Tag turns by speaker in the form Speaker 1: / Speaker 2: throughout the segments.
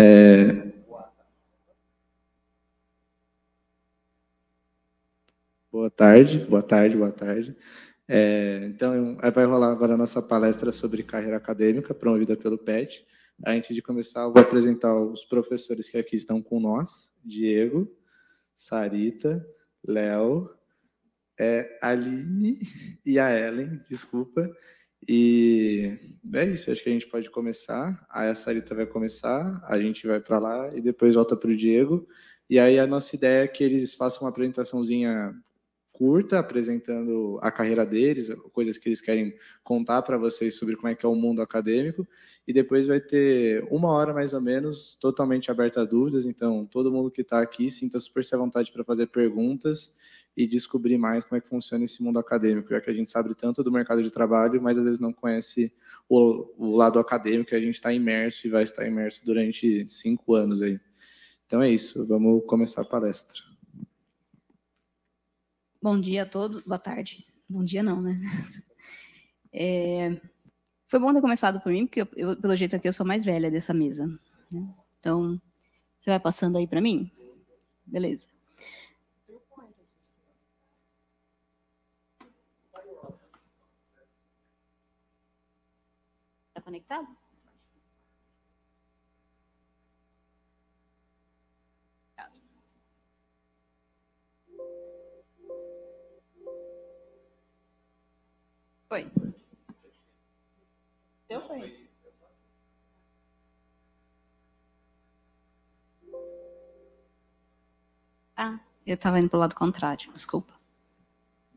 Speaker 1: É...
Speaker 2: Boa tarde, boa tarde, boa tarde. É, então, vai rolar agora a nossa palestra sobre carreira acadêmica promovida pelo PET. Antes de começar, eu vou apresentar os professores que aqui estão com nós: Diego, Sarita, Léo, é, Aline e a Ellen, desculpa. E é isso, acho que a gente pode começar. Aí a Sarita vai começar, a gente vai para lá e depois volta para o Diego. E aí a nossa ideia é que eles façam uma apresentaçãozinha curta, apresentando a carreira deles, coisas que eles querem contar para vocês sobre como é que é o mundo acadêmico. E depois vai ter uma hora mais ou menos, totalmente aberta a dúvidas. Então, todo mundo que está aqui, sinta super ser à vontade para fazer perguntas e descobrir mais como é que funciona esse mundo acadêmico, já que a gente sabe tanto do mercado de trabalho, mas às vezes não conhece o, o lado acadêmico, a gente está imerso e vai estar imerso durante cinco anos aí. Então é isso, vamos começar a palestra.
Speaker 3: Bom dia a todos, boa tarde. Bom dia não, né? É... Foi bom ter começado por mim, porque eu, eu, pelo jeito aqui eu sou mais velha dessa mesa. Né? Então, você vai passando aí para mim? Beleza. conectado? foi Oi. foi? Ah, eu estava indo para o lado contrário, desculpa.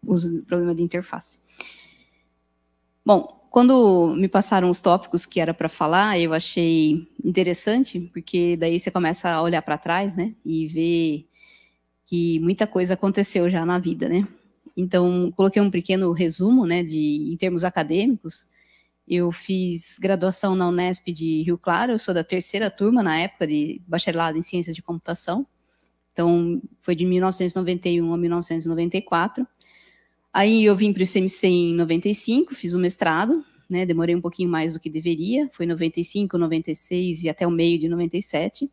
Speaker 3: Uso problema de interface. Bom, quando me passaram os tópicos que era para falar, eu achei interessante, porque daí você começa a olhar para trás, né, e ver que muita coisa aconteceu já na vida, né? Então, coloquei um pequeno resumo, né, de em termos acadêmicos. Eu fiz graduação na Unesp de Rio Claro, eu sou da terceira turma na época de bacharelado em ciências de computação. Então, foi de 1991 a 1994. Aí eu vim para o ICMC em 95, fiz o um mestrado, né, demorei um pouquinho mais do que deveria, foi 95, 96 e até o meio de 97.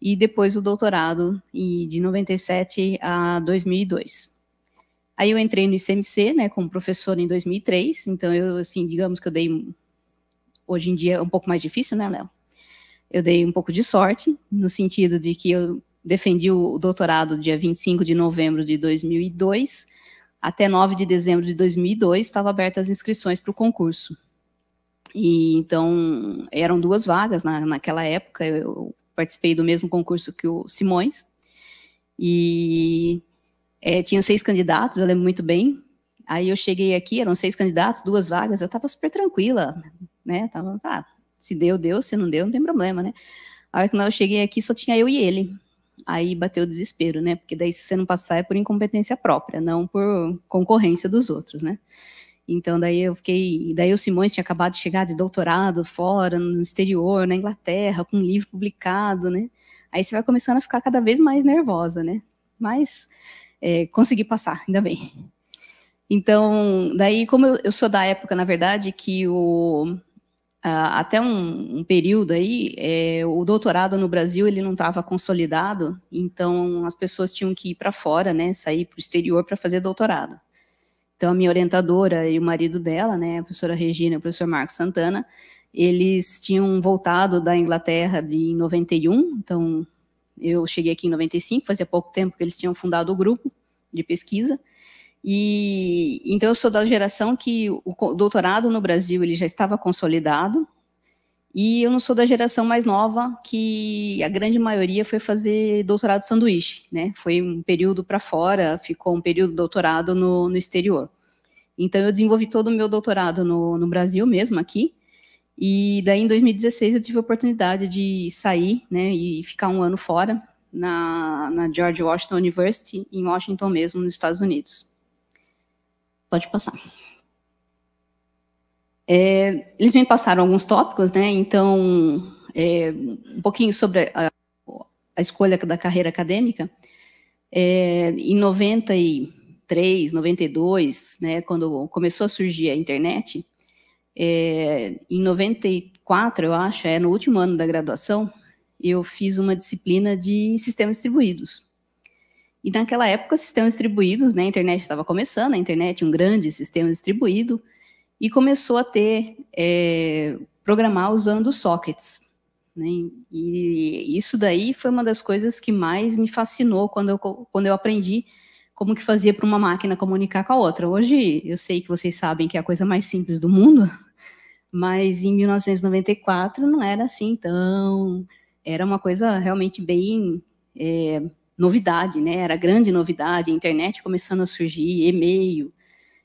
Speaker 3: E depois o doutorado e de 97 a 2002. Aí eu entrei no ICMC, né, como professora em 2003, então eu, assim, digamos que eu dei, hoje em dia é um pouco mais difícil, né, Léo? Eu dei um pouco de sorte, no sentido de que eu defendi o doutorado dia 25 de novembro de 2002, até 9 de dezembro de 2002 estava aberta as inscrições para o concurso. E então eram duas vagas na, naquela época. Eu participei do mesmo concurso que o Simões e é, tinha seis candidatos. Eu lembro muito bem. Aí eu cheguei aqui, eram seis candidatos, duas vagas. Eu estava super tranquila, né? Tava, ah, se deu, deu. Se não deu, não tem problema, né? A hora que eu cheguei aqui, só tinha eu e ele aí bateu o desespero, né? Porque daí se você não passar é por incompetência própria, não por concorrência dos outros, né? Então daí eu fiquei, daí o Simões tinha acabado de chegar de doutorado fora, no exterior, na Inglaterra, com um livro publicado, né? Aí você vai começando a ficar cada vez mais nervosa, né? Mas é, consegui passar, ainda bem. Então, daí, como eu, eu, sou da época, na verdade, que o, ah, até um, um, período aí, é, o doutorado no Brasil ele não estava consolidado, então as pessoas tinham que ir para fora, né, sair para o exterior para fazer doutorado. Então a minha orientadora e o marido dela, né, a professora Regina e o professor Marcos Santana, eles tinham voltado da Inglaterra em 91, então eu cheguei aqui em 95, fazia pouco tempo que eles tinham fundado o grupo de pesquisa, e então eu sou da geração que o doutorado no Brasil ele já estava consolidado. E eu não sou da geração mais nova que a grande maioria foi fazer doutorado sanduíche, né? Foi um período para fora, ficou um período doutorado no, no, exterior. Então eu desenvolvi todo o meu doutorado no, no Brasil mesmo aqui. E daí em 2016 eu tive a oportunidade de sair, né, e ficar um ano fora na, na George Washington University em Washington mesmo, nos Estados Unidos. Pode passar. É, eles me passaram alguns tópicos, né? Então, é, um pouquinho sobre a, a, escolha da carreira acadêmica. É, em 93, 92, né, quando começou a surgir a internet, é, em 94, eu acho, é no último ano da graduação, eu fiz uma disciplina de sistemas distribuídos. E naquela época, sistemas distribuídos, né, a internet estava começando, a internet, um grande sistema distribuído, e começou a ter, é, programar usando sockets. Né? E isso daí foi uma das coisas que mais me fascinou quando eu, quando eu aprendi como que fazia para uma máquina comunicar com a outra. Hoje, eu sei que vocês sabem que é a coisa mais simples do mundo, mas em 1994 não era assim tão... Era uma coisa realmente bem... É, novidade, né? Era grande novidade, a internet começando a surgir, e-mail,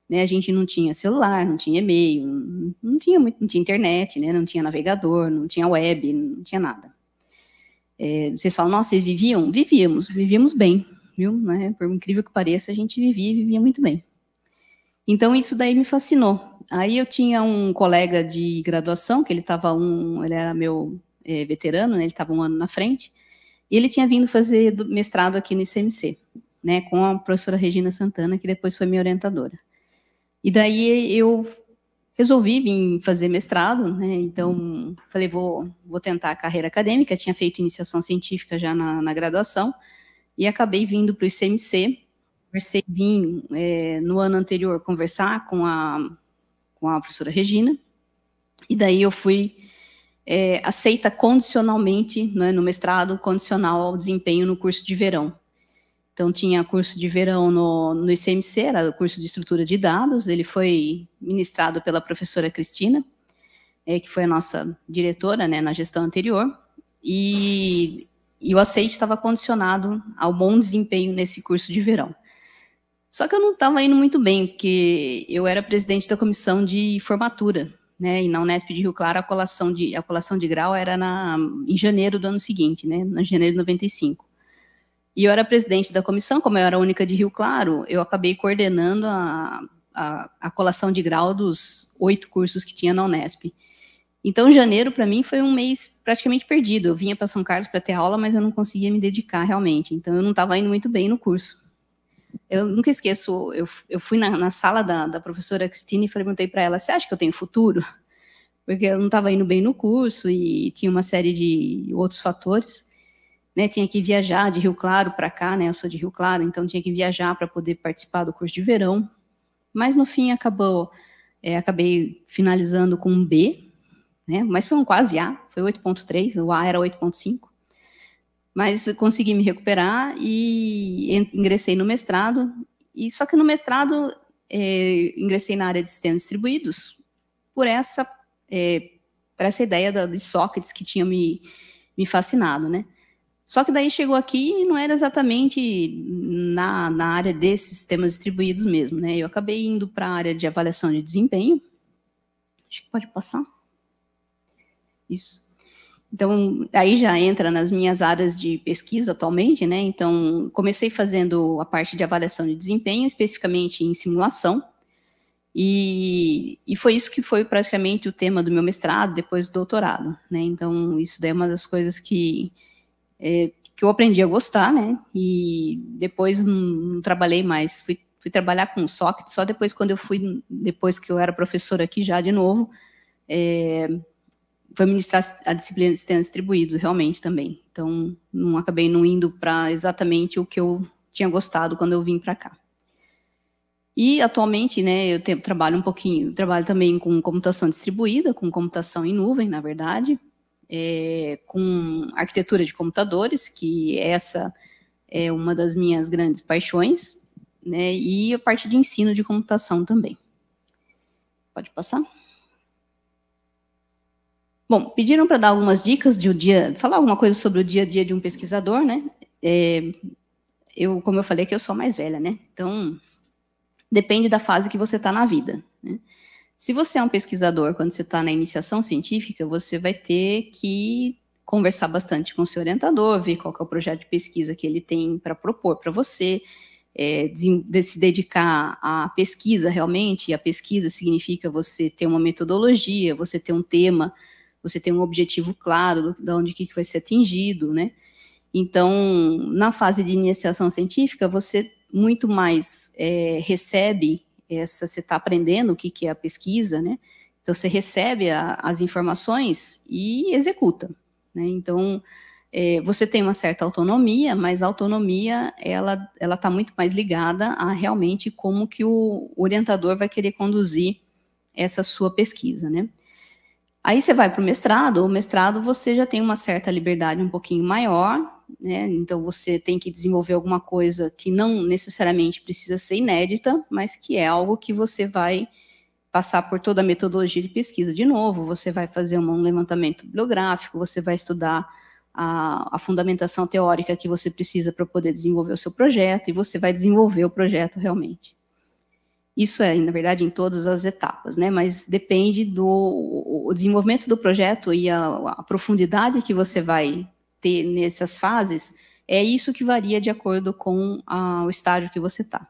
Speaker 3: né? A gente não tinha celular, não tinha e-mail, não, tinha muito, não tinha internet, né? Não tinha navegador, não tinha web, não tinha nada. É, vocês falam, nossa, vocês viviam? Vivíamos, vivíamos bem, viu? Né? Por incrível que pareça, a gente vivia e vivia muito bem. Então isso daí me fascinou. Aí eu tinha um colega de graduação que ele estava um, ele era meu é, veterano, né? Ele estava um ano na frente. E ele tinha vindo fazer mestrado aqui no ICMC, né, com a professora Regina Santana, que depois foi minha orientadora. E daí eu resolvi vir fazer mestrado, né, então falei, vou, vou tentar a carreira acadêmica, tinha feito iniciação científica já na, na graduação, e acabei vindo para o ICMC, conversei, vim é, no ano anterior conversar com a, com a professora Regina, e daí eu fui é, aceita condicionalmente, né, no mestrado, condicional ao desempenho no curso de verão. Então, tinha curso de verão no, no ICMC, era o curso de estrutura de dados, ele foi ministrado pela professora Cristina, é, que foi a nossa diretora né, na gestão anterior, e, e o aceite estava condicionado ao bom desempenho nesse curso de verão. Só que eu não estava indo muito bem, porque eu era presidente da comissão de formatura né? E na Unesp de Rio Claro, a colação de, a colação de grau era na, em janeiro do ano seguinte, né? Em janeiro de 95. E eu era presidente da comissão, como eu era a única de Rio Claro, eu acabei coordenando a, a, a colação de grau dos oito cursos que tinha na Unesp. Então, janeiro, para mim, foi um mês praticamente perdido. Eu vinha para São Carlos para ter aula, mas eu não conseguia me dedicar realmente. Então, eu não estava indo muito bem no curso. Eu nunca esqueço, eu, eu fui na, na sala da, da professora Cristina e perguntei para ela: você acha que eu tenho futuro? Porque eu não estava indo bem no curso e tinha uma série de outros fatores. Né, tinha que viajar de Rio Claro para cá, né, eu sou de Rio Claro, então tinha que viajar para poder participar do curso de verão. Mas no fim acabou, é, acabei finalizando com um B, né, mas foi um quase A, foi 8.3, o A era 8.5. Mas consegui me recuperar e ingressei no mestrado. E só que no mestrado é, ingressei na área de sistemas distribuídos por essa é, por essa ideia da, de sockets que tinha me, me fascinado, né? Só que daí chegou aqui e não era exatamente na, na área desses sistemas distribuídos mesmo, né? Eu acabei indo para a área de avaliação de desempenho. Acho que pode passar. Isso. Então, aí já entra nas minhas áreas de pesquisa atualmente, né? Então, comecei fazendo a parte de avaliação de desempenho, especificamente em simulação. E, e foi isso que foi praticamente o tema do meu mestrado, depois do doutorado, né? Então, isso daí é uma das coisas que, é, que eu aprendi a gostar, né? E depois não, não trabalhei mais, fui, fui trabalhar com socket só depois quando eu fui, depois que eu era professora aqui já de novo, é, foi ministrar a disciplina de sistemas distribuídos, realmente, também. Então, não acabei não indo para exatamente o que eu tinha gostado quando eu vim para cá. E, atualmente, né, eu te, trabalho um pouquinho, trabalho também com computação distribuída, com computação em nuvem, na verdade, é, com arquitetura de computadores, que essa é uma das minhas grandes paixões, né, e a parte de ensino de computação também. Pode passar? Bom, pediram para dar algumas dicas de o um dia, falar alguma coisa sobre o dia a dia de um pesquisador, né? É, eu, como eu falei, que eu sou mais velha, né? Então, depende da fase que você está na vida. Né? Se você é um pesquisador, quando você está na iniciação científica, você vai ter que conversar bastante com o seu orientador, ver qual é o projeto de pesquisa que ele tem para propor para você, é, de se dedicar à pesquisa realmente, e a pesquisa significa você ter uma metodologia, você ter um tema, você tem um objetivo claro de onde que vai ser atingido, né? Então, na fase de iniciação científica, você muito mais é, recebe essa, você está aprendendo o que, que é a pesquisa, né? Então, você recebe a, as informações e executa, né? Então, é, você tem uma certa autonomia, mas a autonomia, ela está muito mais ligada a realmente como que o orientador vai querer conduzir essa sua pesquisa, né? Aí você vai para o mestrado, o mestrado você já tem uma certa liberdade um pouquinho maior, né? Então você tem que desenvolver alguma coisa que não necessariamente precisa ser inédita, mas que é algo que você vai passar por toda a metodologia de pesquisa de novo, você vai fazer um levantamento bibliográfico, você vai estudar a, a fundamentação teórica que você precisa para poder desenvolver o seu projeto e você vai desenvolver o projeto realmente. Isso é, na verdade, em todas as etapas, né? Mas depende do desenvolvimento do projeto e a, a, profundidade que você vai ter nessas fases. É isso que varia de acordo com a, o estágio que você está.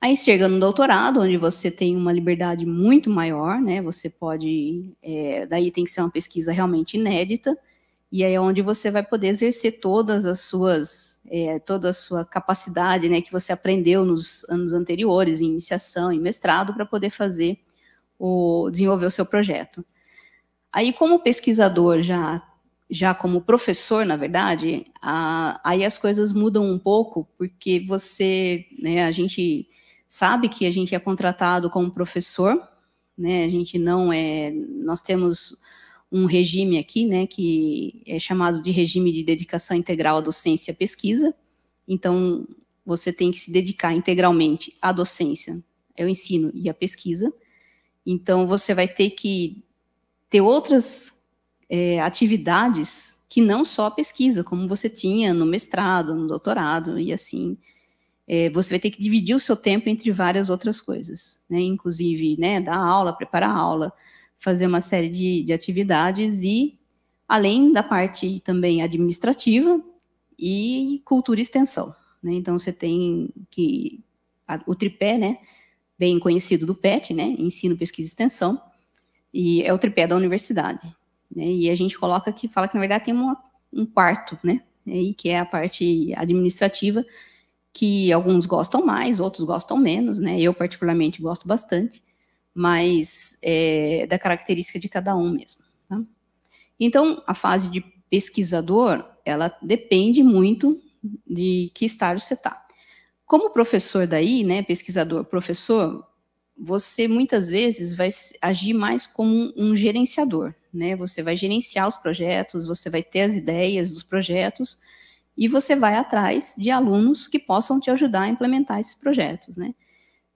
Speaker 3: Aí chega no doutorado, onde você tem uma liberdade muito maior, né? Você pode, é, daí tem que ser uma pesquisa realmente inédita e aí é onde você vai poder exercer todas as suas, é, toda a sua capacidade, né, que você aprendeu nos anos anteriores, em iniciação, em mestrado, para poder fazer o, desenvolver o seu projeto. Aí, como pesquisador, já, já como professor, na verdade, a, aí as coisas mudam um pouco, porque você, né, a gente sabe que a gente é contratado como professor, né, a gente não é, nós temos um regime aqui, né, que é chamado de regime de dedicação integral à docência e à pesquisa. Então, você tem que se dedicar integralmente à docência, ao é ensino e à pesquisa. Então, você vai ter que ter outras é, atividades que não só a pesquisa, como você tinha no mestrado, no doutorado e assim. É, você vai ter que dividir o seu tempo entre várias outras coisas, né? inclusive né, dar aula, preparar aula, fazer uma série de, de atividades e, além da parte também administrativa e cultura e extensão. Né? Então, você tem que a, o tripé, né, bem conhecido do PET, né, ensino, pesquisa e extensão, e é o tripé da universidade. Né? E a gente coloca que fala que, na verdade, tem uma, um quarto, né, e que é a parte administrativa, que alguns gostam mais, outros gostam menos, né? Eu particularmente gosto bastante, mas é, da característica de cada um mesmo. Tá? Então, a fase de pesquisador, ela depende muito de que estágio você está. Como professor daí, né, pesquisador, professor, você muitas vezes vai agir mais como um gerenciador, né? Você vai gerenciar os projetos, você vai ter as ideias dos projetos e você vai atrás de alunos que possam te ajudar a implementar esses projetos, né?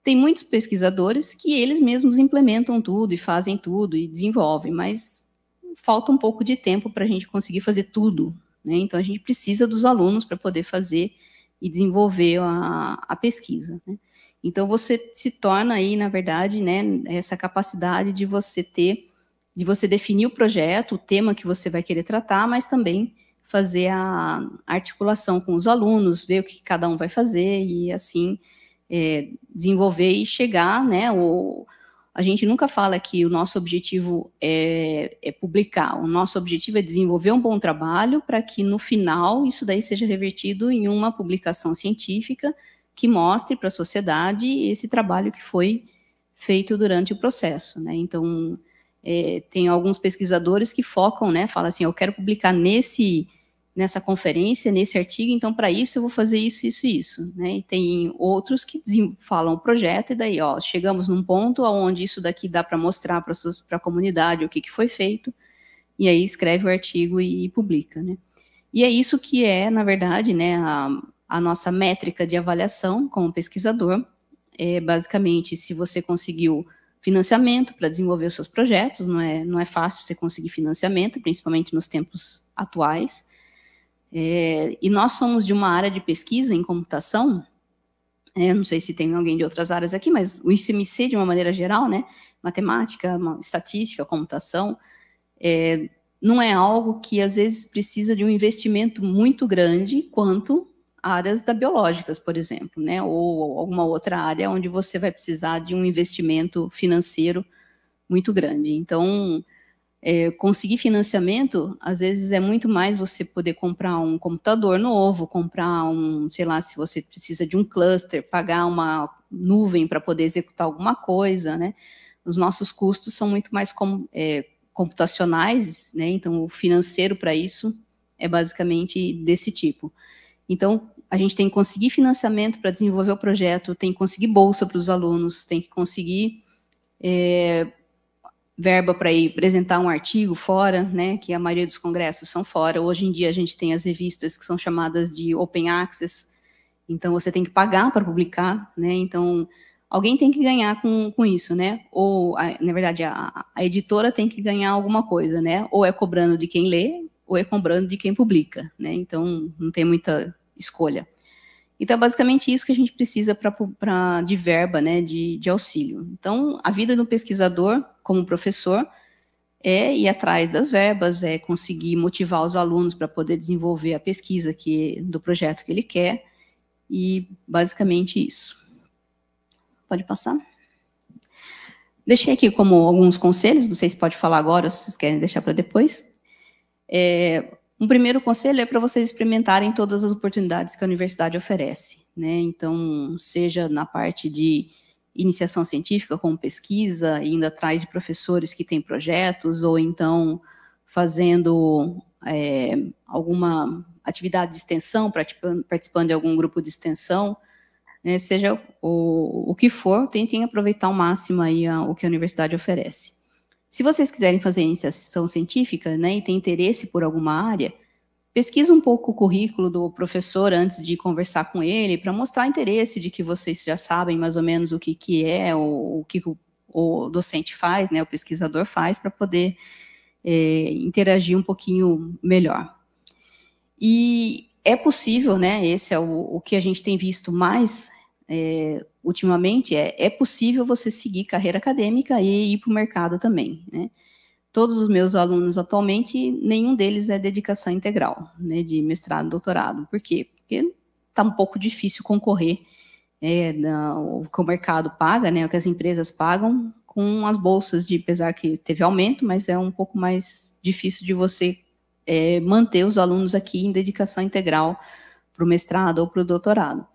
Speaker 3: tem muitos pesquisadores que eles mesmos implementam tudo e fazem tudo e desenvolvem, mas falta um pouco de tempo para a gente conseguir fazer tudo. Né? Então, a gente precisa dos alunos para poder fazer e desenvolver a, a pesquisa. Né? Então, você se torna aí, na verdade, né, essa capacidade de você ter, de você definir o projeto, o tema que você vai querer tratar, mas também fazer a articulação com os alunos, ver o que cada um vai fazer e assim é, desenvolver e chegar, né? O, a gente nunca fala que o nosso objetivo é, é publicar, o nosso objetivo é desenvolver um bom trabalho para que no final isso daí seja revertido em uma publicação científica que mostre para a sociedade esse trabalho que foi feito durante o processo, né? Então, é, tem alguns pesquisadores que focam, né? Fala assim, eu quero publicar nesse nessa conferência, nesse artigo, então para isso eu vou fazer isso, isso, isso, né? E tem outros que falam o projeto e daí, ó, chegamos num ponto onde isso daqui dá para mostrar para a comunidade o que, que foi feito, e aí escreve o artigo e, e, publica, né? E é isso que é, na verdade, né, a, a nossa métrica de avaliação como pesquisador, é basicamente se você conseguiu financiamento para desenvolver os seus projetos, não é, não é fácil você conseguir financiamento, principalmente nos tempos atuais, é, e nós somos de uma área de pesquisa em computação, é, não sei se tem alguém de outras áreas aqui, mas o ICMC, de uma maneira geral, né, matemática, estatística, computação, é, não é algo que às vezes precisa de um investimento muito grande quanto áreas da biológicas, por exemplo, né, ou alguma outra área onde você vai precisar de um investimento financeiro muito grande. Então, é, conseguir financiamento, às vezes é muito mais você poder comprar um computador novo, comprar um, sei lá, se você precisa de um cluster, pagar uma nuvem para poder executar alguma coisa, né? Os nossos custos são muito mais com, é, computacionais, né? Então, o financeiro para isso é basicamente desse tipo. Então, a gente tem que conseguir financiamento para desenvolver o projeto, tem que conseguir bolsa para os alunos, tem que conseguir é, verba para ir apresentar um artigo fora, né, que a maioria dos congressos são fora. Hoje em dia a gente tem as revistas que são chamadas de open access, então você tem que pagar para publicar, né? Então alguém tem que ganhar com, com isso, né? Ou a, na verdade a, a, editora tem que ganhar alguma coisa, né? Ou é cobrando de quem lê, ou é cobrando de quem publica, né? Então não tem muita escolha. Então, é basicamente isso que a gente precisa pra, pra de verba, né, de, de auxílio. Então, a vida do pesquisador, como professor, é ir atrás das verbas, é conseguir motivar os alunos para poder desenvolver a pesquisa que, do projeto que ele quer, e basicamente isso. Pode passar? Deixei aqui como alguns conselhos, não sei se pode falar agora se vocês querem deixar para depois. É, um primeiro conselho é para vocês experimentarem todas as oportunidades que a universidade oferece, né? Então, seja na parte de iniciação científica, como pesquisa, indo atrás de professores que têm projetos, ou então fazendo é, alguma atividade de extensão, participando de algum grupo de extensão, né? seja o, o que for, tentem aproveitar ao máximo aí a, o que a universidade oferece. Se vocês quiserem fazer iniciação científica, né, e tem interesse por alguma área, pesquisa um pouco o currículo do professor antes de conversar com ele, para mostrar interesse de que vocês já sabem mais ou menos o que, que é, o que o, o docente faz, né, o pesquisador faz, para poder é, interagir um pouquinho melhor. E é possível, né, esse é o, o que a gente tem visto mais é, ultimamente é, é possível você seguir carreira acadêmica e ir para o mercado também, né? Todos os meus alunos atualmente, nenhum deles é dedicação integral, né, de mestrado, doutorado. Por quê? Porque está um pouco difícil concorrer é, na, o que o mercado paga, né, o que as empresas pagam com as bolsas de, apesar que teve aumento, mas é um pouco mais difícil de você é, manter os alunos aqui em dedicação integral para o mestrado ou para o doutorado.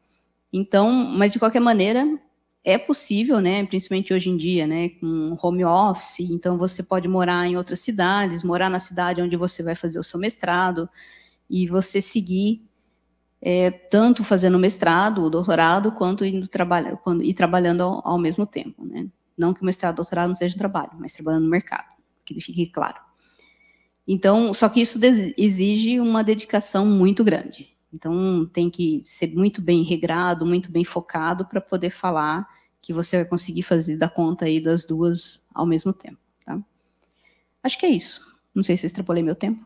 Speaker 3: Então, mas de qualquer maneira, é possível, né, principalmente hoje em dia, né, com home office, então você pode morar em outras cidades, morar na cidade onde você vai fazer o seu mestrado e você seguir é, tanto fazendo mestrado, o doutorado, quanto indo trabalhar, quando, e trabalhando ao, ao, mesmo tempo, né? Não que o mestrado, doutorado não seja trabalho, mas trabalhando no mercado, que ele fique claro. Então, só que isso exige uma dedicação muito grande. Então, tem que ser muito bem regrado, muito bem focado para poder falar que você vai conseguir fazer da conta aí das duas ao mesmo tempo. Tá? Acho que é isso. Não sei se eu extrapolei meu tempo.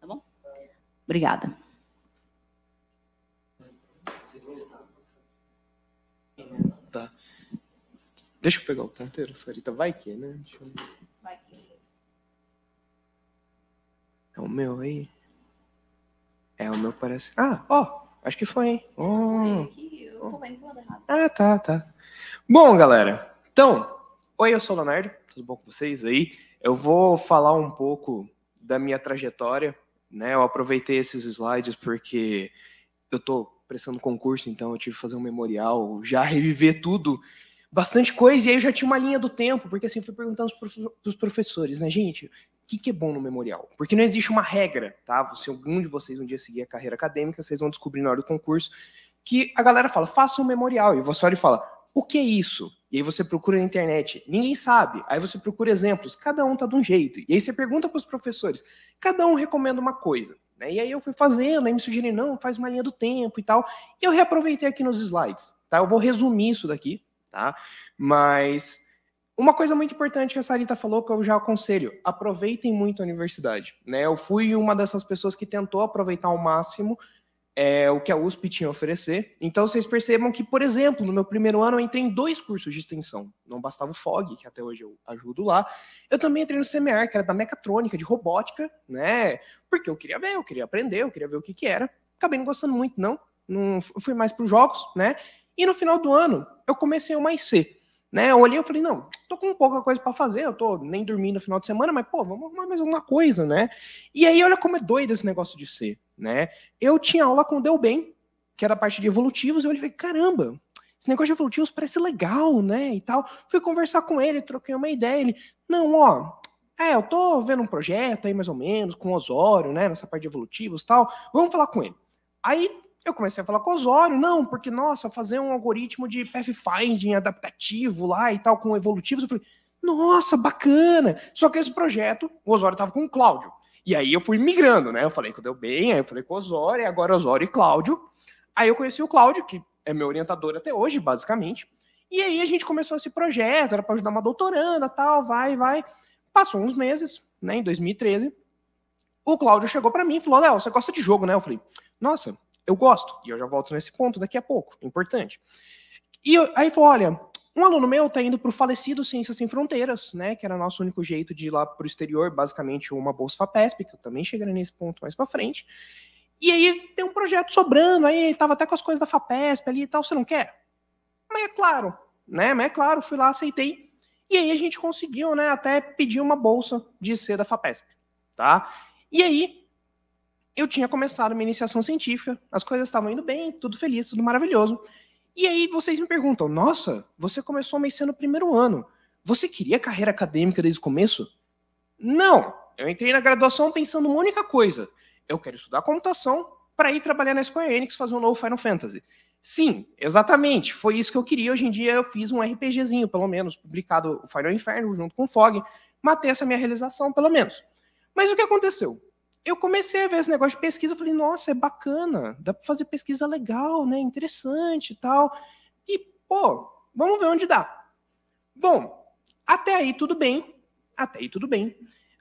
Speaker 3: Tá bom? Obrigada.
Speaker 4: Tá. Deixa eu pegar o ponteiro, Sarita. Vai que,
Speaker 2: né? Eu... Vai que.
Speaker 5: É o meu aí. É, o meu parece. Ah, ó, acho que foi, hein? Oh. Ah, tá, tá. Bom, galera, então, oi, eu sou o Leonardo, tudo bom com vocês aí? Eu vou falar um pouco da minha trajetória, né? Eu aproveitei esses slides porque eu tô prestando concurso, então eu tive que fazer um memorial, já reviver tudo, bastante coisa, e aí eu já tinha uma linha do tempo, porque assim, eu fui perguntando pros professores, né, gente, que, que é bom no memorial? Porque não existe uma regra, tá? Se algum de vocês um dia seguir a carreira acadêmica, vocês vão descobrir na hora do concurso que a galera fala, faça um memorial. E você olha e fala, o que é isso? E aí você procura na internet, ninguém sabe. Aí você procura exemplos, cada um tá de um jeito. E aí você pergunta para os professores, cada um recomenda uma coisa. Né? E aí eu fui fazendo, aí me sugeriram, não, faz uma linha do tempo e tal. E eu reaproveitei aqui nos slides, tá? Eu vou resumir isso daqui, tá? Mas uma coisa muito importante que a Sarita falou, que eu já aconselho, aproveitem muito a universidade. Né? Eu fui uma dessas pessoas que tentou aproveitar ao máximo é, o que a USP tinha a oferecer. Então, vocês percebam que, por exemplo, no meu primeiro ano eu entrei em dois cursos de extensão. Não bastava o FOG, que até hoje eu ajudo lá. Eu também entrei no CMR, que era da mecatrônica, de robótica, né? Porque eu queria ver, eu queria aprender, eu queria ver o que, que era. Acabei não gostando muito, não. não fui mais para os jogos, né? E no final do ano, eu comecei o mais C né? Eu olhei e falei, não, tô com pouca coisa para fazer, eu tô nem dormindo no final de semana, mas pô, vamos arrumar mais alguma coisa, né? E aí olha como é doido esse negócio de ser, né? Eu tinha aula com o Deu Bem, que era a parte de evolutivos, e eu falei, caramba, esse negócio de evolutivos parece legal, né? E tal. Fui conversar com ele, troquei uma ideia, ele, não, ó, é, eu tô vendo um projeto aí mais ou menos com o Osório, né, nessa parte de evolutivos, tal. Vamos falar com ele. Aí eu comecei a falar com o Osório, não, porque, nossa, fazer um algoritmo de pathfinding adaptativo lá e tal, com evolutivos, eu falei, nossa, bacana. Só que esse projeto, o Osório estava com o Cláudio. E aí eu fui migrando, né? Eu falei que deu bem, aí eu falei com o Osório, e agora Osório e Cláudio. Aí eu conheci o Cláudio, que é meu orientador até hoje, basicamente. E aí a gente começou esse projeto, era para ajudar uma doutoranda, tal, vai, vai. Passou uns meses, né, em 2013. O Cláudio chegou para mim e falou: "Léo, você gosta de jogo, né?" Eu falei: "Nossa, eu gosto, e eu já volto nesse ponto daqui a pouco, importante. E eu, aí falou: olha, um aluno meu está indo para o falecido Ciências Sem Fronteiras, né? Que era nosso único jeito de ir lá para o exterior, basicamente uma bolsa FAPESP, que eu também chegarei nesse ponto mais para frente. E aí tem um projeto sobrando, aí estava até com as coisas da FAPESP ali e tal, você não quer? Mas é claro, né? Mas é claro, fui lá, aceitei. E aí a gente conseguiu, né? Até pedir uma bolsa de ser da FAPESP, tá? E aí eu tinha começado minha iniciação científica, as coisas estavam indo bem, tudo feliz, tudo maravilhoso. E aí vocês me perguntam: nossa, você começou a no primeiro ano. Você queria carreira acadêmica desde o começo? Não! Eu entrei na graduação pensando uma única coisa: eu quero estudar computação para ir trabalhar na Square Enix fazer um novo Final Fantasy. Sim, exatamente. Foi isso que eu queria. Hoje em dia eu fiz um RPGzinho, pelo menos, publicado o Final Inferno junto com o Fog. Matei essa minha realização, pelo menos. Mas o que aconteceu? eu comecei a ver esse negócio de pesquisa, falei, nossa, é bacana, dá para fazer pesquisa legal, né? Interessante e tal. E, pô, vamos ver onde dá. Bom, até aí tudo bem. Até aí tudo bem.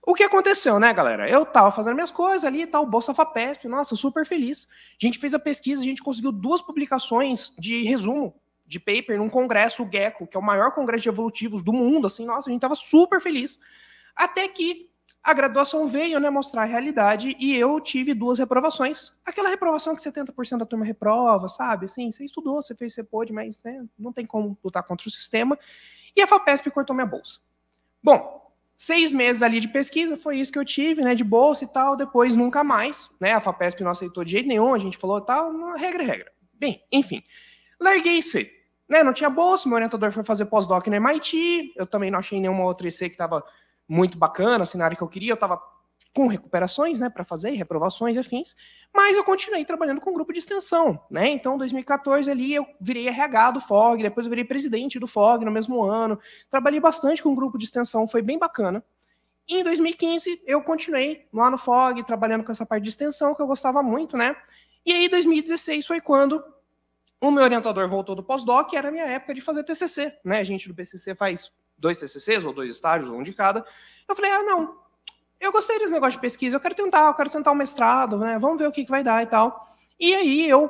Speaker 5: O que aconteceu, né, galera? Eu tava fazendo minhas coisas ali e tal, Bolsa FAPESP, nossa, super feliz. A gente fez a pesquisa, a gente conseguiu duas publicações de resumo de paper num congresso, o GECO, que é o maior congresso de evolutivos do mundo, assim, nossa, a gente tava super feliz. Até que a graduação veio né, mostrar a realidade e eu tive duas reprovações. Aquela reprovação que 70% da turma reprova, sabe? Assim, você estudou, você fez, você pôde, mas né, não tem como lutar contra o sistema. E a FAPESP cortou minha bolsa. Bom, seis meses ali de pesquisa, foi isso que eu tive, né, de bolsa e tal, depois nunca mais, né, a FAPESP não aceitou de jeito nenhum, a gente falou tal, regra é regra. Bem, enfim, larguei C, né, não tinha bolsa, meu orientador foi fazer pós-doc no MIT, eu também não achei nenhuma outra IC que estava muito bacana, cenário assim, que eu queria, eu estava com recuperações, né, para fazer, reprovações e afins, mas eu continuei trabalhando com um grupo de extensão, né? Então, 2014 ali eu virei RH do FOG, depois eu virei presidente do FOG no mesmo ano. Trabalhei bastante com um grupo de extensão, foi bem bacana. E em 2015 eu continuei lá no FOG trabalhando com essa parte de extensão que eu gostava muito, né? E aí 2016 foi quando o meu orientador voltou do pós-doc, era a minha época de fazer TCC, né? A gente do BCC faz dois TCCs ou dois estágios, um de cada. Eu falei, ah, não, eu gostei desse negócio de pesquisa, eu quero tentar, eu quero tentar o um mestrado, né? Vamos ver o que, que vai dar e tal. E aí eu,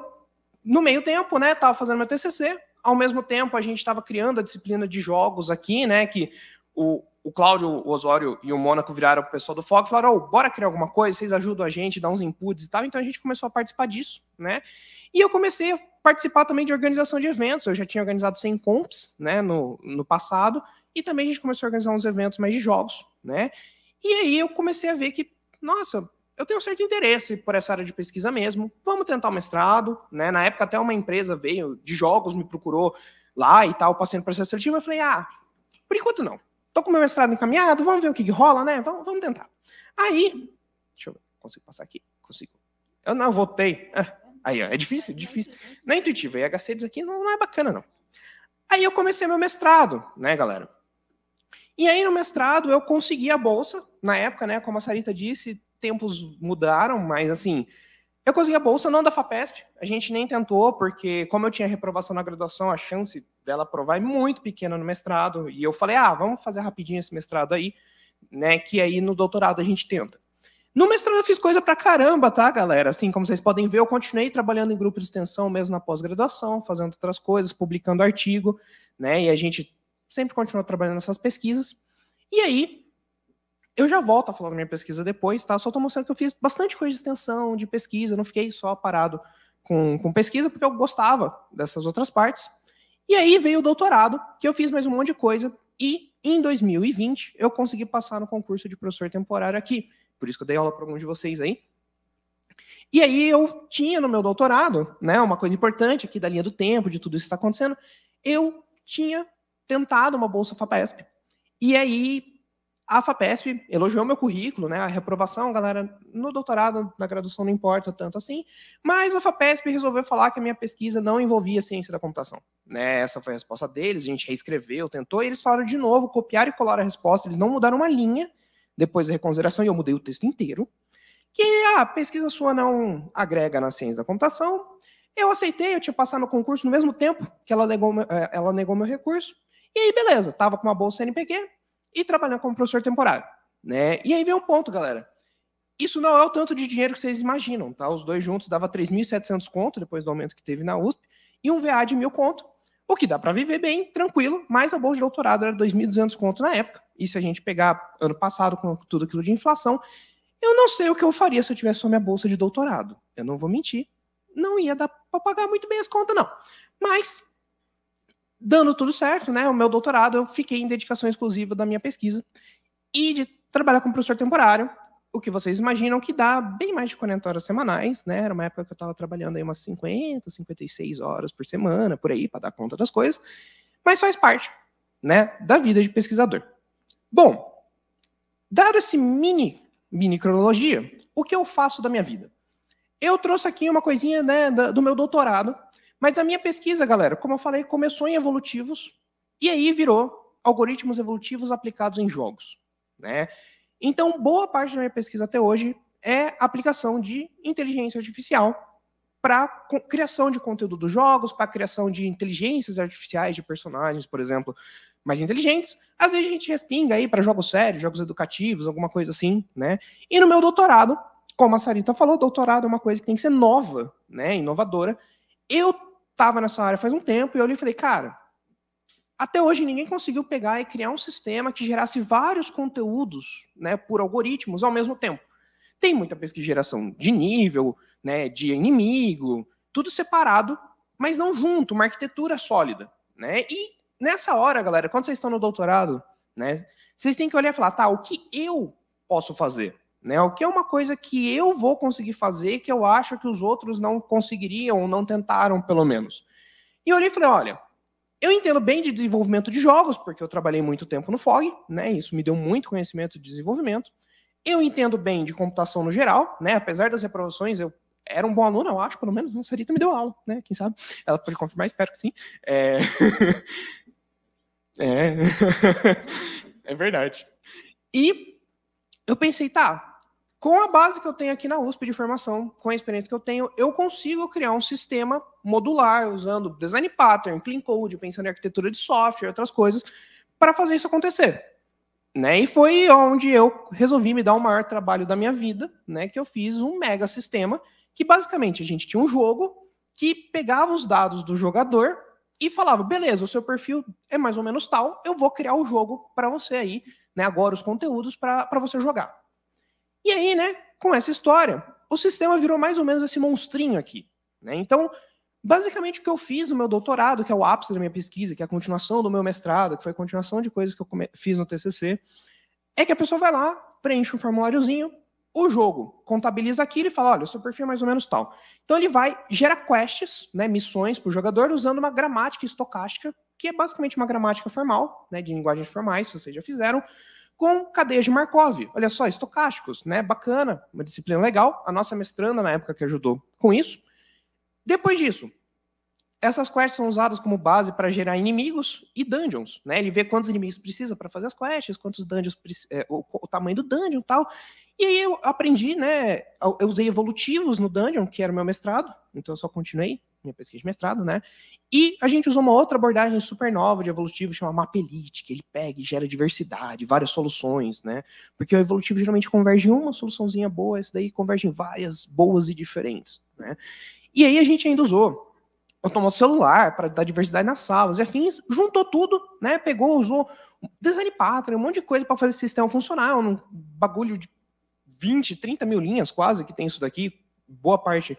Speaker 5: no meio tempo, né, tava fazendo meu TCC, ao mesmo tempo a gente estava criando a disciplina de jogos aqui, né, que o, o Cláudio, o Osório e o Mônaco viraram o pessoal do Foco e falaram, oh, bora criar alguma coisa, vocês ajudam a gente, dá uns inputs e tal, então a gente começou a participar disso, né, e eu comecei a participar também de organização de eventos, eu já tinha organizado 100 comps, né, no, no passado, e também a gente começou a organizar uns eventos mais de jogos, né? E aí eu comecei a ver que, nossa, eu tenho um certo interesse por essa área de pesquisa mesmo. Vamos tentar o mestrado, né? Na época até uma empresa veio de jogos, me procurou lá e tal, passando processo seletivo. Eu falei, ah, por enquanto não. Tô com meu mestrado encaminhado, vamos ver o que, que rola, né? Vamos, vamos tentar. Aí, deixa eu ver, consigo passar aqui? Consigo. Eu não votei. Ah, aí, ó, é difícil, difícil. Não é intuitivo. E é HC diz aqui não, não é bacana, não. Aí eu comecei meu mestrado, né, galera? E aí no mestrado eu consegui a bolsa, na época, né, como a Sarita disse, tempos mudaram, mas assim, eu consegui a bolsa não da FAPESP, a gente nem tentou, porque como eu tinha reprovação na graduação, a chance dela aprovar é muito pequena no mestrado, e eu falei: "Ah, vamos fazer rapidinho esse mestrado aí, né, que aí no doutorado a gente tenta". No mestrado eu fiz coisa pra caramba, tá, galera? Assim, como vocês podem ver, eu continuei trabalhando em grupo de extensão mesmo na pós-graduação, fazendo outras coisas, publicando artigo, né? E a gente sempre continuo trabalhando nessas pesquisas. E aí, eu já volto a falar da minha pesquisa depois, tá? Só estou mostrando que eu fiz bastante coisa de extensão, de pesquisa, não fiquei só parado com, com pesquisa, porque eu gostava dessas outras partes. E aí veio o doutorado, que eu fiz mais um monte de coisa, e em 2020 eu consegui passar no concurso de professor temporário aqui. Por isso que eu dei aula para alguns de vocês aí. E aí eu tinha no meu doutorado, né, uma coisa importante aqui da linha do tempo, de tudo isso que está acontecendo, eu tinha tentado uma bolsa FAPESP. E aí a FAPESP elogiou meu currículo, né? A reprovação, galera, no doutorado, na graduação não importa tanto assim, mas a FAPESP resolveu falar que a minha pesquisa não envolvia ciência da computação. Né? Essa foi a resposta deles, a gente reescreveu, tentou, e eles falaram de novo, copiar e colar a resposta, eles não mudaram uma linha depois da reconsideração, e eu mudei o texto inteiro, que a ah, pesquisa sua não agrega na ciência da computação. Eu aceitei, eu tinha passado no concurso no mesmo tempo que ela negou, eh, ela negou meu recurso. E aí, beleza, tava com uma bolsa NPQ e trabalhando como professor temporário. Né? E aí vem um ponto, galera. Isso não é o tanto de dinheiro que vocês imaginam, tá? Os dois juntos dava 3.700 conto depois do aumento que teve na USP e um VA de mil conto, o que dá para viver bem, tranquilo, mas a bolsa de doutorado era 2.200 conto na época. E se a gente pegar ano passado com tudo aquilo de inflação, eu não sei o que eu faria se eu tivesse só minha bolsa de doutorado. Eu não vou mentir, não ia dar para pagar muito bem as contas não. Mas dando tudo certo, né? O meu doutorado eu fiquei em dedicação exclusiva da minha pesquisa e de trabalhar como professor temporário, o que vocês imaginam que dá bem mais de 40 horas semanais, né? Era uma época que eu estava trabalhando aí umas 50, 56 horas por semana, por aí, para dar conta das coisas, mas faz parte, né, da vida de pesquisador. Bom, dado esse mini mini cronologia, o que eu faço da minha vida? Eu trouxe aqui uma coisinha, né, do meu doutorado, mas a minha pesquisa, galera, como eu falei, começou em evolutivos e aí virou algoritmos evolutivos aplicados em jogos. Né? Então, boa parte da minha pesquisa até hoje é aplicação de inteligência artificial para criação de conteúdo dos jogos, para criação de inteligências artificiais de personagens, por exemplo, mais inteligentes. Às vezes a gente respinga aí para jogos sérios, jogos educativos, alguma coisa assim, né? E no meu doutorado, como a Sarita falou, doutorado é uma coisa que tem que ser nova, né, inovadora. Eu estava nessa área faz um tempo e eu e falei, cara, até hoje ninguém conseguiu pegar e criar um sistema que gerasse vários conteúdos, né, por algoritmos ao mesmo tempo. Tem muita pesquisa de geração de nível, né, de inimigo, tudo separado, mas não junto, uma arquitetura sólida, né? E nessa hora, galera, quando vocês estão no doutorado, né, vocês têm que olhar e falar, tá, o que eu posso fazer? né? O que é uma coisa que eu vou conseguir fazer que eu acho que os outros não conseguiriam ou não tentaram, pelo menos. E eu olhei e falei, olha, eu entendo bem de desenvolvimento de jogos, porque eu trabalhei muito tempo no FOG, né? Isso me deu muito conhecimento de desenvolvimento. Eu entendo bem de computação no geral, né? Apesar das reprovações, eu era um bom aluno, eu acho, pelo menos. Né? A Sarita me deu aula, né? Quem sabe? Ela pode confirmar, espero que sim. É. é. é verdade. E eu pensei, tá, com a base que eu tenho aqui na USP de formação, com a experiência que eu tenho, eu consigo criar um sistema modular usando design pattern, clean code, pensando em arquitetura de software, outras coisas, para fazer isso acontecer. Né? E foi onde eu resolvi me dar o maior trabalho da minha vida, né? que eu fiz um mega sistema que basicamente a gente tinha um jogo que pegava os dados do jogador e falava: beleza, o seu perfil é mais ou menos tal, eu vou criar o um jogo para você aí, né? Agora os conteúdos para você jogar. E aí, né, com essa história, o sistema virou mais ou menos esse monstrinho aqui. Né? Então, basicamente o que eu fiz no meu doutorado, que é o ápice da minha pesquisa, que é a continuação do meu mestrado, que foi a continuação de coisas que eu fiz no TCC, é que a pessoa vai lá, preenche um formuláriozinho, o jogo, contabiliza aquilo e fala, olha, o seu perfil é mais ou menos tal. Então ele vai, gera quests, né, missões para o jogador, usando uma gramática estocástica, que é basicamente uma gramática formal, né, de linguagens formais, se vocês já fizeram, com cadeias de Markov. Olha só, estocásticos, né, bacana, uma disciplina legal. A nossa mestranda, na época, que ajudou com isso. Depois disso, essas quests são usadas como base para gerar inimigos e dungeons, né? Ele vê quantos inimigos precisa para fazer as quests, quantos dungeons é, o, o, tamanho do dungeon, tal. E aí eu aprendi, né? Eu usei evolutivos no Dungeon, que era o meu mestrado, então eu só continuei minha pesquisa de mestrado, né? E a gente usou uma outra abordagem super nova de evolutivo, chama Mapelite, que ele pega e gera diversidade, várias soluções, né? Porque o evolutivo geralmente converge em uma soluçãozinha boa, essa daí converge em várias boas e diferentes, né? E aí a gente ainda usou automóvel celular para dar diversidade nas salas e afins, juntou tudo, né? Pegou, usou design pattern, um monte de coisa para fazer esse sistema funcionar, um bagulho de 20, 30 mil linhas quase que tem isso daqui. Boa parte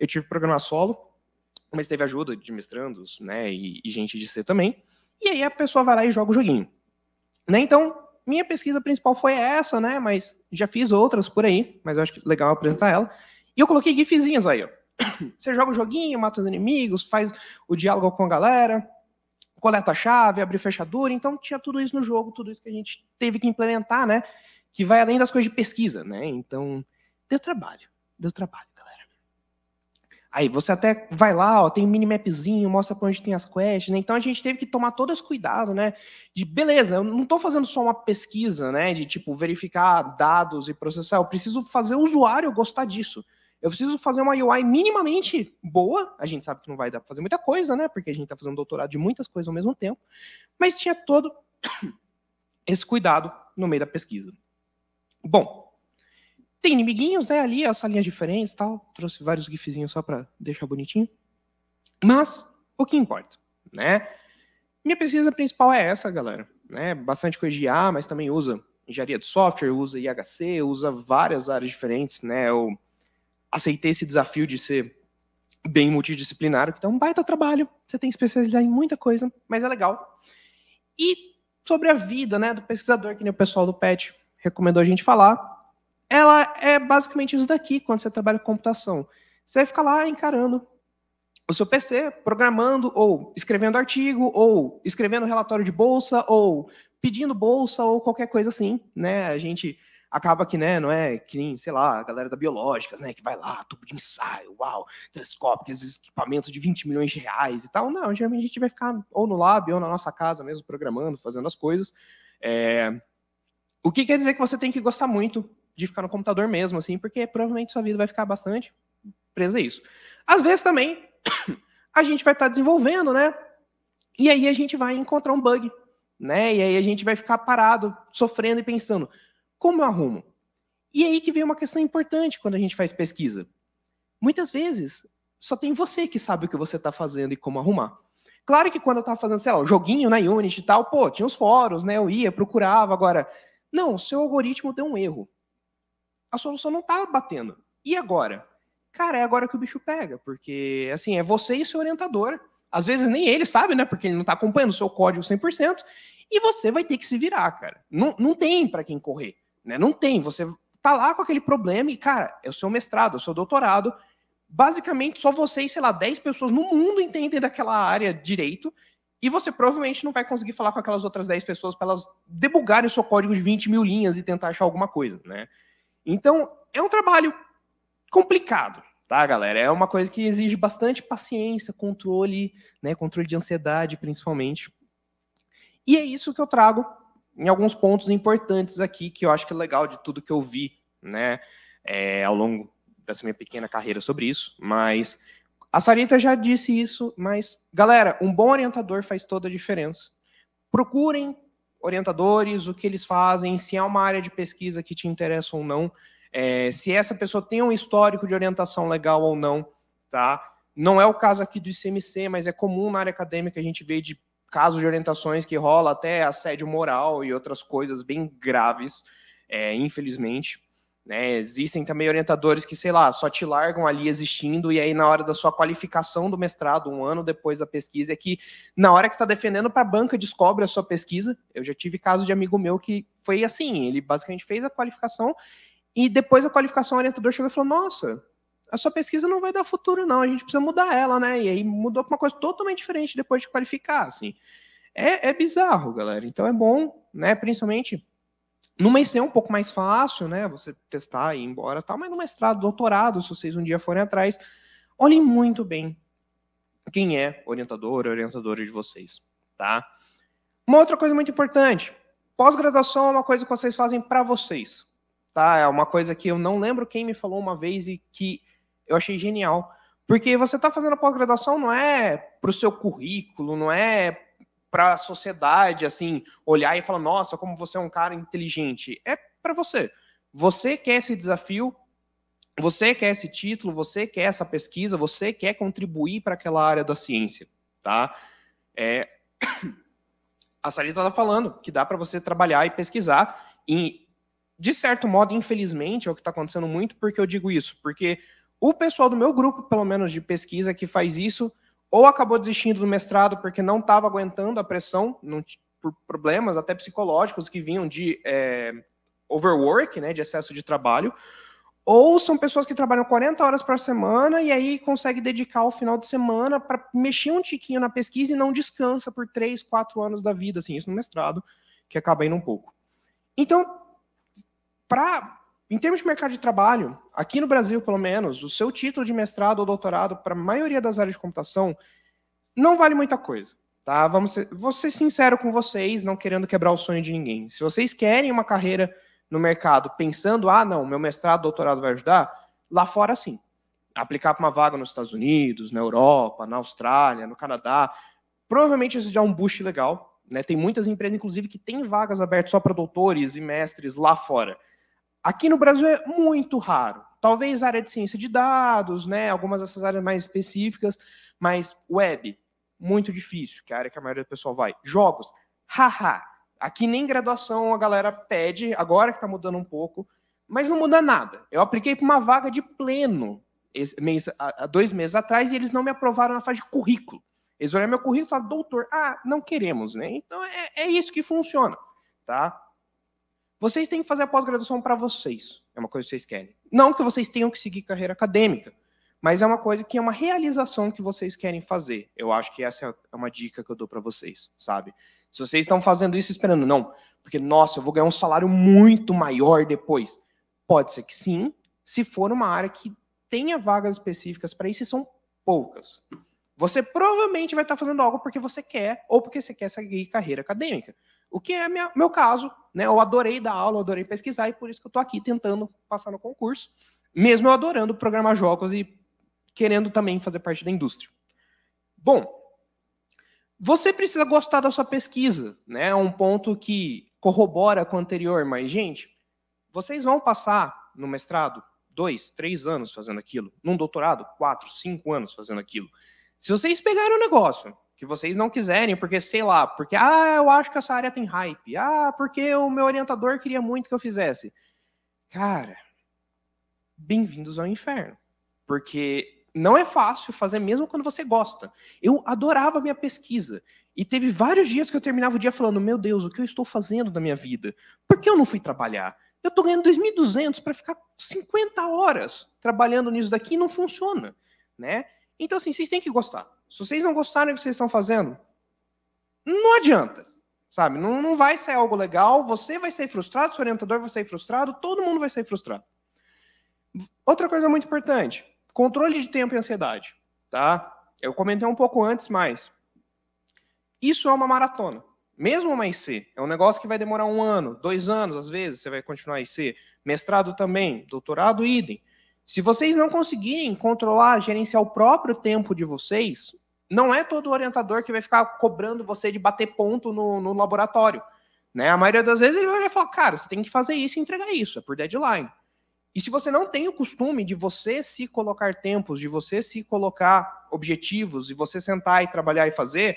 Speaker 5: eu tive que programar solo, mas teve ajuda de mestrandos, né, e, e gente de C também. E aí a pessoa vai lá e joga o joguinho. Né, então, minha pesquisa principal foi essa, né, mas já fiz outras por aí, mas eu acho que legal apresentar ela. E eu coloquei gifzinhos aí, ó. Você joga o joguinho, mata os inimigos, faz o diálogo com a galera, coleta a chave, abre fechadura, então tinha tudo isso no jogo, tudo isso que a gente teve que implementar, né? que vai além das coisas de pesquisa, né? Então, deu trabalho, deu trabalho, galera. Aí você até vai lá, ó, tem um minimapzinho, mostra para onde tem as quests, né? Então a gente teve que tomar todo esse cuidado, né? De beleza, eu não estou fazendo só uma pesquisa, né? De tipo verificar dados e processar, eu preciso fazer o usuário gostar disso. Eu preciso fazer uma UI minimamente boa. A gente sabe que não vai dar para fazer muita coisa, né? Porque a gente está fazendo doutorado de muitas coisas ao mesmo tempo. Mas tinha todo esse cuidado no meio da pesquisa. Bom, tem inimiguinhos, né? Ali, as salinhas diferentes e tal. Trouxe vários gifzinhos só para deixar bonitinho. Mas, o que importa, né? Minha pesquisa principal é essa, galera. Né? Bastante coisa de IA, mas também usa engenharia de software, usa IHC, usa várias áreas diferentes, né? Eu aceitei esse desafio de ser bem multidisciplinar, que dá é um baita trabalho. Você tem que especializar em muita coisa, mas é legal. E sobre a vida, né, do pesquisador, que nem o pessoal do PET recomendou a gente falar, ela é basicamente isso daqui quando você trabalha com computação. Você vai ficar lá encarando o seu PC, programando, ou escrevendo artigo, ou escrevendo relatório de bolsa, ou pedindo bolsa, ou qualquer coisa assim, né? A gente acaba que, né, não é que nem, sei lá, a galera da Biológicas, né, que vai lá, tubo de ensaio, uau, telescópio, esses equipamentos de 20 milhões de reais e tal. Não, geralmente a gente vai ficar ou no lab, ou na nossa casa mesmo, programando, fazendo as coisas. É, o que quer dizer que você tem que gostar muito de ficar no computador mesmo, assim, porque provavelmente sua vida vai ficar bastante presa a isso. Às vezes também a gente vai estar tá desenvolvendo, né? E aí a gente vai encontrar um bug, né? E aí a gente vai ficar parado, sofrendo e pensando, como eu arrumo? E aí que vem uma questão importante quando a gente faz pesquisa. Muitas vezes só tem você que sabe o que você está fazendo e como arrumar. Claro que quando eu estava fazendo, sei lá, o joguinho na Unity e tal, pô, tinha os fóruns, né? Eu ia, procurava. Agora, não, o seu algoritmo deu um erro. A solução não está batendo. E agora? Cara, é agora que o bicho pega, porque assim, é você e seu orientador. Às vezes nem ele sabe, né? Porque ele não está acompanhando o seu código 100%, e você vai ter que se virar, cara. Não, não tem para quem correr, né? Não tem. Você tá lá com aquele problema e, cara, é o seu mestrado, é o seu doutorado. Basicamente, só você e sei lá, 10 pessoas no mundo entendem daquela área direito e você provavelmente não vai conseguir falar com aquelas outras 10 pessoas para elas debugarem o seu código de 20 mil linhas e tentar achar alguma coisa, né? Então, é um trabalho complicado, tá, galera? É uma coisa que exige bastante paciência, controle, né? Controle de ansiedade, principalmente. E é isso que eu trago em alguns pontos importantes aqui que eu acho que é legal de tudo que eu vi, né, é, ao longo dessa minha pequena carreira sobre isso, mas a Sarita já disse isso, mas, galera, um bom orientador faz toda a diferença. Procurem orientadores, o que eles fazem, se é uma área de pesquisa que te interessa ou não, é, se essa pessoa tem um histórico de orientação legal ou não, tá? Não é o caso aqui do ICMC, mas é comum na área acadêmica a gente ver de casos de orientações que rola até assédio moral e outras coisas bem graves, é, infelizmente. Né? Existem também orientadores que, sei lá, só te largam ali existindo, e aí na hora da sua qualificação do mestrado, um ano depois da pesquisa, é que na hora que está defendendo para a banca descobre a sua pesquisa. Eu já tive caso de amigo meu que foi assim: ele basicamente fez a qualificação, e depois da qualificação, o orientador chegou e falou: Nossa, a sua pesquisa não vai dar futuro, não, a gente precisa mudar ela, né? E aí mudou para uma coisa totalmente diferente depois de qualificar, assim. É, é bizarro, galera. Então é bom, né? Principalmente no mestrado é um pouco mais fácil, né? Você testar e ir embora tal, mas no mestrado, doutorado, se vocês um dia forem atrás, olhem muito bem quem é orientador, orientadora de vocês, tá? Uma outra coisa muito importante, pós-graduação é uma coisa que vocês fazem para vocês, tá? É uma coisa que eu não lembro quem me falou uma vez e que eu achei genial, porque você está fazendo a pós-graduação não é para o seu currículo, não é para a sociedade, assim, olhar e falar: nossa, como você é um cara inteligente. É para você. Você quer esse desafio, você quer esse título, você quer essa pesquisa, você quer contribuir para aquela área da ciência, tá? É... A Sarita está falando que dá para você trabalhar e pesquisar, e de certo modo, infelizmente, é o que está acontecendo muito, porque eu digo isso, porque o pessoal do meu grupo, pelo menos de pesquisa, que faz isso, ou acabou desistindo do mestrado porque não estava aguentando a pressão, não, por problemas até psicológicos que vinham de é, overwork, né, de excesso de trabalho, ou são pessoas que trabalham 40 horas por semana e aí consegue dedicar o final de semana para mexer um tiquinho na pesquisa e não descansa por 3, 4 anos da vida, assim, isso no mestrado, que acaba indo um pouco. Então, para em termos de mercado de trabalho, aqui no Brasil, pelo menos, o seu título de mestrado ou doutorado para a maioria das áreas de computação não vale muita coisa. Tá? Vamos ser, vou ser sincero com vocês, não querendo quebrar o sonho de ninguém. Se vocês querem uma carreira no mercado pensando, ah, não, meu mestrado, doutorado vai ajudar, lá fora sim. Aplicar para uma vaga nos Estados Unidos, na Europa, na Austrália, no Canadá, provavelmente isso já é um boost legal. Né? Tem muitas empresas, inclusive, que têm vagas abertas só para doutores e mestres lá fora. Aqui no Brasil é muito raro. Talvez área de ciência de dados, né? Algumas dessas áreas mais específicas, mas web, muito difícil, que é a área que a maioria do pessoal vai. Jogos, haha. Aqui nem graduação a galera pede, agora que está mudando um pouco, mas não muda nada. Eu apliquei para uma vaga de pleno esse mês, há dois meses atrás e eles não me aprovaram na fase de currículo. Eles olharam meu currículo e falaram, doutor, ah, não queremos, né? Então é, é isso que funciona, tá? Vocês têm que fazer a pós-graduação para vocês. É uma coisa que vocês querem. Não que vocês tenham que seguir carreira acadêmica, mas é uma coisa que é uma realização que vocês querem fazer. Eu acho que essa é uma dica que eu dou para vocês, sabe? Se vocês estão fazendo isso esperando, não, porque nossa, eu vou ganhar um salário muito maior depois. Pode ser que sim, se for uma área que tenha vagas específicas para isso, e são poucas. Você provavelmente vai estar fazendo algo porque você quer ou porque você quer seguir carreira acadêmica. O que é minha, meu caso, né? Eu adorei dar aula, eu adorei pesquisar e por isso que eu estou aqui tentando passar no concurso, mesmo eu adorando programar jogos e querendo também fazer parte da indústria. Bom, você precisa gostar da sua pesquisa, né? É um ponto que corrobora com o anterior, mas gente, vocês vão passar no mestrado dois, três anos fazendo aquilo, num doutorado quatro, cinco anos fazendo aquilo. Se vocês pegarem o negócio que vocês não quiserem, porque sei lá, porque ah, eu acho que essa área tem hype. Ah, porque o meu orientador queria muito que eu fizesse. Cara, bem-vindos ao inferno. Porque não é fácil fazer mesmo quando você gosta. Eu adorava minha pesquisa. E teve vários dias que eu terminava o dia falando: "Meu Deus, o que eu estou fazendo na minha vida? Por que eu não fui trabalhar? Eu estou ganhando 2.200 para ficar 50 horas trabalhando nisso daqui e não funciona, né? Então assim, vocês têm que gostar. Se vocês não gostarem do que vocês estão fazendo, não adianta, sabe? Não, não vai ser algo legal, você vai ser frustrado, seu orientador vai ser frustrado, todo mundo vai ser frustrado. Outra coisa muito importante, controle de tempo e ansiedade, tá? Eu comentei um pouco antes, mas isso é uma maratona. Mesmo uma IC, é um negócio que vai demorar um ano, dois anos, às vezes você vai continuar a IC. Mestrado também, doutorado, idem. Se vocês não conseguirem controlar, gerenciar o próprio tempo de vocês, não é todo orientador que vai ficar cobrando você de bater ponto no, no laboratório. Né? A maioria das vezes ele vai falar, cara, você tem que fazer isso e entregar isso, é por deadline. E se você não tem o costume de você se colocar tempos, de você se colocar objetivos, de você sentar e trabalhar e fazer,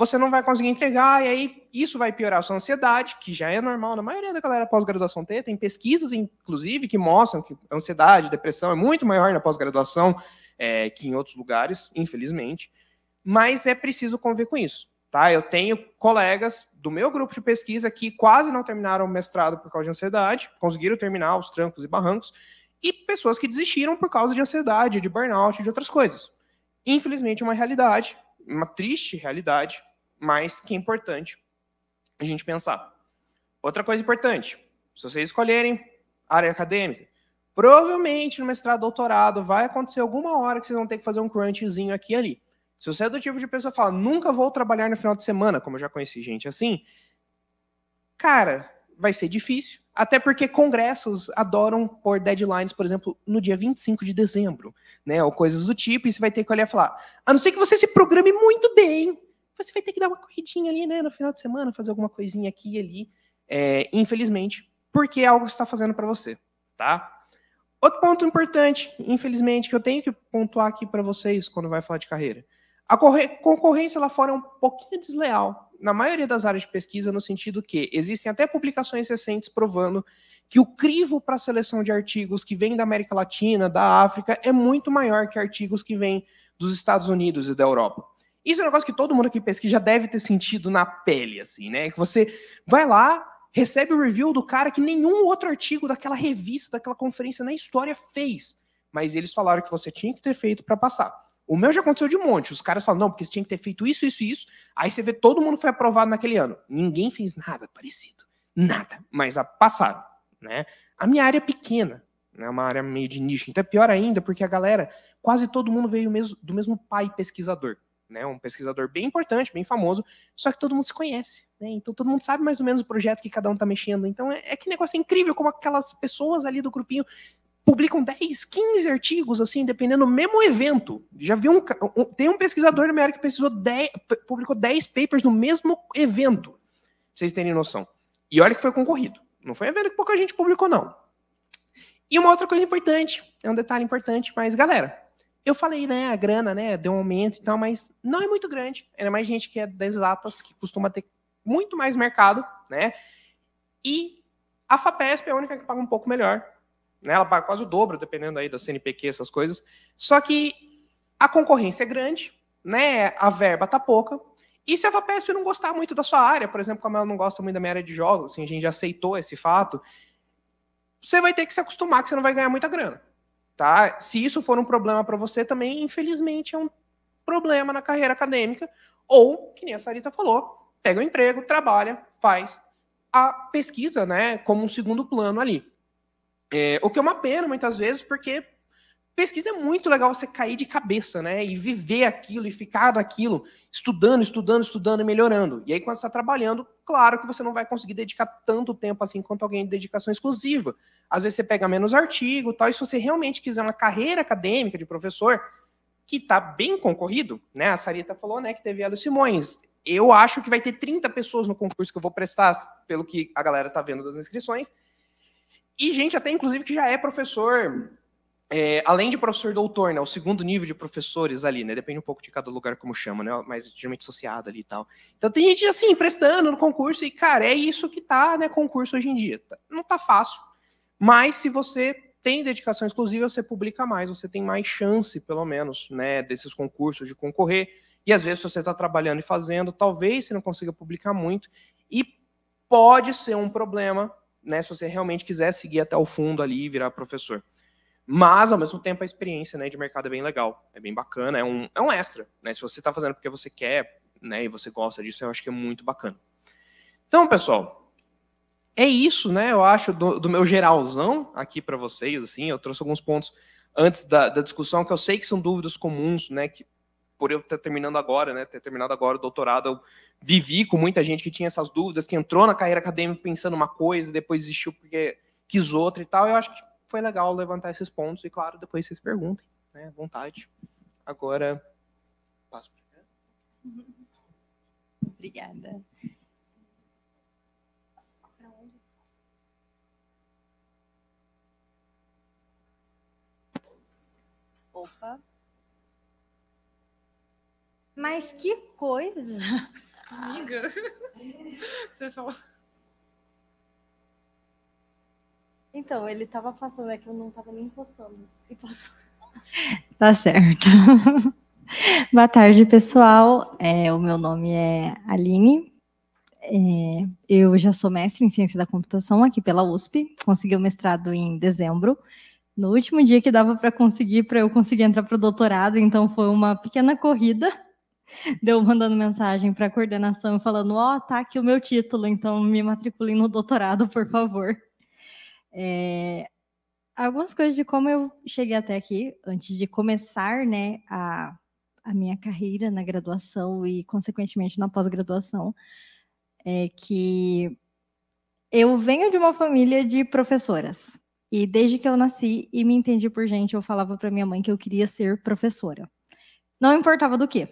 Speaker 5: você não vai conseguir entregar, e aí isso vai piorar a sua ansiedade, que já é normal na maioria da galera pós-graduação ter. Tem pesquisas, inclusive, que mostram que ansiedade, depressão é muito maior na pós-graduação é, que em outros lugares, infelizmente. Mas é preciso conviver com isso. Tá? Eu tenho colegas do meu grupo de pesquisa que quase não terminaram o mestrado por causa de ansiedade, conseguiram terminar os trancos e barrancos, e pessoas que desistiram por causa de ansiedade, de burnout, de outras coisas. Infelizmente, é uma realidade, uma triste realidade, mas que é importante a gente pensar. Outra coisa importante, se vocês escolherem área acadêmica, provavelmente no mestrado, doutorado, vai acontecer alguma hora que vocês vão ter que fazer um crunchzinho aqui e ali. Se você é do tipo de pessoa que fala, nunca vou trabalhar no final de semana, como eu já conheci gente assim, cara, vai ser difícil. Até porque congressos adoram pôr deadlines, por exemplo, no dia 25 de dezembro, né? Ou coisas do tipo, e você vai ter que olhar e falar, a não ser que você se programe muito bem, você vai ter que dar uma corridinha ali, né, no final de semana, fazer alguma coisinha aqui e ali, é, infelizmente, porque é algo que está fazendo para você, tá? Outro ponto importante, infelizmente, que eu tenho que pontuar aqui para vocês quando vai falar de carreira. A concorrência lá fora é um pouquinho desleal, na maioria das áreas de pesquisa, no sentido que existem até publicações recentes provando que o crivo para a seleção de artigos que vem da América Latina, da África, é muito maior que artigos que vêm dos Estados Unidos e da Europa. Isso é um negócio que todo mundo aqui pesquisa já deve ter sentido na pele, assim, né? Que você vai lá, recebe o review do cara que nenhum outro artigo daquela revista, daquela conferência na história fez. Mas eles falaram que você tinha que ter feito para passar. O meu já aconteceu de um monte. Os caras falam, não, porque você tinha que ter feito isso, isso e isso. Aí você vê todo mundo foi aprovado naquele ano. Ninguém fez nada parecido. Nada. Mas a, passaram, né? A minha área é pequena. É uma área meio de nicho. Então é pior ainda, porque a galera, quase todo mundo veio mesmo, do mesmo pai pesquisador né, um pesquisador bem importante, bem famoso, só que todo mundo se conhece, né? Então todo mundo sabe mais ou menos o projeto que cada um está mexendo. Então é, é, que negócio é incrível como aquelas pessoas ali do grupinho publicam 10, 15 artigos, assim, dependendo do mesmo evento. Já vi um, um tem um pesquisador na minha que 10, publicou 10 papers no mesmo evento, pra vocês terem noção. E olha que foi concorrido. Não foi um evento que pouca gente publicou, não. E uma outra coisa importante, é um detalhe importante, mas galera, eu falei, né, a grana, né, deu um aumento e tal, mas não é muito grande. Era mais gente que é das latas, que costuma ter muito mais mercado, né? E a FAPESP é a única que paga um pouco melhor. Né? Ela paga quase o dobro, dependendo aí da CNPq, essas coisas. Só que a concorrência é grande, né? A verba tá pouca. E se a FAPESP não gostar muito da sua área, por exemplo, como ela não gosta muito da minha área de jogos, assim, a gente já aceitou esse fato, você vai ter que se acostumar que você não vai ganhar muita grana. Tá? Se isso for um problema para você também, infelizmente é um problema na carreira acadêmica. Ou, que nem a Sarita falou, pega o um emprego, trabalha, faz a pesquisa, né, como um segundo plano ali. É, o que é uma pena muitas vezes, porque pesquisa é muito legal você cair de cabeça, né? E viver aquilo e ficar naquilo, estudando, estudando, estudando e melhorando. E aí, quando você está trabalhando, claro que você não vai conseguir dedicar tanto tempo assim quanto alguém de dedicação exclusiva. Às vezes você pega menos artigo tal, e se você realmente quiser uma carreira acadêmica de professor, que está bem concorrido, né? A Sarita falou, né, que teve Hélio Simões. Eu acho que vai ter 30 pessoas no concurso que eu vou prestar, pelo que a galera está vendo das inscrições. E gente até, inclusive, que já é professor é, além de professor doutor, né, o segundo nível de professores ali, né, depende um pouco de cada lugar como chama, né, mas geralmente associado ali e tal. Então tem gente assim prestando no concurso e cara, é isso que tá, né, concurso hoje em dia. Tá, não tá fácil, mas se você tem dedicação exclusiva, você publica mais, você tem mais chance, pelo menos, né, desses concursos de concorrer. E às vezes se você está trabalhando e fazendo, talvez você não consiga publicar muito e pode ser um problema, né, se você realmente quiser seguir até o fundo ali e virar professor. Mas, ao mesmo tempo, a experiência né, de mercado é bem legal, é bem bacana, é um, é um extra. Né? Se você está fazendo porque você quer né, e você gosta disso, eu acho que é muito bacana. Então, pessoal, é isso, né? Eu acho do, do meu geralzão aqui para vocês. Assim, eu trouxe alguns pontos antes da, da, discussão que eu sei que são dúvidas comuns, né? Que por eu estar terminando agora, né? Ter terminado agora o doutorado, eu vivi com muita gente que tinha essas dúvidas, que entrou na carreira acadêmica pensando uma coisa, depois existiu porque quis outra e tal. Eu acho que foi legal levantar esses pontos e, claro, depois vocês perguntem, né? Vontade. Agora, passo para
Speaker 2: Obrigada.
Speaker 6: Opa. Mas que coisa! Amiga, você falou. Então, ele tava passando, é que eu não tava nem postando. E passou. Tá certo. Boa tarde, pessoal. É, o meu nome é Aline. É, eu já sou mestre em ciência da computação aqui pela USP. Consegui o mestrado em dezembro, no último dia que dava para conseguir, para eu conseguir entrar para o doutorado. Então foi uma pequena corrida. Deu mandando mensagem para a coordenação falando: Ó, oh, tá aqui o meu título, então me matriculem no doutorado, por favor. É, algumas coisas de como eu cheguei até aqui, antes de começar né, a, a minha carreira na graduação e, consequentemente, na pós-graduação, é que eu venho de uma família de professoras. E desde que eu nasci e me entendi por gente, eu falava para minha mãe que eu queria ser professora. Não importava do que.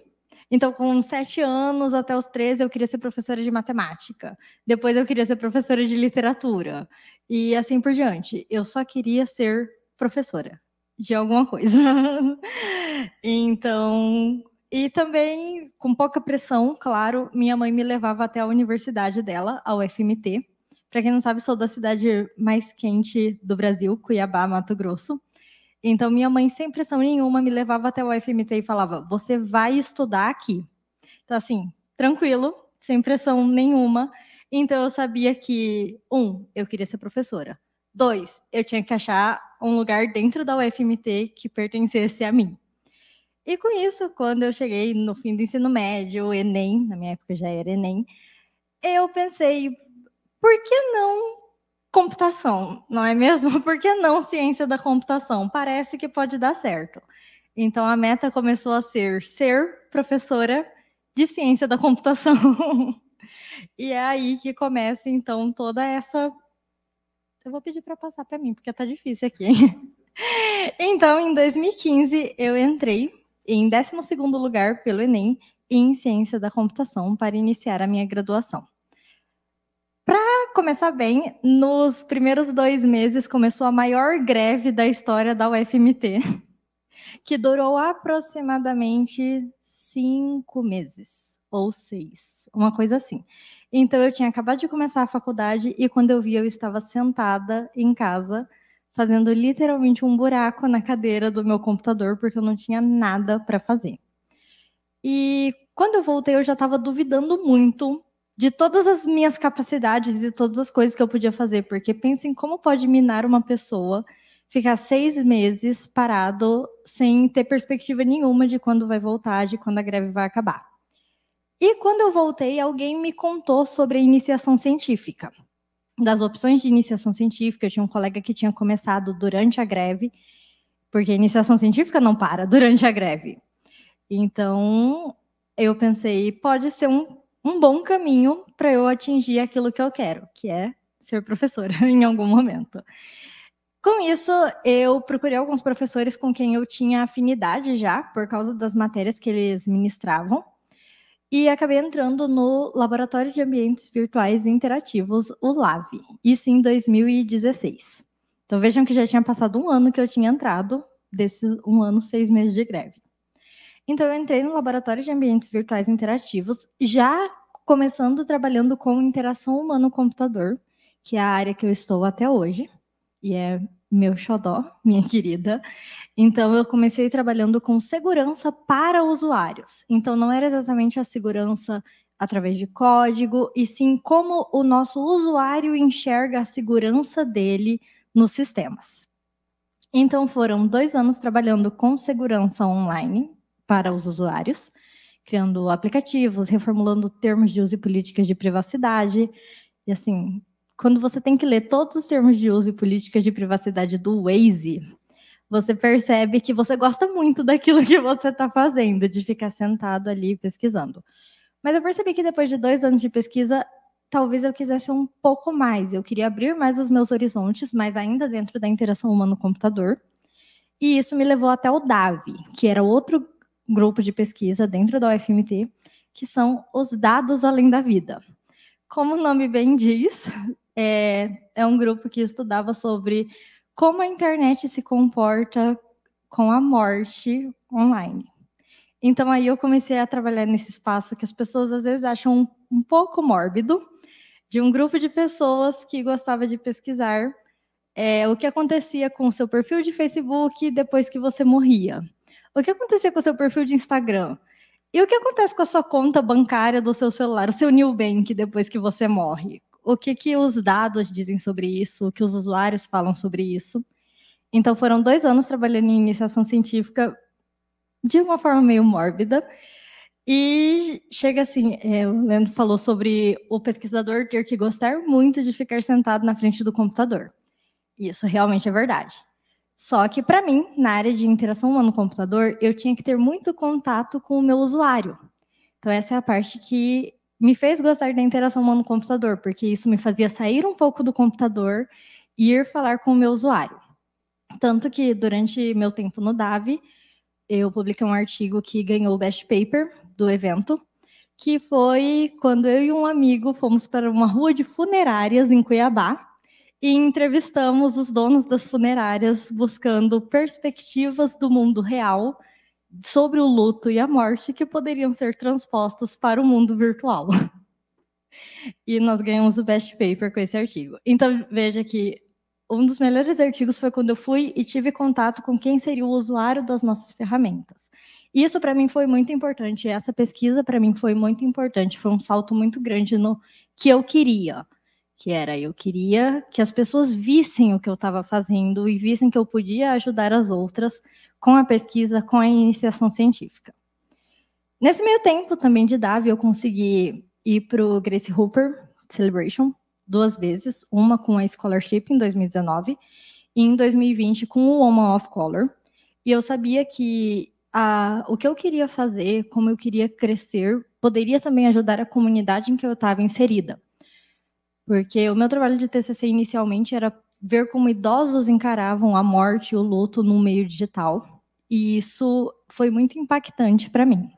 Speaker 6: Então, com sete anos até os 13, eu queria ser professora de matemática. Depois, eu queria ser professora de literatura e assim por diante. Eu só queria ser professora de alguma coisa. então, e também com pouca pressão, claro, minha mãe me levava até a universidade dela, a UFMT. Para quem não sabe, sou da cidade mais quente do Brasil, Cuiabá, Mato Grosso. Então, minha mãe, sem pressão nenhuma, me levava até o UFMT e falava: Você vai estudar aqui. Então, assim, tranquilo, sem pressão nenhuma. Então eu sabia que, um, eu queria ser professora. Dois, eu tinha que achar um lugar dentro da UFMT que pertencesse a mim. E com isso, quando eu cheguei no fim do ensino médio, Enem, na minha época já era Enem, eu pensei, por que não computação, não é mesmo? Por que não ciência da computação? Parece que pode dar certo. Então a meta começou a ser ser professora de ciência da
Speaker 4: computação.
Speaker 6: E é aí que começa, então, toda essa. Eu vou pedir para passar para mim, porque tá difícil aqui. Hein? Então, em 2015, eu entrei em 12 lugar pelo Enem em Ciência da Computação para iniciar a minha graduação. Para começar bem, nos primeiros dois meses começou a maior greve da história da UFMT, que durou aproximadamente cinco meses ou seis, uma coisa assim. Então eu tinha acabado de começar a faculdade e quando eu vi eu estava sentada em casa fazendo literalmente um buraco na cadeira do meu computador porque eu não tinha nada para fazer. E quando eu voltei eu já estava duvidando muito de todas as minhas capacidades e todas as coisas que eu podia fazer, porque pensem como pode minar uma pessoa ficar seis meses parado sem ter perspectiva nenhuma de quando vai voltar, de quando a greve vai acabar. E quando eu voltei, alguém me contou sobre a iniciação científica. Das opções de iniciação científica, eu tinha um colega que tinha começado durante a greve, porque a iniciação científica não para durante a greve. Então, eu pensei, pode ser um, um bom caminho para eu atingir aquilo que eu quero, que é ser professora em algum momento. Com isso, eu procurei alguns professores com quem eu tinha afinidade já, por causa das matérias que eles ministravam e acabei entrando no Laboratório de Ambientes Virtuais Interativos, o LAV, isso em 2016. Então vejam que já tinha passado um ano que eu tinha entrado, desse um ano, seis meses de greve. Então eu entrei no Laboratório de Ambientes Virtuais Interativos, já começando trabalhando com interação humano-computador, que é a área que eu estou até hoje, e é meu xodó, minha querida. Então, eu comecei trabalhando com segurança para usuários. Então, não era exatamente a segurança através de código, e sim como o nosso usuário enxerga a segurança dele nos sistemas. Então, foram dois anos trabalhando com segurança online para os usuários, criando aplicativos, reformulando termos de uso e políticas de privacidade. E assim, quando você tem que ler todos os termos de uso e políticas de privacidade do Waze, você percebe que você gosta muito daquilo que você está fazendo, de ficar sentado ali pesquisando. Mas eu percebi que depois de dois anos de pesquisa, talvez eu quisesse um pouco mais. Eu queria abrir mais os meus horizontes, mas ainda dentro da interação humano-computador. E isso me levou até o DAVI, que era outro grupo de pesquisa dentro da UFMT, que são os dados além da vida. Como o nome bem diz, é, é um grupo que estudava sobre como a internet se comporta com a morte online. Então aí eu comecei a trabalhar nesse espaço que as pessoas às vezes acham um, um pouco mórbido, de um grupo de pessoas que gostava de pesquisar é, o que acontecia com o seu perfil de Facebook depois que você morria, o que acontecia com o seu perfil de Instagram e o que acontece com a sua conta bancária do seu celular, o seu New Bank depois que você morre o que, que os dados dizem sobre isso, o que os usuários falam sobre isso. Então, foram dois anos trabalhando em iniciação científica de uma forma meio mórbida. E chega assim, é, o Leandro falou sobre o pesquisador ter que gostar muito de ficar sentado na frente do computador. Isso realmente é verdade. Só que, para mim, na área de interação humano-computador, eu tinha que ter muito contato com o meu usuário. Então, essa é a parte que me fez gostar da interação humano no computador, porque isso me fazia sair um pouco do computador e ir falar com o meu usuário. Tanto que durante meu tempo no DAV, eu publiquei um artigo que ganhou o best paper do evento, que foi quando eu e um amigo fomos para uma rua de funerárias em Cuiabá e entrevistamos os donos das funerárias buscando perspectivas do mundo real sobre o luto e a morte que poderiam ser transpostos para o mundo virtual. E nós ganhamos o best paper com esse artigo. Então, veja que um dos melhores artigos foi quando eu fui e tive contato com quem seria o usuário das nossas ferramentas. Isso para mim foi muito importante, essa pesquisa para mim foi muito importante, foi um salto muito grande no que eu queria, que era eu queria que as pessoas vissem o que eu estava fazendo e vissem que eu podia ajudar as outras com a pesquisa, com a iniciação científica. Nesse meio tempo também de Davi, eu consegui ir para o Grace Hooper Celebration duas vezes, uma com a Scholarship em 2019 e em 2020 com o Woman of Color. E eu sabia que a, o que eu queria fazer, como eu queria crescer, poderia também ajudar a comunidade em que eu estava inserida. Porque o meu trabalho de TCC inicialmente era ver como idosos encaravam a morte e o luto no meio digital. E isso foi muito impactante para mim.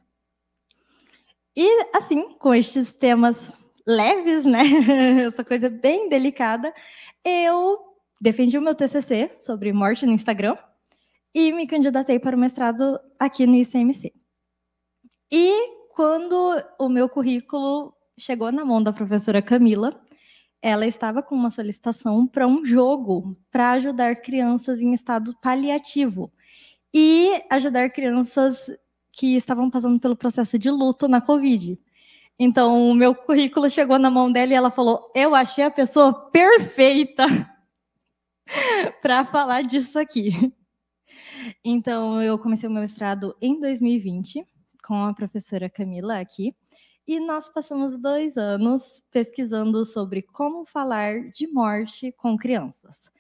Speaker 6: E assim, com estes temas leves, né? Essa coisa bem delicada, eu defendi o meu TCC sobre morte no Instagram e me candidatei para o mestrado aqui no ICMC. E quando o meu currículo chegou na mão da professora Camila, ela estava com uma solicitação para um jogo para ajudar crianças em estado paliativo e ajudar crianças que estavam passando pelo processo de luto na Covid. Então, o meu currículo chegou na mão dela e ela falou: Eu achei a pessoa perfeita para falar disso aqui. Então, eu comecei o meu mestrado em 2020 com a professora Camila aqui. E nós passamos dois anos pesquisando sobre como falar de morte com crianças.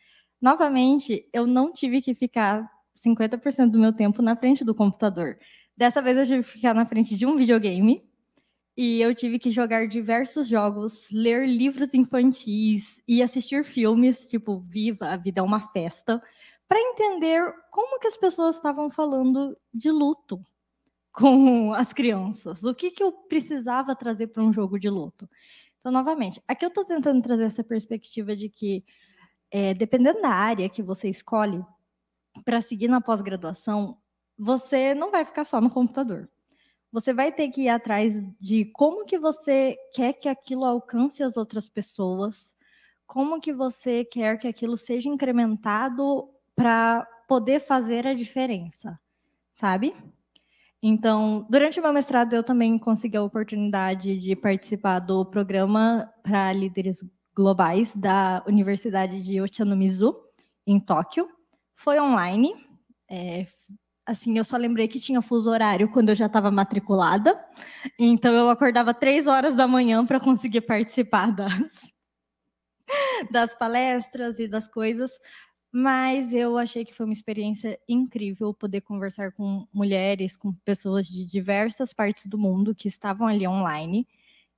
Speaker 6: Novamente, eu não tive que ficar 50% do meu tempo na frente do computador. Dessa vez eu tive que ficar na frente de um videogame e eu tive que jogar diversos jogos, ler livros infantis e assistir filmes, tipo Viva, a vida é uma festa, para entender como que as pessoas estavam falando de luto com as crianças? O que, que eu precisava trazer para um jogo de luto? Então, novamente, aqui eu estou tentando trazer essa perspectiva de que, é, dependendo da área que você escolhe para seguir na pós-graduação, você não vai ficar só no computador. Você vai ter que ir atrás de como que você quer que aquilo alcance as outras pessoas, como que você quer que aquilo seja incrementado para poder fazer a diferença, sabe? Então, durante o meu mestrado, eu também consegui a oportunidade de participar do programa para líderes globais da Universidade de Ochanomizu, em Tóquio. Foi online. É, assim, eu só lembrei que tinha fuso horário quando eu já estava matriculada. Então, eu acordava três horas da manhã para conseguir participar das, das palestras e das coisas mas eu achei que foi uma experiência incrível poder conversar com mulheres, com pessoas de diversas partes do mundo que estavam ali online.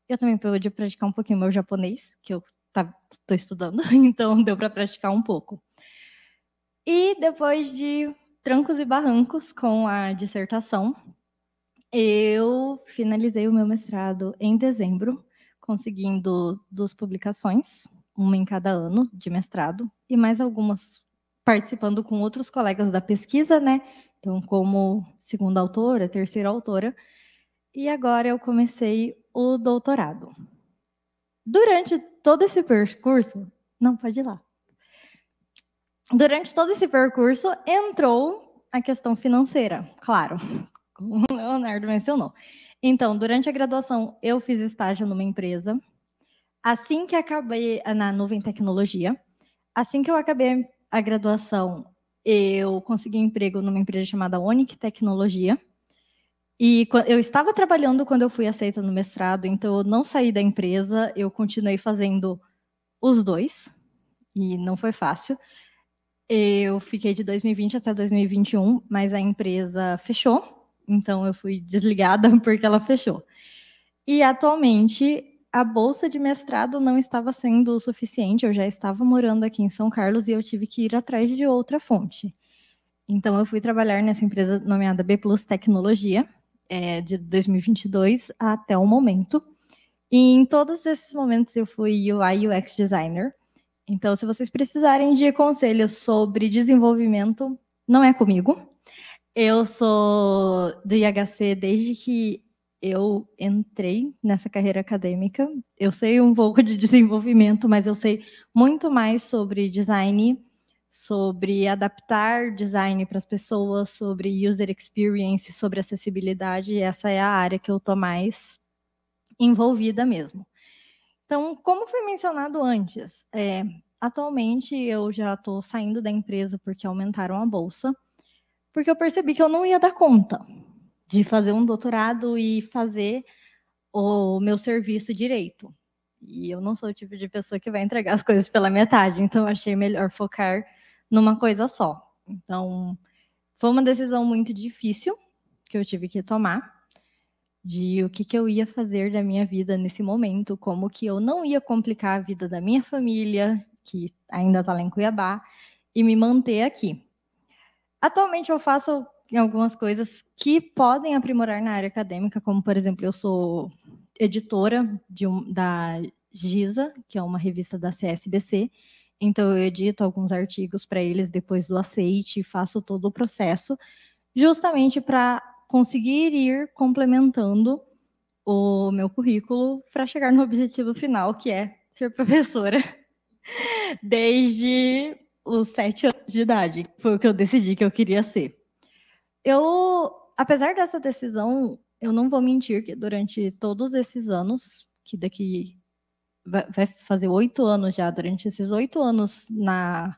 Speaker 6: Eu também pude praticar um pouquinho meu japonês, que eu estou tá, estudando, então deu para praticar um pouco. E depois de trancos e barrancos com a dissertação, eu finalizei o meu mestrado em dezembro, conseguindo duas publicações uma em cada ano de mestrado, e mais algumas participando com outros colegas da pesquisa, né? Então, como segunda autora, terceira autora. E agora eu comecei o doutorado. Durante todo esse percurso, não pode ir lá. Durante todo esse percurso entrou a questão financeira, claro, como o Leonardo mencionou. Então, durante a graduação, eu fiz estágio numa empresa assim que acabei eh, na nuvem tecnologia, assim que eu acabei a graduação, eu consegui um emprego numa empresa chamada Onic Tecnologia. E eu estava trabalhando quando eu fui aceita no mestrado, então eu não saí da empresa, eu continuei fazendo os dois, e não foi fácil. Eu fiquei de 2020 até 2021, mas a empresa fechou, então eu fui desligada porque ela fechou. E atualmente a bolsa de mestrado não estava sendo o suficiente, eu já estava morando aqui em São Carlos e eu tive que ir atrás de outra fonte. Então, eu fui trabalhar nessa empresa nomeada B Plus Tecnologia, é, de 2022 até o momento. E em todos esses momentos, eu fui UI UX Designer. Então, se vocês precisarem de conselhos sobre desenvolvimento, não é comigo. Eu sou do IHC desde que eu entrei nessa carreira acadêmica. Eu sei um pouco de desenvolvimento, mas eu sei muito mais sobre design, sobre adaptar design para as pessoas, sobre user experience, sobre acessibilidade. Essa é a área que eu tô mais envolvida mesmo. Então, como foi mencionado antes, é, atualmente eu já estou saindo da empresa porque aumentaram a bolsa, porque eu percebi que eu não ia dar conta de fazer um doutorado e fazer o meu serviço direito. E eu não sou o tipo de pessoa que vai entregar as coisas pela metade, então achei melhor focar numa coisa só. Então, foi uma decisão muito difícil que eu tive que tomar de o que, que eu ia fazer da minha vida nesse momento, como que eu não ia complicar a vida da minha família, que ainda está lá em Cuiabá, e me manter aqui. Atualmente eu faço algumas coisas que podem aprimorar na área acadêmica, como, por exemplo, eu sou editora de um, da Giza, que é uma revista da CSBC, então eu edito alguns artigos para eles depois do aceite, e faço todo o processo, justamente para conseguir ir complementando o meu currículo para chegar no objetivo final, que é ser professora desde os sete anos de idade. Foi o que eu decidi que eu queria ser eu, apesar dessa decisão, eu não vou mentir que durante todos esses anos, que daqui vai fazer oito anos já, durante esses oito anos na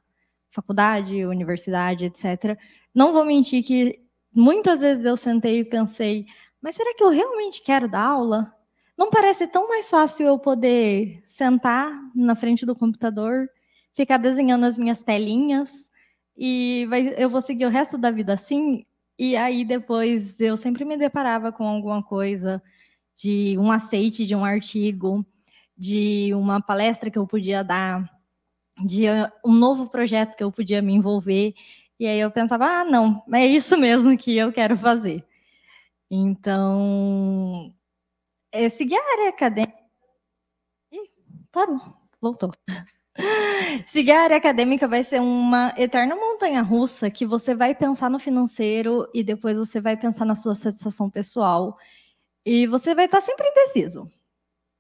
Speaker 6: faculdade, universidade, etc., não vou mentir que muitas vezes eu sentei e pensei, mas será que eu realmente quero dar aula? Não parece tão mais fácil eu poder sentar na frente do computador, ficar desenhando as minhas telinhas e eu vou seguir o resto da vida assim? E aí depois eu sempre me deparava com alguma coisa de um aceite de um artigo, de uma palestra que eu podia dar, de eh, um novo projeto que eu podia me envolver. E aí eu pensava, ah, não, é isso mesmo que eu quero fazer. Então, é seguir a área acadêmica. Ih, parou, voltou. Seguir a área acadêmica vai ser uma eterna montanha russa que você vai pensar no financeiro e depois você vai pensar na sua satisfação pessoal. E você vai estar sempre indeciso.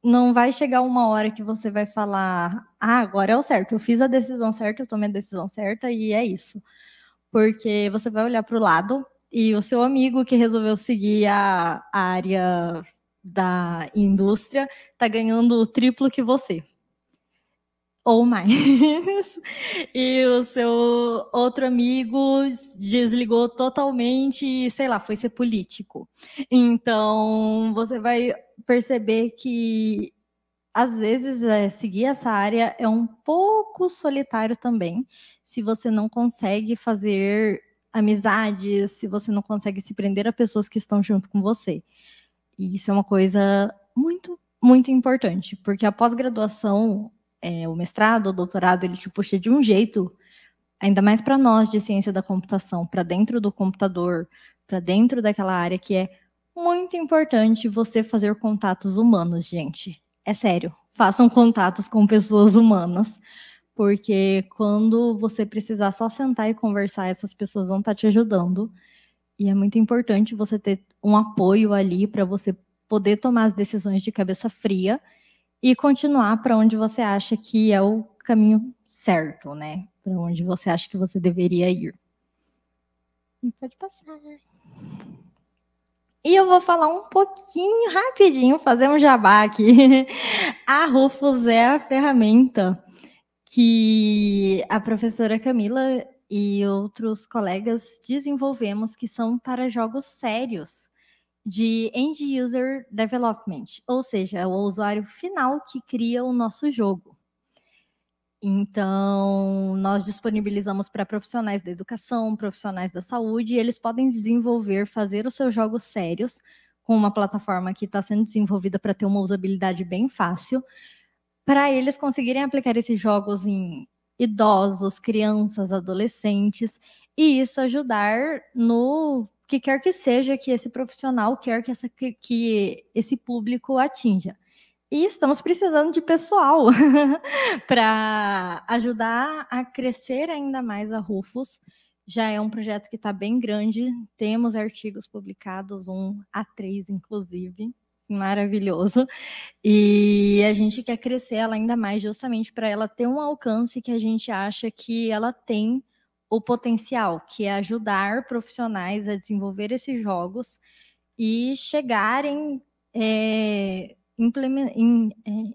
Speaker 6: Não vai chegar uma hora que você vai falar: ah, agora é o certo, eu fiz a decisão certa, eu tomei a decisão certa e é isso. Porque você vai olhar para o lado e o seu amigo que resolveu seguir a área da indústria está ganhando o triplo que você ou mais. e o seu outro amigo desligou totalmente e, sei lá, foi ser político. Então, você vai perceber que às vezes é, seguir essa área é um pouco solitário também, se você não consegue fazer amizades, se você não consegue se prender a pessoas que estão junto com você. E isso é uma coisa muito, muito importante, porque a pós-graduação é, o mestrado ou doutorado, ele te puxa de um jeito, ainda mais para nós de ciência da computação, para dentro do computador, para dentro daquela área que é muito importante você fazer contatos humanos, gente. É sério, façam contatos com pessoas humanas, porque quando você precisar só sentar e conversar, essas pessoas vão estar tá te ajudando. E é muito importante você ter um apoio ali para você poder tomar as decisões de cabeça fria e continuar para onde você acha que é o caminho certo, né? Para onde você acha que você deveria ir. E pode passar. E eu vou falar um pouquinho rapidinho, fazer um jabá aqui. A Rufus é a ferramenta que a professora Camila e outros colegas desenvolvemos que são para jogos sérios de End User Development, ou seja, é o usuário final que cria o nosso jogo. Então, nós disponibilizamos para profissionais da educação, profissionais da saúde, e eles podem desenvolver, fazer os seus jogos sérios com uma plataforma que está sendo desenvolvida para ter uma usabilidade bem fácil, para eles conseguirem aplicar esses jogos em idosos, crianças, adolescentes, e isso ajudar no que quer que seja que esse profissional quer que, essa, que, que esse público atinja. E estamos precisando de pessoal para ajudar a crescer ainda mais a Rufus. Já é um projeto que está bem grande, temos artigos publicados, um a três, inclusive, maravilhoso. E a gente quer crescer ela ainda mais, justamente para ela ter um alcance que a gente acha que ela tem o potencial, que é ajudar profissionais a desenvolver esses jogos e chegarem é, em, é,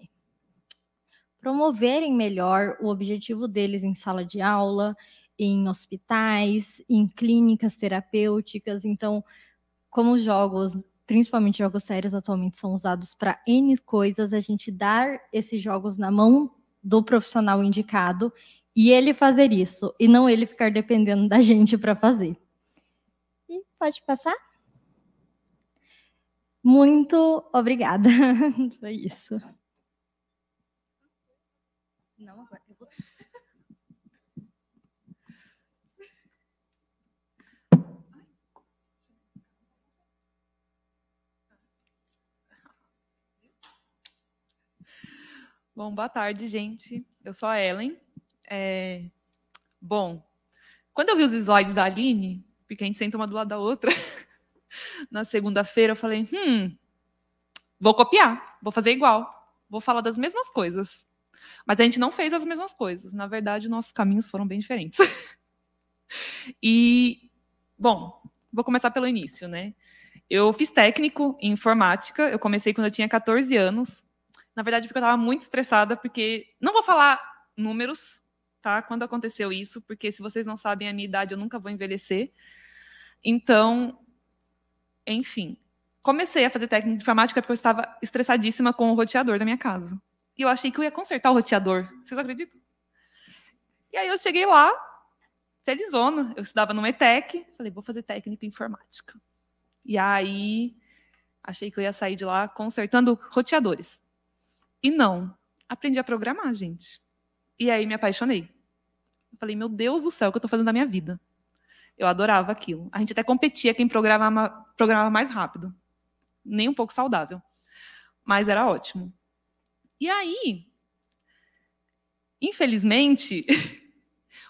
Speaker 6: promoverem melhor o objetivo deles em sala de aula, em hospitais, em clínicas terapêuticas. Então, como jogos, principalmente jogos sérios, atualmente são usados para N coisas, a gente dar esses jogos na mão do profissional indicado e ele fazer isso e não ele ficar dependendo da gente para fazer. E pode passar? Muito obrigada. Foi isso. Não agora.
Speaker 7: Bom, boa tarde, gente. Eu sou a Ellen, é... Bom, quando eu vi os slides da Aline, porque a gente senta uma do lado da outra, na segunda-feira eu falei, hum, vou copiar, vou fazer igual, vou falar das mesmas coisas. Mas a gente não fez as mesmas coisas. Na verdade, nossos caminhos foram bem diferentes. e, bom, vou começar pelo início, né? Eu fiz técnico em informática, eu comecei quando eu tinha 14 anos. Na verdade, porque eu estava muito estressada, porque não vou falar números, tá? Quando aconteceu isso, porque se vocês não sabem a minha idade, eu nunca vou envelhecer. Então, enfim, comecei a fazer técnica de informática porque eu estava estressadíssima com o roteador da minha casa. E eu achei que eu ia consertar o roteador. Vocês acreditam? E aí eu cheguei lá, felizona, eu estudava no ETEC, falei, vou fazer técnica informática. E aí achei que eu ia sair de lá consertando roteadores. E não, aprendi a programar, gente. E aí me apaixonei. falei, meu Deus do céu, o que eu estou fazendo da minha vida? Eu adorava aquilo. A gente até competia quem programava, programava mais rápido. Nem um pouco saudável. Mas era ótimo. E aí, infelizmente,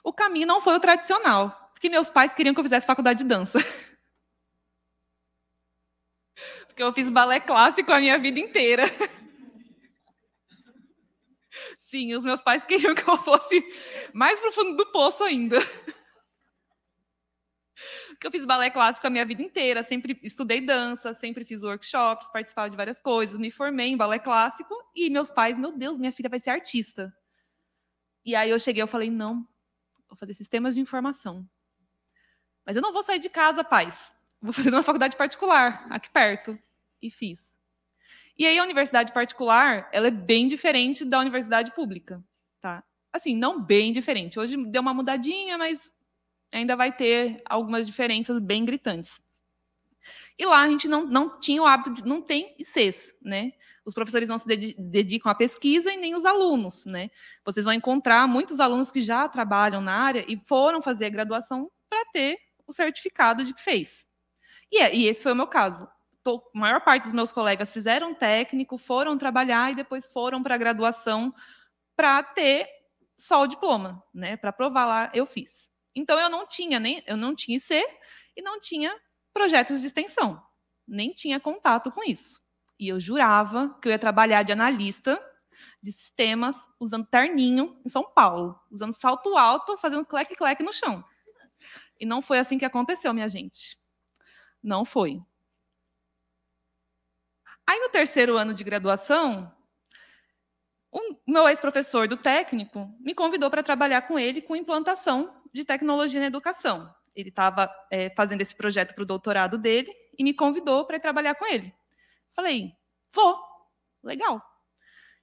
Speaker 7: o caminho não foi o tradicional. Porque meus pais queriam que eu fizesse faculdade de dança. Porque eu fiz balé clássico a minha vida inteira. Sim, os meus pais queriam que eu fosse mais pro fundo do poço ainda. Porque eu fiz balé clássico a minha vida inteira, sempre estudei dança, sempre fiz workshops, participava de várias coisas, me formei em balé clássico e meus pais, meu Deus, minha filha vai ser artista. E aí eu cheguei, eu falei, não, vou fazer sistemas de informação. Mas eu não vou sair de casa, pais. Vou fazer numa faculdade particular, aqui perto. E fiz. E aí a universidade particular, ela é bem diferente da universidade pública, tá? Assim, não bem diferente. Hoje deu uma mudadinha, mas ainda vai ter algumas diferenças bem gritantes. E lá a gente não, não tinha o hábito de, não tem ICs, né? Os professores não se dedicam à pesquisa e nem os alunos, né? Vocês vão encontrar muitos alunos que já trabalham na área e foram fazer a graduação para ter o certificado de que fez. E, é, e esse foi o meu caso to, a maior parte dos meus colegas fizeram técnico, foram trabalhar e depois foram para a graduação para ter só o diploma, né? Para provar lá, eu fiz. Então eu não tinha nem eu não tinha IC e não tinha projetos de extensão, nem tinha contato com isso. E eu jurava que eu ia trabalhar de analista de sistemas usando terninho em São Paulo, usando salto alto, fazendo clec clec no chão. E não foi assim que aconteceu, minha gente. Não foi. Aí, no terceiro ano de graduação, o meu ex-professor do técnico me convidou para trabalhar com ele com implantação de tecnologia na educação. Ele estava é, fazendo esse projeto para o doutorado dele e me convidou para trabalhar com ele. Falei, vou, legal.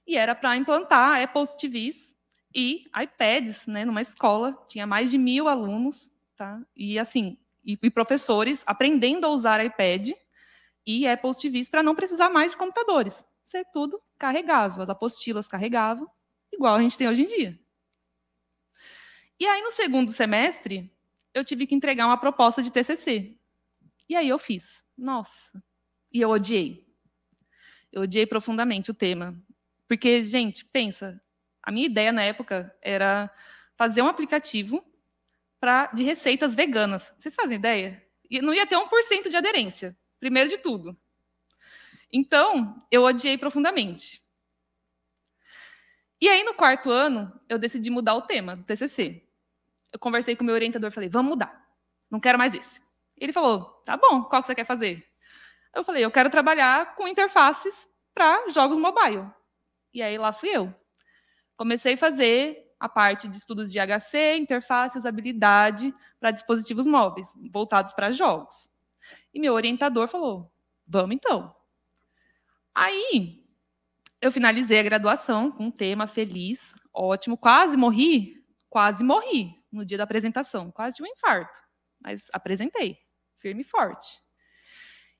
Speaker 7: E era para implantar Apple TVs e iPads né, numa escola, tinha mais de mil alunos, tá? e assim, e, e professores aprendendo a usar iPad e Apple TVs para não precisar mais de computadores. Ser é tudo carregável, as apostilas carregavam, igual a gente tem hoje em dia. E aí, no segundo semestre, eu tive que entregar uma proposta de TCC. E aí eu fiz. Nossa. E eu odiei. Eu odiei profundamente o tema. Porque, gente, pensa, a minha ideia na época era fazer um aplicativo pra, de receitas veganas. Vocês fazem ideia? E não ia ter 1% de aderência primeiro de tudo. Então, eu odiei profundamente. E aí, no quarto ano, eu decidi mudar o tema do TCC. Eu conversei com o meu orientador, falei, vamos mudar. Não quero mais esse. Ele falou, tá bom, qual que você quer fazer? Eu falei, eu quero trabalhar com interfaces para jogos mobile. E aí, lá fui eu. Comecei a fazer a parte de estudos de HC, interface, usabilidade para dispositivos móveis, voltados para jogos. E meu orientador falou: vamos então. Aí eu finalizei a graduação com um tema feliz, ótimo. Quase morri, quase morri no dia da apresentação, quase de um infarto. Mas apresentei, firme e forte.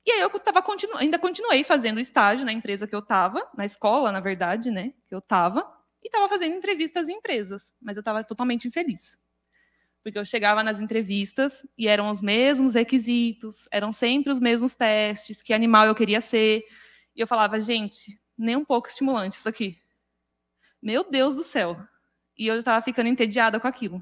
Speaker 7: E aí eu tava continu ainda continuei fazendo estágio na empresa que eu estava, na escola, na verdade, né? Que eu estava, e estava fazendo entrevistas em empresas, mas eu estava totalmente infeliz porque eu chegava nas entrevistas e eram os mesmos requisitos, eram sempre os mesmos testes, que animal eu queria ser. E eu falava, gente, nem um pouco estimulante isso aqui. Meu Deus do céu. E eu já estava ficando entediada com aquilo.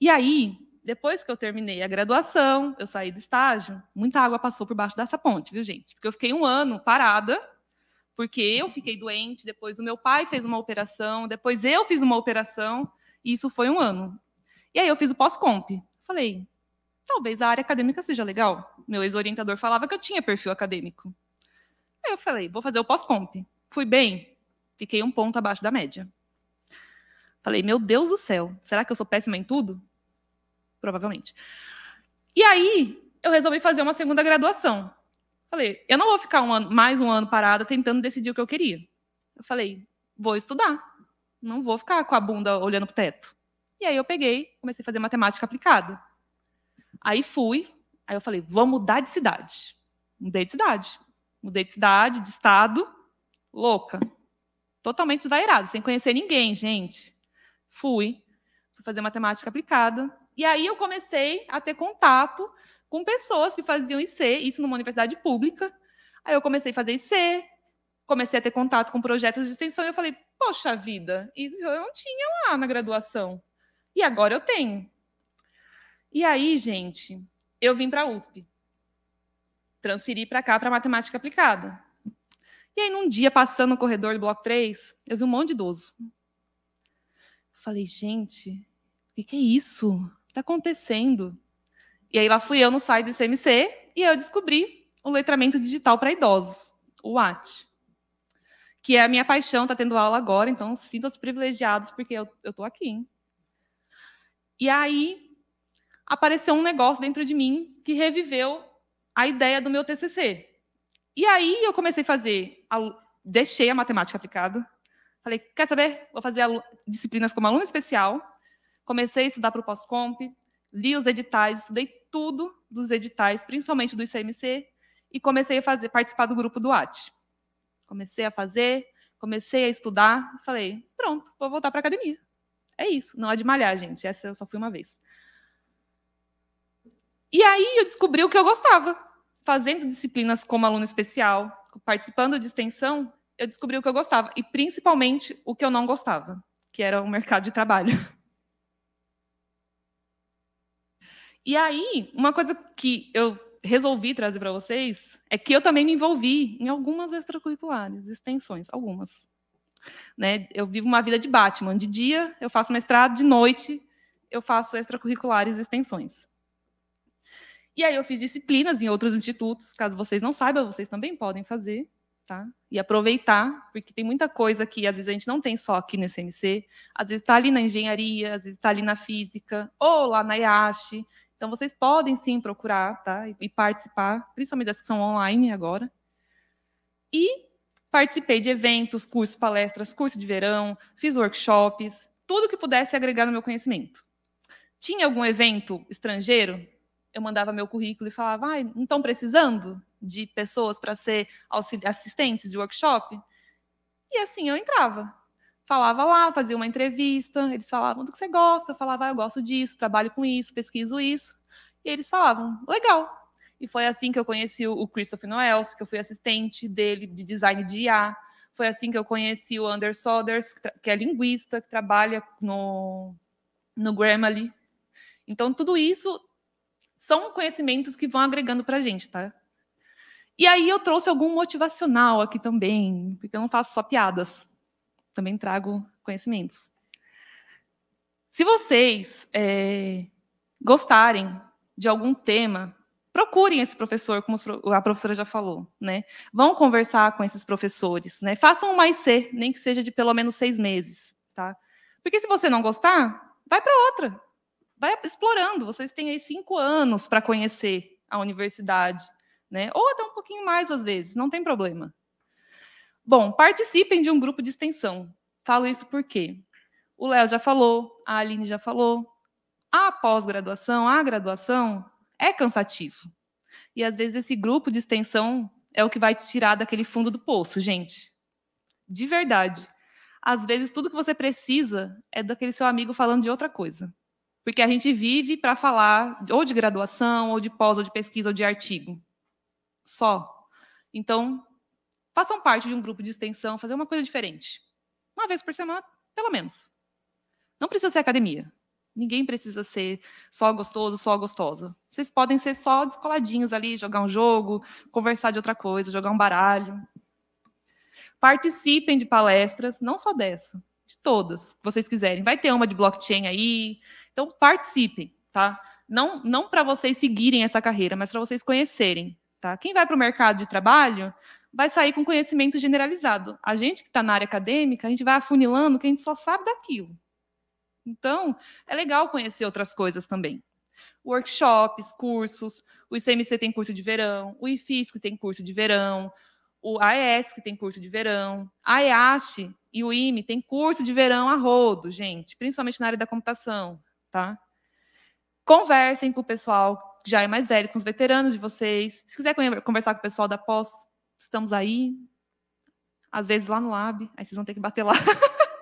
Speaker 7: E aí, depois que eu terminei a graduação, eu saí do estágio, muita água passou por baixo dessa ponte, viu, gente? Porque eu fiquei um ano parada, porque eu fiquei doente, depois o meu pai fez uma operação, depois eu fiz uma operação. E isso foi um ano. E aí eu fiz o pós-comp. Falei, talvez a área acadêmica seja legal. Meu ex-orientador falava que eu tinha perfil acadêmico. Aí eu falei, vou fazer o pós-comp. Fui bem, fiquei um ponto abaixo da média. Falei, meu Deus do céu, será que eu sou péssima em tudo? Provavelmente. E aí, eu resolvi fazer uma segunda graduação. Falei, eu não vou ficar um ano, mais um ano parada tentando decidir o que eu queria. Eu falei, vou estudar não vou ficar com a bunda olhando pro teto. E aí eu peguei, comecei a fazer matemática aplicada. Aí fui, aí eu falei, vou mudar de cidade. Mudei de cidade. Mudei de cidade, de estado, louca. Totalmente desvairada, sem conhecer ninguém, gente. Fui, fui fazer matemática aplicada. E aí eu comecei a ter contato com pessoas que faziam IC, isso numa universidade pública. Aí eu comecei a fazer IC, comecei a ter contato com projetos de extensão e eu falei, Poxa vida, isso eu não tinha lá na graduação. E agora eu tenho. E aí, gente, eu vim para a USP. Transferi para cá, para matemática aplicada. E aí, num dia, passando no corredor do bloco 3, eu vi um monte de idoso. Falei, gente, o que, que é isso? O que está acontecendo? E aí, lá fui eu no site do ICMC e eu descobri o letramento digital para idosos, o AT que é a minha paixão, está tendo aula agora, então sinto se privilegiados, porque eu estou aqui. Hein? E aí apareceu um negócio dentro de mim que reviveu a ideia do meu TCC. E aí eu comecei a fazer, deixei a matemática aplicada, falei, quer saber? Vou fazer disciplinas como aluno especial. Comecei a estudar para o pós-comp, li os editais, estudei tudo dos editais, principalmente do ICMC, e comecei a fazer participar do grupo do AT. Comecei a fazer, comecei a estudar, falei, pronto, vou voltar para academia. É isso, não é de malhar, gente. Essa eu só fui uma vez. E aí eu descobri o que eu gostava. Fazendo disciplinas como aluno especial, participando de extensão, eu descobri o que eu gostava e principalmente o que eu não gostava, que era o mercado de trabalho. E aí, uma coisa que eu resolvi trazer para vocês é que eu também me envolvi em algumas extracurriculares, extensões, algumas. Né? Eu vivo uma vida de Batman. De dia eu faço mestrado, de noite eu faço extracurriculares e extensões. E aí eu fiz disciplinas em outros institutos. Caso vocês não saibam, vocês também podem fazer. Tá? E aproveitar, porque tem muita coisa que às vezes a gente não tem só aqui no MC, às vezes está ali na engenharia, às vezes está ali na física, ou lá na IASH. Então, vocês podem sim procurar tá? e participar, principalmente das que são online agora. E participei de eventos, cursos, palestras, curso de verão, fiz workshops, tudo que pudesse agregar no meu conhecimento. Tinha algum evento estrangeiro? Eu mandava meu currículo e falava: ah, não estão precisando de pessoas para ser assistentes de workshop? E assim eu entrava falava lá, fazia uma entrevista, eles falavam do que você gosta, eu falava, ah, eu gosto disso, trabalho com isso, pesquiso isso. E eles falavam, legal. E foi assim que eu conheci o Christopher Noels, que eu fui assistente dele de design de IA. Foi assim que eu conheci o Anders Soders, que é linguista, que trabalha no, no Grammarly. Então, tudo isso são conhecimentos que vão agregando para a gente, tá? E aí eu trouxe algum motivacional aqui também, porque eu não faço só piadas também trago conhecimentos. Se vocês é, gostarem de algum tema, procurem esse professor, como a professora já falou, né? Vão conversar com esses professores, né? Façam mais IC, nem que seja de pelo menos seis meses, tá? Porque se você não gostar, vai para outra. Vai explorando. Vocês têm aí cinco anos para conhecer a universidade, né? Ou até um pouquinho mais às vezes, não tem problema, Bom, participem de um grupo de extensão. Falo isso porque o Léo já falou, a Aline já falou. A pós-graduação, a graduação é cansativo. E às vezes esse grupo de extensão é o que vai te tirar daquele fundo do poço, gente. De verdade. Às vezes tudo que você precisa é daquele seu amigo falando de outra coisa. Porque a gente vive para falar ou de graduação, ou de pós, ou de pesquisa, ou de artigo. Só. Então, façam parte de um grupo de extensão, fazer uma coisa diferente. Uma vez por semana, pelo menos. Não precisa ser academia. Ninguém precisa ser só gostoso, só gostosa. Vocês podem ser só descoladinhos ali, jogar um jogo, conversar de outra coisa, jogar um baralho. Participem de palestras, não só dessa, de todas que vocês quiserem. Vai ter uma de blockchain aí. Então participem, tá? Não, não para vocês seguirem essa carreira, mas para vocês conhecerem, tá? Quem vai para o mercado de trabalho vai sair com conhecimento generalizado. A gente que está na área acadêmica, a gente vai afunilando que a gente só sabe daquilo. Então, é legal conhecer outras coisas também. Workshops, cursos, o ICMC tem curso de verão, o IFISC tem curso de verão, o AESC tem curso de verão, a EASH e o IME tem curso de verão a rodo, gente, principalmente na área da computação, tá? Conversem com o pessoal que já é mais velho, com os veteranos de vocês. Se quiser conversar com o pessoal da pós, estamos aí, às vezes lá no lab, aí vocês vão ter que bater lá.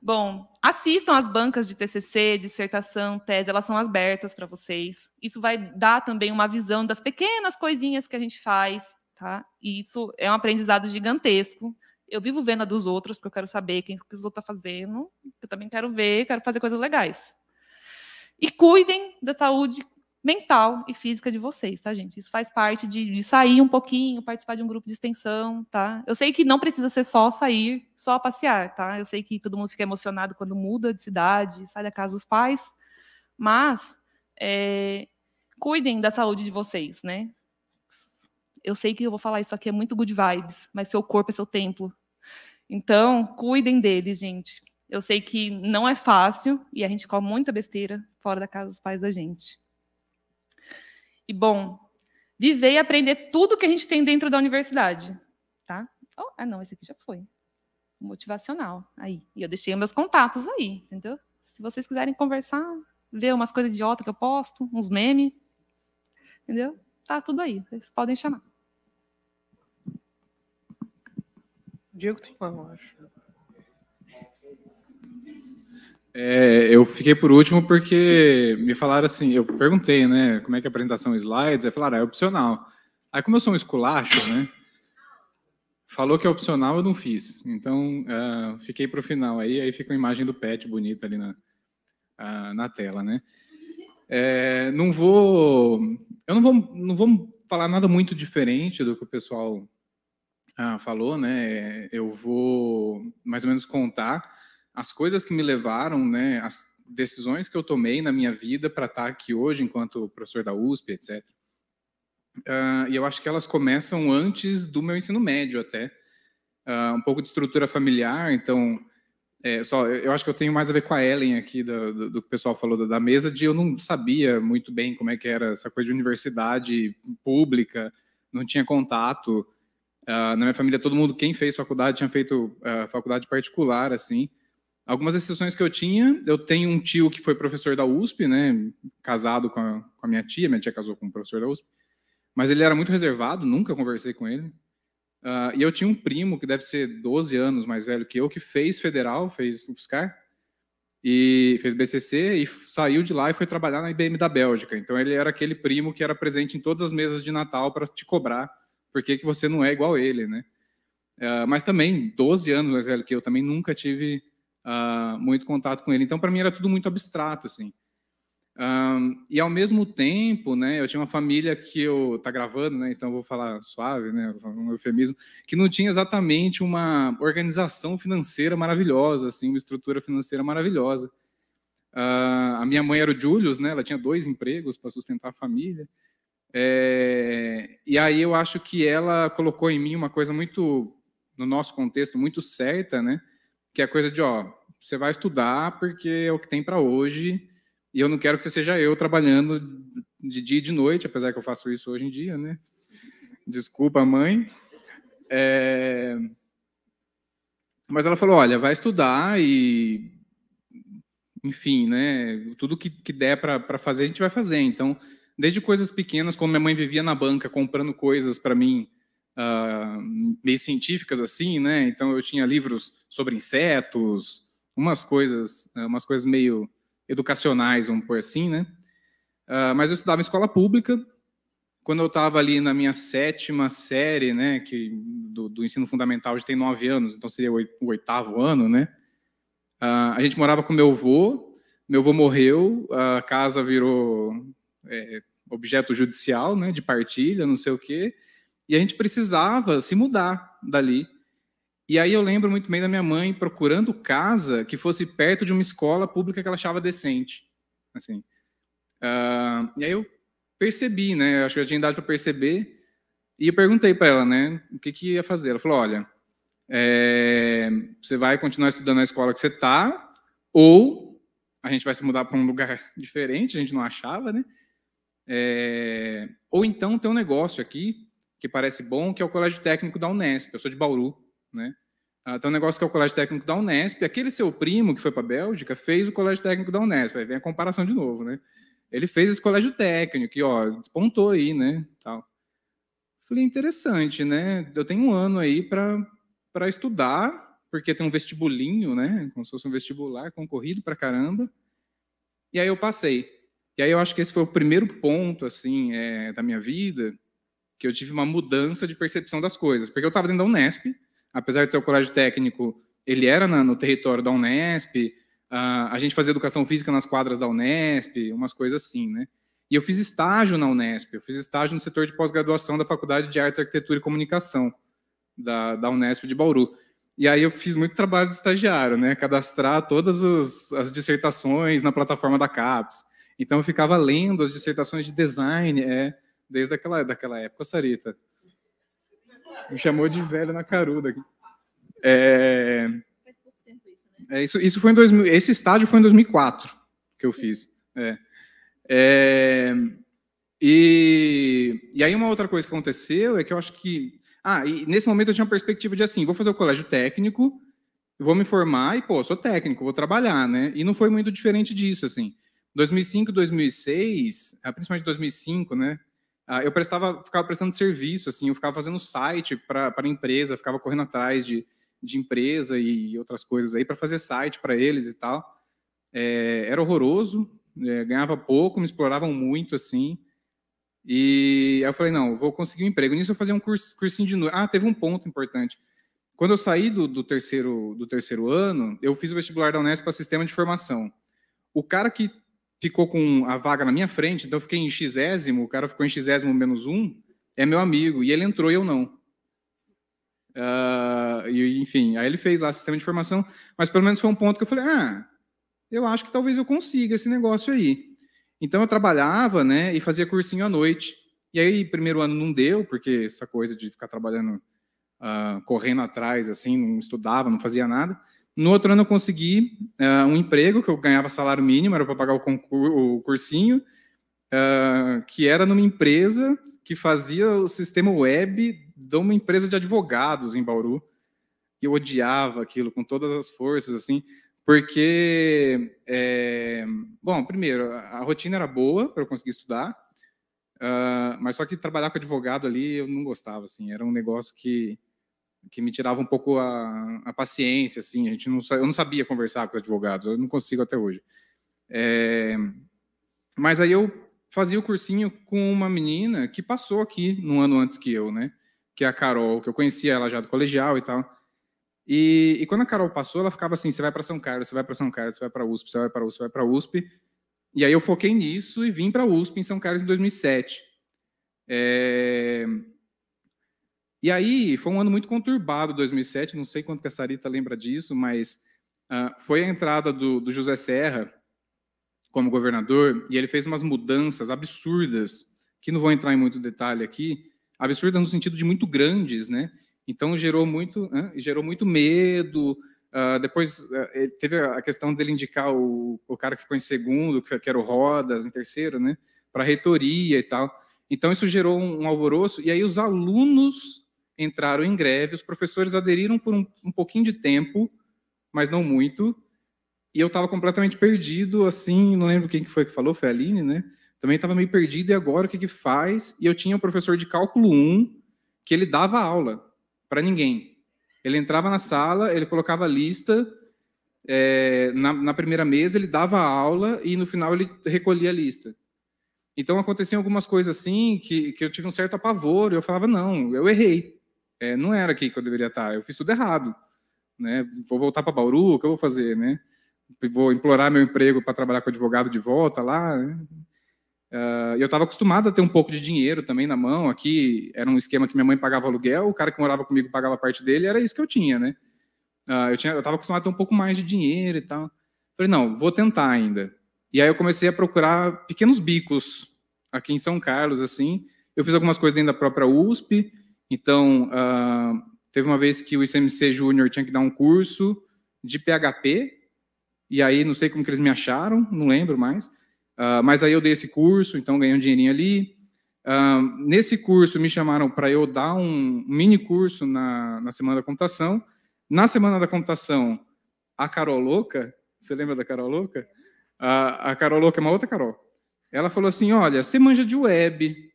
Speaker 7: Bom, assistam as bancas de TCC, dissertação, tese, elas são abertas para vocês. Isso vai dar também uma visão das pequenas coisinhas que a gente faz, tá? E isso é um aprendizado gigantesco. Eu vivo vendo a dos outros, porque eu quero saber quem que os outros estão tá fazendo. Eu também quero ver, quero fazer coisas legais. E cuidem da saúde mental e física de vocês, tá, gente? Isso faz parte de, de, sair um pouquinho, participar de um grupo de extensão, tá? Eu sei que não precisa ser só sair, só passear, tá? Eu sei que todo mundo fica emocionado quando muda de cidade, sai da casa dos pais, mas é, cuidem da saúde de vocês, né? Eu sei que eu vou falar isso aqui é muito good vibes, mas seu corpo é seu templo. Então, cuidem dele, gente. Eu sei que não é fácil e a gente come muita besteira fora da casa dos pais da gente e bom viver e aprender tudo que a gente tem dentro da universidade, tá? Oh, ah, não, esse aqui já foi. Motivacional, aí. E eu deixei meus contatos aí, entendeu? Se vocês quiserem conversar, ver umas coisas idiotas que eu posto, uns memes, entendeu? Tá tudo aí, vocês podem chamar. Diego tem uma, eu acho.
Speaker 4: É, eu fiquei por último porque me falaram assim, eu perguntei, né, como é que é a apresentação slides, aí falaram, ah, é opcional. Aí como eu sou um esculacho, né, falou que é opcional, eu não fiz. Então, uh, fiquei para o final aí, aí fica a imagem do pet bonita ali na, uh, na tela, né. É, não vou, eu não vou, não vou falar nada muito diferente do que o pessoal ah, falou, né? Eu vou mais ou menos contar as coisas que me levaram, né, as decisões que eu tomei na minha vida para estar tá aqui hoje enquanto professor da USP, etc. Uh, ah, e eu acho que elas começam antes do meu ensino médio até. Uh, um pouco de estrutura familiar, então é, só eu acho que eu tenho mais a ver com a Ellen aqui do, do, do que o pessoal falou da, da, mesa de eu não sabia muito bem como é que era essa coisa de universidade pública, não tinha contato. Uh, na minha família todo mundo quem fez faculdade tinha feito faculdade particular assim. Algumas exceções que eu tinha, eu tenho um tio que foi professor da USP, né, casado com a, com a minha tia, minha tia casou com um professor da USP, mas ele era muito reservado, nunca conversei com ele. Uh, e eu tinha um primo que deve ser 12 anos mais velho que eu, que fez federal, fez UFSCar, e fez BCC e saiu de lá e foi trabalhar na IBM da Bélgica. Então ele era aquele primo que era presente em todas as mesas de Natal para te cobrar porque que você não é igual ele, né? Uh, mas também 12 anos mais velho que eu também nunca tive uh, muito contato com ele. Então, para mim, era tudo muito abstrato, assim. Um, e ao mesmo tempo, né, eu tinha uma família que eu tá gravando, né, então vou falar suave, né, um eufemismo, que não tinha exatamente uma organização financeira maravilhosa, assim, uma estrutura financeira maravilhosa. Uh, a minha mãe era o Julius, né, ela tinha dois empregos para sustentar a família. É, e aí eu acho que ela colocou em mim uma coisa muito, no nosso contexto, muito certa, né, que é coisa de, ó, você vai estudar porque é o que tem para hoje, e eu não quero que você seja eu trabalhando de dia e de noite, apesar que eu faço isso hoje em dia, né? Desculpa, mãe. É... Mas ela falou, olha, vai estudar e, enfim, né? Tudo que, que der para fazer, a gente vai fazer. Então, desde coisas pequenas, como minha mãe vivia na banca comprando coisas para mim, uh, meio científicas assim, né? Então eu tinha livros sobre insetos, umas coisas, né, umas coisas meio educacionais, vamos por assim, né? Uh, mas eu estudava em escola pública. Quando eu estava ali na minha sétima série, né, que do, do ensino fundamental já tem nove anos, então seria o oitavo ano, né? Uh, a gente morava com meu avô, meu avô morreu, a casa virou é, objeto judicial, né, de partilha, não sei o quê, e a gente precisava se mudar dali. E aí eu lembro muito bem da minha mãe procurando casa que fosse perto de uma escola pública que ela achava decente, assim. Uh, e aí eu percebi, né? Eu acho que eu tinha idade para perceber. E eu perguntei para ela, né? O que, que ia fazer? Ela falou: olha, é, você vai continuar estudando na escola que você está, ou a gente vai se mudar para um lugar diferente, a gente não achava, né? É, ou então tem um negócio aqui que parece bom, que é o Colégio Técnico da Unesp. Eu sou de Bauru. Né? Ah, tem um negócio que é o Colégio Técnico da Unesp. Aquele seu primo que foi para a Bélgica fez o Colégio Técnico da Unesp. Aí vem a comparação de novo, né? Ele fez esse colégio técnico, que ó, despontou aí, né? Tal. Falei, interessante, né? Eu tenho um ano aí para estudar, porque tem um vestibulinho, né? Como se fosse um vestibular concorrido para caramba. E aí eu passei. E aí eu acho que esse foi o primeiro ponto, assim, é, da minha vida, que eu tive uma mudança de percepção das coisas. Porque eu estava dentro da Unesp, apesar de ser o colégio técnico, ele era na, no território da Unesp, uh, a gente fazia educação física nas quadras da Unesp, umas coisas assim, né? E eu fiz estágio na Unesp, eu fiz estágio no setor de pós-graduação da Faculdade de Artes, Arquitetura e Comunicação da, da Unesp de Bauru. E aí eu fiz muito trabalho de estagiário, né? Cadastrar todas os, as dissertações na plataforma da CAPES. Então eu ficava lendo as dissertações de design, é, desde aquela, daquela época, Sarita. Me chamou de velho na caruda. É... Faz pouco tempo isso, né? É, isso, isso foi em 2000, esse estágio foi em 2004 que eu fiz. É. é... E, e aí uma outra coisa que aconteceu é que eu acho que... Ah, e nesse momento eu tinha uma perspectiva de assim, vou fazer o colégio técnico, vou me formar e, pô, sou técnico, vou trabalhar, né? E não foi muito diferente disso, assim. 2005, 2006, ah, principalmente 2005, né? Ah, eu prestava, ficava prestando serviço, assim, eu ficava fazendo site para empresa, ficava correndo atrás de, de empresa e outras coisas aí para fazer site para eles e tal. É, era horroroso, é, ganhava pouco, me exploravam muito, assim. E aí eu falei, não, vou conseguir um emprego. Nisso eu fazia um curso, cursinho de noite. Ah, teve um ponto importante. Quando eu saí do, do, terceiro, do terceiro ano, eu fiz o vestibular da Unesp para sistema de formação. O cara que ficou com a vaga na minha frente, então eu fiquei em xésimo, o cara ficou em xésimo menos um, é meu amigo, e ele entrou e eu não. Uh, e, enfim, aí ele fez lá sistema de informação, mas pelo menos foi um ponto que eu falei, ah, eu acho que talvez eu consiga esse negócio aí. Então eu trabalhava, né, e fazia cursinho à noite. E aí, primeiro ano não deu, porque essa coisa de ficar trabalhando, uh, correndo atrás, assim, não estudava, não fazia nada. No outro ano eu consegui uh, um emprego que eu ganhava salário mínimo, era para pagar o, concurso, o cursinho, uh, que era numa empresa que fazia o sistema web de uma empresa de advogados em Bauru. E eu odiava aquilo com todas as forças, assim, porque, é, bom, primeiro, a rotina era boa para eu conseguir estudar, uh, mas só que trabalhar com advogado ali eu não gostava, assim, era um negócio que que me tirava um pouco a, a paciência, assim, a gente não, eu não sabia conversar com advogados, eu não consigo até hoje. É, mas aí eu fazia o cursinho com uma menina que passou aqui no um ano antes que eu, né? Que é a Carol, que eu conhecia ela já do colegial e tal. E, e quando a Carol passou, ela ficava assim: você vai para São Carlos, você vai para São Carlos, você vai para USP, você vai para USP, você vai para USP. E aí eu foquei nisso e vim para USP em São Carlos em 2007. É, e aí foi um ano muito conturbado, 2007. Não sei quanto que a Sarita lembra disso, mas uh, foi a entrada do, do José Serra como governador e ele fez umas mudanças absurdas que não vou entrar em muito detalhe aqui, absurdas no sentido de muito grandes, né? Então gerou muito, gerou muito medo. Uh, depois uh, teve a questão dele indicar o, o cara que ficou em segundo, que era o Rodas, em terceiro, né? Para reitoria e tal. Então isso gerou um, alvoroço. E aí os alunos entraram em greve, os professores aderiram por um, um pouquinho de tempo, mas não muito, e eu estava completamente perdido, assim, não lembro quem que foi que falou, foi a Aline, né? Também estava meio perdido, e agora o que que faz? E eu tinha um professor de cálculo 1, que ele dava aula para ninguém. Ele entrava na sala, ele colocava a lista, é, na, na, primeira mesa ele dava aula e no final ele recolhia a lista. Então aconteciam algumas coisas assim que, que eu tive um certo apavoro, eu falava, não, eu errei. É, não era aqui que eu deveria estar, eu fiz tudo errado. Né? Vou voltar para Bauru, o que eu vou fazer? Né? Vou implorar meu emprego para trabalhar com advogado de volta lá. Né? Uh, eu estava acostumado a ter um pouco de dinheiro também na mão. Aqui era um esquema que minha mãe pagava aluguel, o cara que morava comigo pagava parte dele, era isso que eu tinha, né? Uh, eu tinha, eu estava acostumado a ter um pouco mais de dinheiro e tal. Falei, não, vou tentar ainda. E aí eu comecei a procurar pequenos bicos aqui em São Carlos, assim. Eu fiz algumas coisas dentro da própria USP, então, uh, teve uma vez que o ICMC Júnior tinha que dar um curso de PHP, e aí não sei como que eles me acharam, não lembro mais, uh, mas aí eu dei esse curso, então ganhei um dinheirinho ali. Uh, nesse curso me chamaram para eu dar um mini curso na, na Semana da Computação. Na Semana da Computação, a Carol Louca, você lembra da Carol Louca? a Carol Louca é uma outra Carol. Ela falou assim: Olha, você manja de web,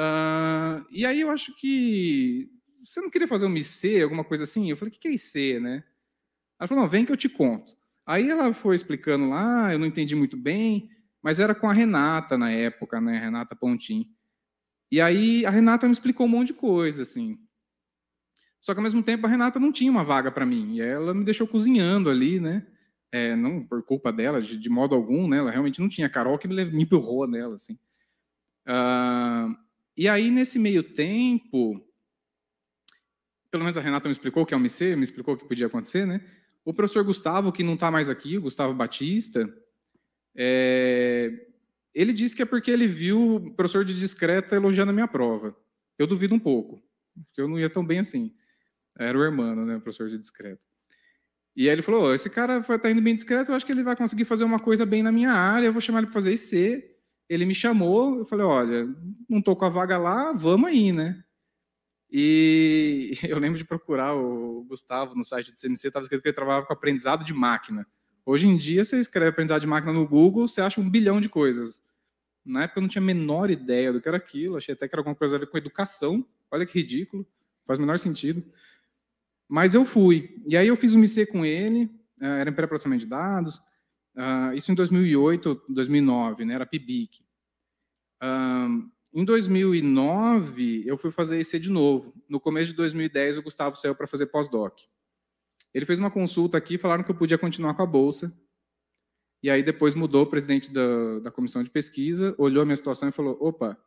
Speaker 4: ah, e aí eu acho que você não queria fazer um IC, alguma coisa assim? Eu falei, o que é IC, né? Ela falou, não, vem que eu te conto. Aí ela foi explicando lá, ah, eu não entendi muito bem, mas era com a Renata na época, né? Renata Pontim. E aí a Renata me explicou um monte de coisa, assim. Só que ao mesmo tempo a Renata não tinha uma vaga para mim, e ela me deixou cozinhando ali, né? É, não por culpa dela, de, de, modo algum, né? Ela realmente não tinha. A Carol que me, me empurrou nela, assim. Uh, e aí, nesse meio tempo, pelo menos a Renata me explicou que é o MC, me explicou o que podia acontecer, né? O professor Gustavo, que não está mais aqui, o Gustavo Batista, é... ele disse que é porque ele viu o professor de discreta elogiando a minha prova. Eu duvido um pouco, porque eu não ia tão bem assim. Era o hermano, né, o professor de discreta. E aí ele falou: esse cara está indo bem discreto, eu acho que ele vai conseguir fazer uma coisa bem na minha área, eu vou chamar ele para fazer IC ele me chamou, eu falei, olha, não estou com a vaga lá, vamos aí, né? E eu lembro de procurar o Gustavo no site do CMC, estava escrito que ele trabalhava com aprendizado de máquina. Hoje em dia, você escreve aprendizado de máquina no Google, você acha um bilhão de coisas. Na época eu não tinha a menor ideia do que era aquilo, achei até que era alguma coisa a ver com educação. Olha que ridículo, faz o menor sentido. Mas eu fui. E aí eu fiz um MC com ele, eh, era em pré-processamento de dados, ah, isso em 2008, 2009, né? Era PIBIC. Um, em 2009, eu fui fazer IC de novo. No começo de 2010, o Gustavo saiu para fazer pós-doc. Ele fez uma consulta aqui, falaram que eu podia continuar com a bolsa. E aí depois mudou o presidente da, da comissão de pesquisa, olhou a minha situação e falou: opa,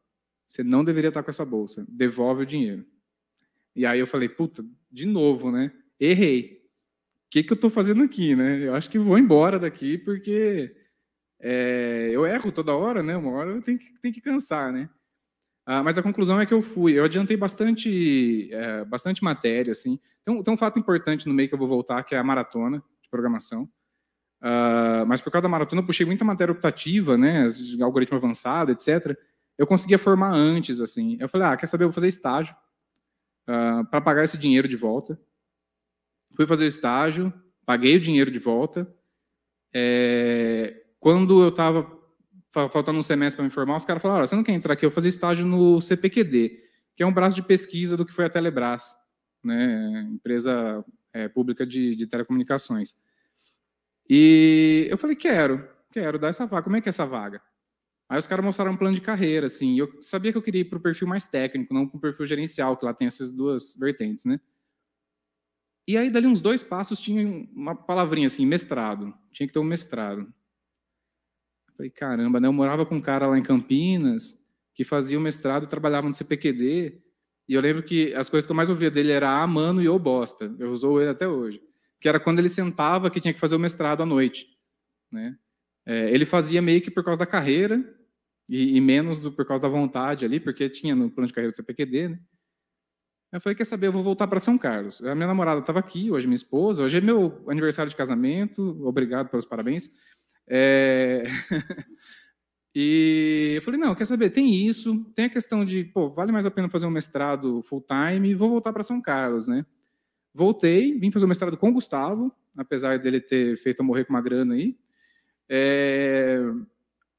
Speaker 4: você não deveria estar com essa bolsa, devolve o dinheiro. E aí eu falei: puta, de novo, né? Errei que, que eu estou fazendo aqui, né? Eu acho que vou embora daqui, porque é, eu erro toda hora, né? Uma hora eu tenho que, tenho que cansar, né? Ah, mas a conclusão é que eu fui. Eu adiantei bastante, é, bastante matéria, assim. Tem, tem um, fato importante no meio que eu vou voltar, que é a maratona de programação. Ah, mas por causa da maratona, eu puxei muita matéria optativa, né? Algoritmo avançado, etc. Eu conseguia formar antes, assim. Eu falei, ah, quer saber? Eu vou fazer estágio ah, para pagar esse dinheiro de volta fui fazer estágio, paguei o dinheiro de volta. É, quando eu estava faltando um semestre para me formar, os caras falaram: você não quer entrar aqui? Eu vou fazer estágio no CPQD, que é um braço de pesquisa do que foi a Telebrás, né? empresa é, pública de, de telecomunicações. E eu falei: quero, quero dar essa vaga. Como é que é essa vaga? Aí os caras mostraram um plano de carreira, assim. Eu sabia que eu queria ir para o perfil mais técnico, não para o perfil gerencial, que lá tem essas duas vertentes, né? E aí, dali uns dois passos, tinha uma palavrinha assim, mestrado. Tinha que ter um mestrado. Eu falei, caramba, né? Eu morava com um cara lá em Campinas que fazia o mestrado e trabalhava no CPQD. E eu lembro que as coisas que eu mais ouvia dele era a mano, e eu bosta. Eu usou ele até hoje. Que era quando ele sentava que tinha que fazer o mestrado à noite. Né? É, ele fazia meio que por causa da carreira e, e menos do, por causa da vontade ali, porque tinha no plano de carreira do CPQD, né? Eu falei, quer saber, eu vou voltar para São Carlos. A minha namorada estava aqui, hoje é minha esposa, hoje é meu aniversário de casamento, obrigado pelos parabéns. É... e eu falei, não, quer saber, tem isso, tem a questão de, pô, vale mais a pena fazer um mestrado full time, vou voltar para São Carlos, né? Voltei, vim fazer o um mestrado com o Gustavo, apesar dele ter feito eu morrer com uma grana aí. É...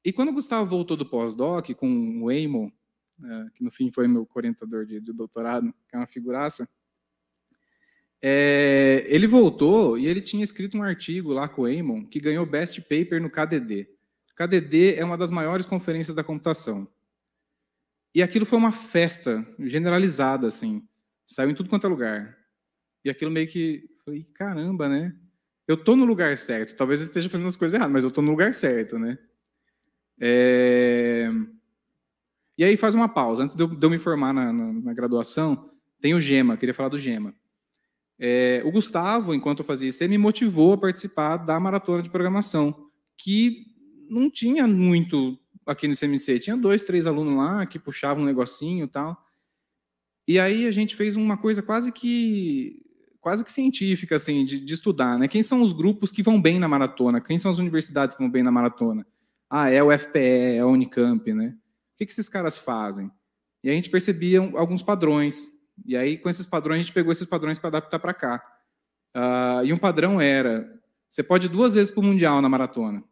Speaker 4: E quando o Gustavo voltou do pós-doc com o Eamon, né, que no fim foi meu orientador de, de doutorado, que é uma figuraça, é, ele voltou e ele tinha escrito um artigo lá com o Eamon que ganhou Best Paper no KDD. KDD é uma das maiores conferências da computação. E aquilo foi uma festa generalizada, assim. Saiu em tudo quanto é lugar. E aquilo meio que... Falei, caramba, né? Eu tô no lugar certo. Talvez eu esteja fazendo as coisas erradas, mas eu tô no lugar certo, né? É... E aí faz uma pausa. Antes de eu, de eu me formar na, na, na, graduação, tem o GEMA, queria falar do GEMA. É, o Gustavo, enquanto eu fazia isso, ele me motivou a participar da maratona de programação, que não tinha muito aqui no CMC. Tinha dois, três alunos lá que puxavam um negocinho e tal. E aí a gente fez uma coisa quase que quase que científica, assim, de, de, estudar, né? Quem são os grupos que vão bem na maratona? Quem são as universidades que vão bem na maratona? Ah, é o FPE, é a Unicamp, né? que, que esses caras fazem? E a gente percebia alguns padrões. E aí, com esses padrões, a gente pegou esses padrões para adaptar para cá. Uh, e um padrão era: você pode ir duas vezes para o Mundial na maratona.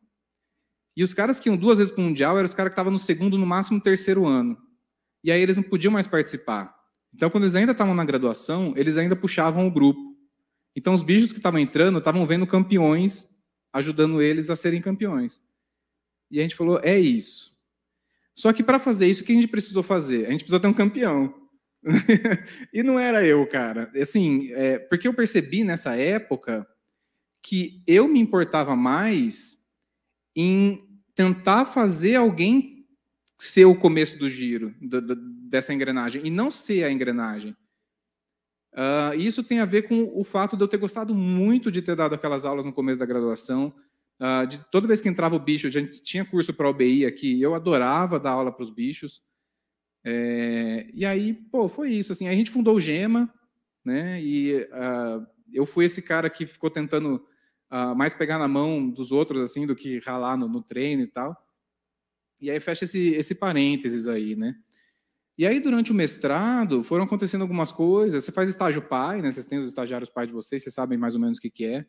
Speaker 4: E os caras que iam duas vezes para o Mundial eram os caras que estavam no segundo, no máximo terceiro ano. E aí eles não podiam mais participar. Então, quando eles ainda estavam na graduação, eles ainda puxavam o grupo. Então, os bichos que estavam entrando estavam vendo campeões, ajudando eles a serem campeões. E a gente falou: é isso. Só que para fazer isso, o que a gente precisou fazer? A gente precisou ter um campeão. e não era eu, cara. Assim, é, porque eu percebi nessa época que eu me importava mais em tentar fazer alguém ser o começo do giro, do, do, dessa engrenagem, e não ser a engrenagem. Uh, isso tem a ver com o fato de eu ter gostado muito de ter dado aquelas aulas no começo da graduação, Uh, de, toda vez que entrava o bicho, a gente tinha curso para OBI aqui, eu adorava dar aula para os bichos. É, e aí, pô, foi isso. Assim, a gente fundou o Gema, né? E uh, eu fui esse cara que ficou tentando uh, mais pegar na mão dos outros, assim, do que ralar no, no treino e tal. E aí fecha esse, esse parênteses aí, né? E aí, durante o mestrado, foram acontecendo algumas coisas. Você faz estágio pai, né? Vocês têm os estagiários pai de vocês, vocês sabem mais ou menos o que, que é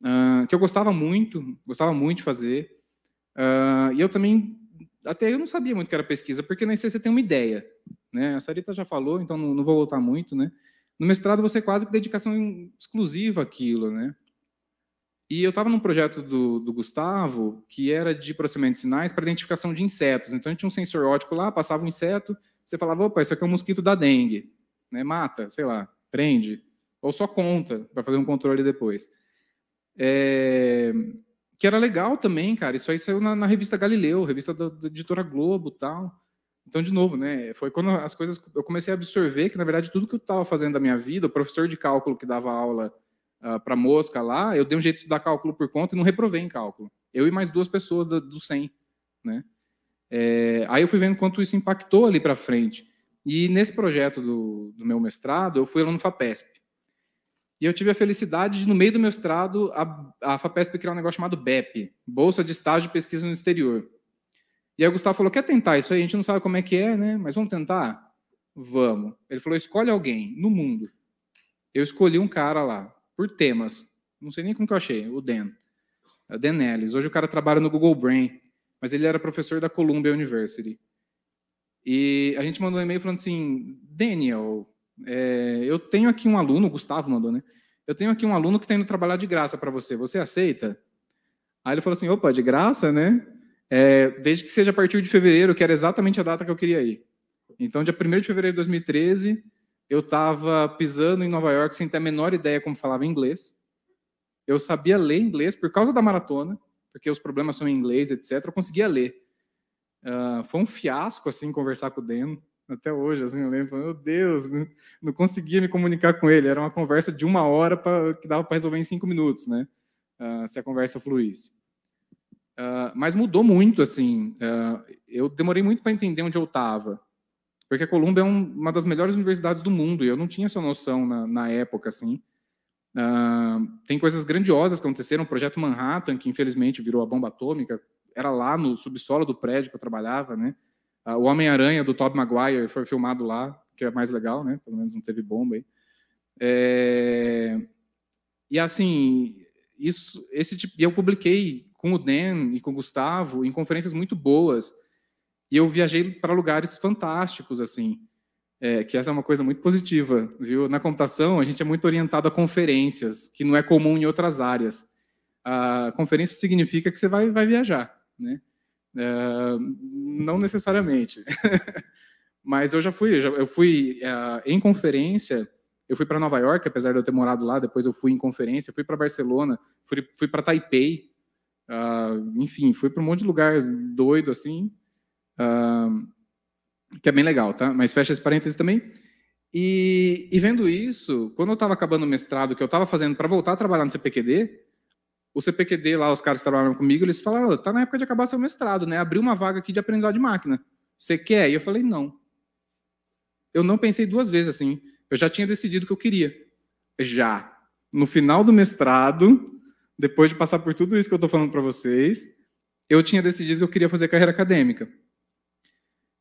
Speaker 4: uh, que eu gostava muito, gostava muito de fazer. Uh, e eu também, até eu não sabia muito que era pesquisa, porque na você tem uma ideia. Né? A Sarita já falou, então não, não vou voltar muito. Né? No mestrado você quase que dedicação exclusiva àquilo. Né? E eu estava num projeto do, do, Gustavo que era de processamento de sinais para identificação de insetos. Então a gente tinha um sensor ótico lá, passava um inseto, você falava, opa, isso aqui é um mosquito da dengue, né? Mata, sei lá, prende, ou só conta para fazer um controle depois. É, que era legal também, cara. Isso aí saiu na, na revista Galileu, revista da, da, editora Globo tal. Então, de novo, né? Foi quando as coisas eu comecei a absorver que, na verdade, tudo que eu estava fazendo da minha vida, o professor de cálculo que dava aula uh, ah, para mosca lá, eu dei um jeito de estudar cálculo por conta e não reprovei em cálculo. Eu e mais duas pessoas da, do 100, né? É, aí eu fui vendo quanto isso impactou ali para frente. E nesse projeto do, do meu mestrado, eu fui aluno FAPESP. E eu tive a felicidade de, no meio do meu estrado, a, a FAPESP criar um negócio chamado BEP, Bolsa de Estágio de Pesquisa no Exterior. E aí o Gustavo falou, quer tentar isso aí? A gente não sabe como é que é, né? Mas vamos tentar? Vamos. Ele falou, escolhe alguém no mundo. Eu escolhi um cara lá, por temas. Não sei nem como que eu achei, o Dan. É o Dan Ellis. Hoje o cara trabalha no Google Brain, mas ele era professor da Columbia University. E a gente mandou um e-mail falando assim, Daniel, é, eu tenho aqui um aluno, o Gustavo mandou, né? Eu tenho aqui um aluno que está indo trabalhar de graça para você. Você aceita? Aí ele falou assim: opa, de graça, né? É, desde que seja a partir de fevereiro, que era exatamente a data que eu queria ir. Então, dia 1 de fevereiro de 2013, eu estava pisando em Nova York sem ter a menor ideia como falava inglês. Eu sabia ler inglês por causa da maratona, porque os problemas são em inglês, etc. Eu conseguia ler. Uh, foi um fiasco, assim, conversar com o Deno até hoje, assim, eu lembro, meu Deus, né? não conseguia me comunicar com ele, era uma conversa de uma hora pra, que dava para resolver em cinco minutos, né, uh, se a conversa fluísse. Uh, mas mudou muito, assim, uh, eu demorei muito para entender onde eu estava, porque a Colômbia é um, uma das melhores universidades do mundo, e eu não tinha essa noção na, na época, assim, tem coisas grandiosas que aconteceram, o Projeto Manhattan, que infelizmente virou a bomba atômica, era lá no subsolo do prédio que eu trabalhava, né, ah, o Homem-Aranha do Tobey Maguire foi filmado lá, que é mais legal, né? Pelo menos não teve bomba aí. É... E assim, isso, esse tipo, eu publiquei com o Dan e com o Gustavo em conferências muito boas. E eu viajei para lugares fantásticos, assim. É, que essa é uma coisa muito positiva, viu? Na computação, a gente é muito orientado a conferências, que não é comum em outras áreas. A conferência significa que você vai, vai viajar, né? não necessariamente. Mas eu já fui, eu, já, eu fui ah, em conferência, eu fui para Nova York, apesar de eu ter morado lá, depois eu fui em conferência, fui para Barcelona, fui, fui para Taipei, uh, enfim, fui para um monte de lugar doido assim, ah, que é bem legal, tá? Mas fecha esse parênteses também. E, e vendo isso, quando eu estava acabando o mestrado, que eu estava fazendo para voltar a trabalhar no CPQD, o CPQD lá, os caras que trabalham comigo, eles falaram, oh, tá na época de acabar seu mestrado, né? Abriu uma vaga aqui de aprendizado de máquina. Você quer? E eu falei, não. Eu não pensei duas vezes assim. Eu já tinha decidido o que eu queria. Já. No final do mestrado, depois de passar por tudo isso que eu estou falando para vocês, eu tinha decidido que eu queria fazer carreira acadêmica.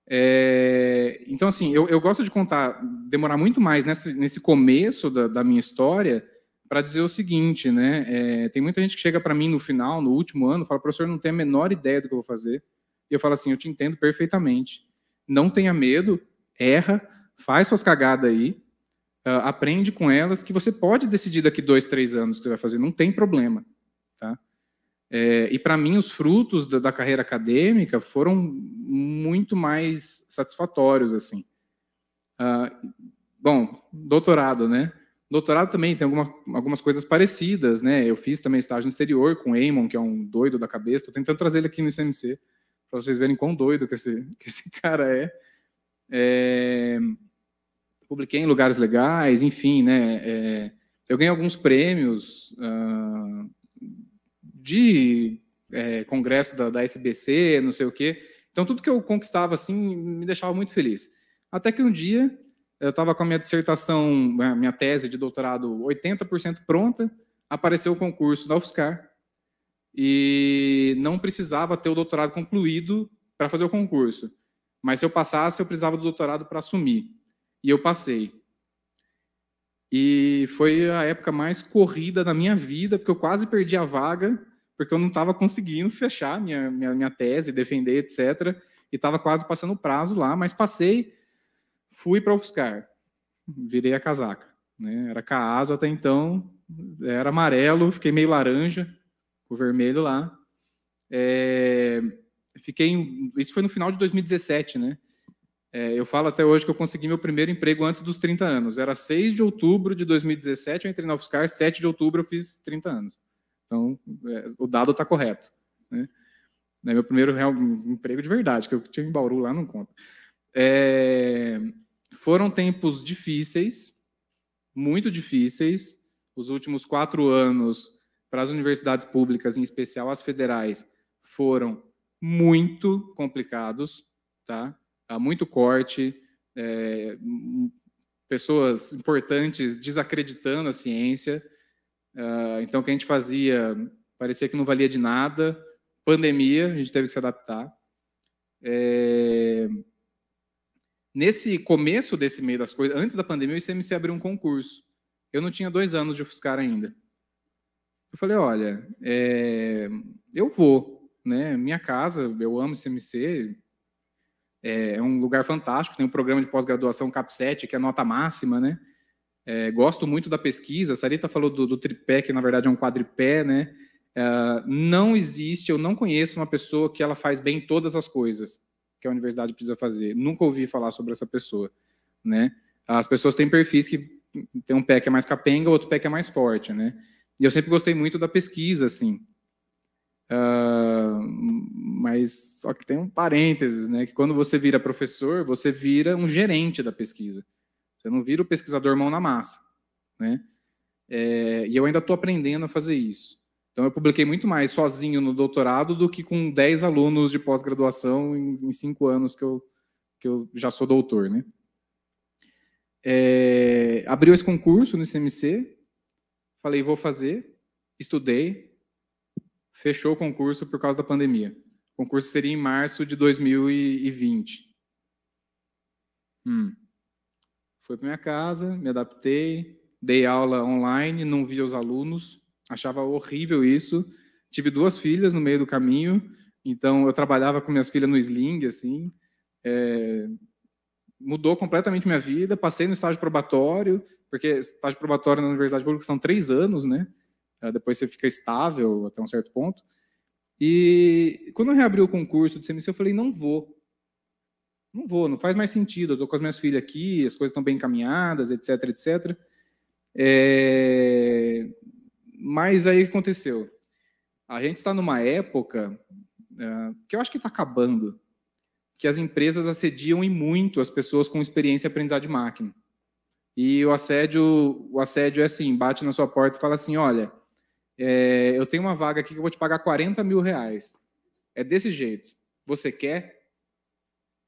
Speaker 4: É... então, assim, eu, eu, gosto de contar, demorar muito mais nesse, nesse começo da, da minha história, para dizer o seguinte, né? É, tem muita gente que chega para mim no final, no último ano, fala, professor, não tenho a menor ideia do que eu vou fazer. E eu falo assim, eu te entendo perfeitamente. Não tenha medo, erra, faz suas cagadas aí, uh, aprende com elas, que você pode decidir daqui dois, três anos o que você vai fazer, não tem problema, tá? É, e para mim, os frutos da, da, carreira acadêmica foram muito mais satisfatórios, assim. Uh, bom, doutorado, né? Doutorado também tem alguma, algumas coisas parecidas, né? Eu fiz também estágio no exterior com o Eamon, que é um doido da cabeça. Estou tentando trazer ele aqui no ICMC, para vocês verem quão doido que esse, que esse cara é. é. Publiquei em lugares legais, enfim, né? É, eu ganhei alguns prêmios uh, de é, congresso da, da SBC, não sei o quê. Então, tudo que eu conquistava, assim, me deixava muito feliz. Até que um dia eu estava com a minha dissertação, é, minha tese de doutorado 80% pronta, apareceu o concurso da UFSCar e não precisava ter o doutorado concluído para fazer o concurso. Mas se eu passasse, eu precisava do doutorado para assumir. E eu passei. E foi a época mais corrida da minha vida, porque eu quase perdi a vaga, porque eu não estava conseguindo fechar minha, minha, minha tese, defender, etc. E estava quase passando o prazo lá, mas passei Fui para UFSCar, virei a casaca. Né? Era Caso até então, era amarelo, fiquei meio laranja, o vermelho lá. É, fiquei, isso foi no final de 2017, né? É, eu falo até hoje que eu consegui meu primeiro emprego antes dos 30 anos. Era 6 de outubro de 2017, eu entrei na UFSCar, 7 de outubro eu fiz 30 anos. Então, é, o dado está correto. Né? É meu primeiro real, emprego de verdade, que eu tive em Bauru lá, não conta. É, foram tempos difíceis, muito difíceis. Os últimos quatro anos, para as universidades públicas, em especial as federais, foram muito complicados, tá? Há muito corte, é, pessoas importantes desacreditando a ciência. Uh, então, o que a gente fazia parecia que não valia de nada. Pandemia, a gente teve que se adaptar. É, Nesse começo desse meio das coisas, antes da pandemia, o ICMC abriu um concurso. Eu não tinha dois anos de ofuscar ainda. Eu falei, olha, é, eu vou, né? Minha casa, eu amo o ICMC, é, é, um lugar fantástico, tem um programa de pós-graduação CAP7, que é nota máxima, né? É, gosto muito da pesquisa, a Sarita falou do, do, tripé, que na verdade é um quadripé, né? É, não existe, eu não conheço uma pessoa que ela faz bem todas as coisas que a universidade precisa fazer. Nunca ouvi falar sobre essa pessoa, né? As pessoas têm perfis que tem um pé que é mais capenga, outro pé que é mais forte, né? E eu sempre gostei muito da pesquisa, assim. Uh, mas só que tem um parênteses, né? Que quando você vira professor, você vira um gerente da pesquisa. Você não vira o pesquisador mão na massa, né? É, e eu ainda estou aprendendo a fazer isso. Então, eu publiquei muito mais sozinho no doutorado do que com 10 alunos de pós-graduação em 5 anos que eu, que eu já sou doutor, né? É, abriu esse concurso no ICMC, falei, vou fazer, estudei, fechou o concurso por causa da pandemia. O concurso seria em março de 2020. Hum. Fui para minha casa, me adaptei, dei aula online, não vi os alunos, Achava horrível isso. Tive duas filhas no meio do caminho, então eu trabalhava com minhas filhas no sling, assim. É, mudou completamente minha vida. Passei no estágio probatório, porque estágio probatório na universidade pública são três anos, né? Ah, depois você fica estável até um certo ponto. E quando eu reabri o concurso de CMC, eu falei: não vou. Não vou, não faz mais sentido. Eu estou com as minhas filhas aqui, as coisas estão bem encaminhadas, etc, etc. É... Mas aí o que aconteceu? A gente está numa época uh, que eu acho que está acabando, que as empresas assediam e muito as pessoas com experiência em aprendizado de máquina. E o assédio, o assédio é assim, bate na sua porta e fala assim, olha, é, eu tenho uma vaga aqui que eu vou te pagar 40 mil reais. É desse jeito. Você quer?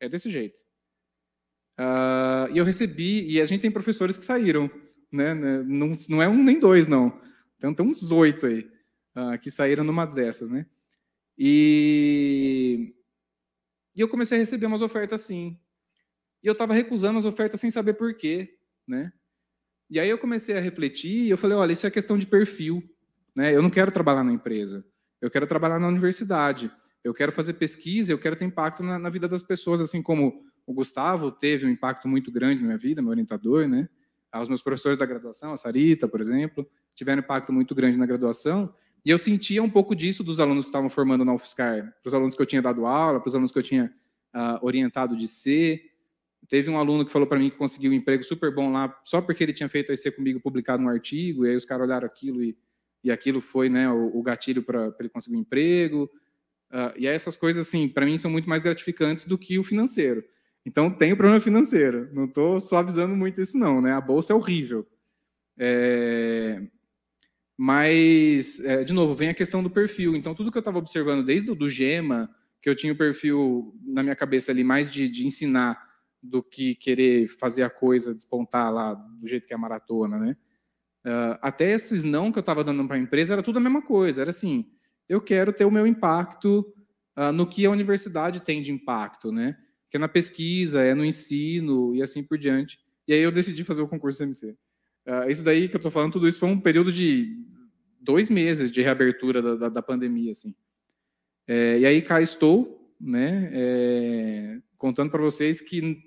Speaker 4: É desse jeito. Uh, e eu recebi, e a gente tem professores que saíram, né? Não, não é um nem dois, não. Então tem uns oito aí uh, que saíram numa dessas, né? E... e eu comecei a receber umas ofertas assim. E eu estava recusando as ofertas sem saber por quê, né? E aí eu comecei a refletir e eu falei, olha, isso é questão de perfil, né? Eu não quero trabalhar na empresa, eu quero trabalhar na universidade, eu quero fazer pesquisa, eu quero ter impacto na, na vida das pessoas, assim como o Gustavo teve um impacto muito grande na minha vida, meu orientador, né? Os meus professores da graduação, a Sarita, por exemplo, tiveram impacto muito grande na graduação. E eu sentia um pouco disso dos alunos que estavam formando na UFSCar, para os alunos que eu tinha dado aula, para os alunos que eu tinha uh, orientado de ser. Teve um aluno que falou para mim que conseguiu um emprego super bom lá, só porque ele tinha feito a IC comigo, publicado um artigo, e aí os caras olharam aquilo e, e aquilo foi né, o, o gatilho para ele conseguir um emprego. Uh, e aí essas coisas, assim, para mim são muito mais gratificantes do que o financeiro. Então tem o problema financeiro. Não estou só avisando muito isso, não, né? A bolsa é horrível. É... Mas, é, de novo, vem a questão do perfil. Então, tudo que eu estava observando desde o do Gema, que eu tinha o perfil na minha cabeça ali mais de, de ensinar do que querer fazer a coisa despontar lá do jeito que é a maratona, né? Uh, até esses não que eu estava dando para a empresa era tudo a mesma coisa. Era assim, eu quero ter o meu impacto uh, no que a universidade tem de impacto, né? que é na pesquisa, é no ensino e assim por diante. E aí eu decidi fazer o concurso MC. Uh, ah, isso daí que eu estou falando, tudo isso foi um período de dois meses de reabertura da, da, da pandemia, assim. É, e aí cá estou, né, é, contando para vocês que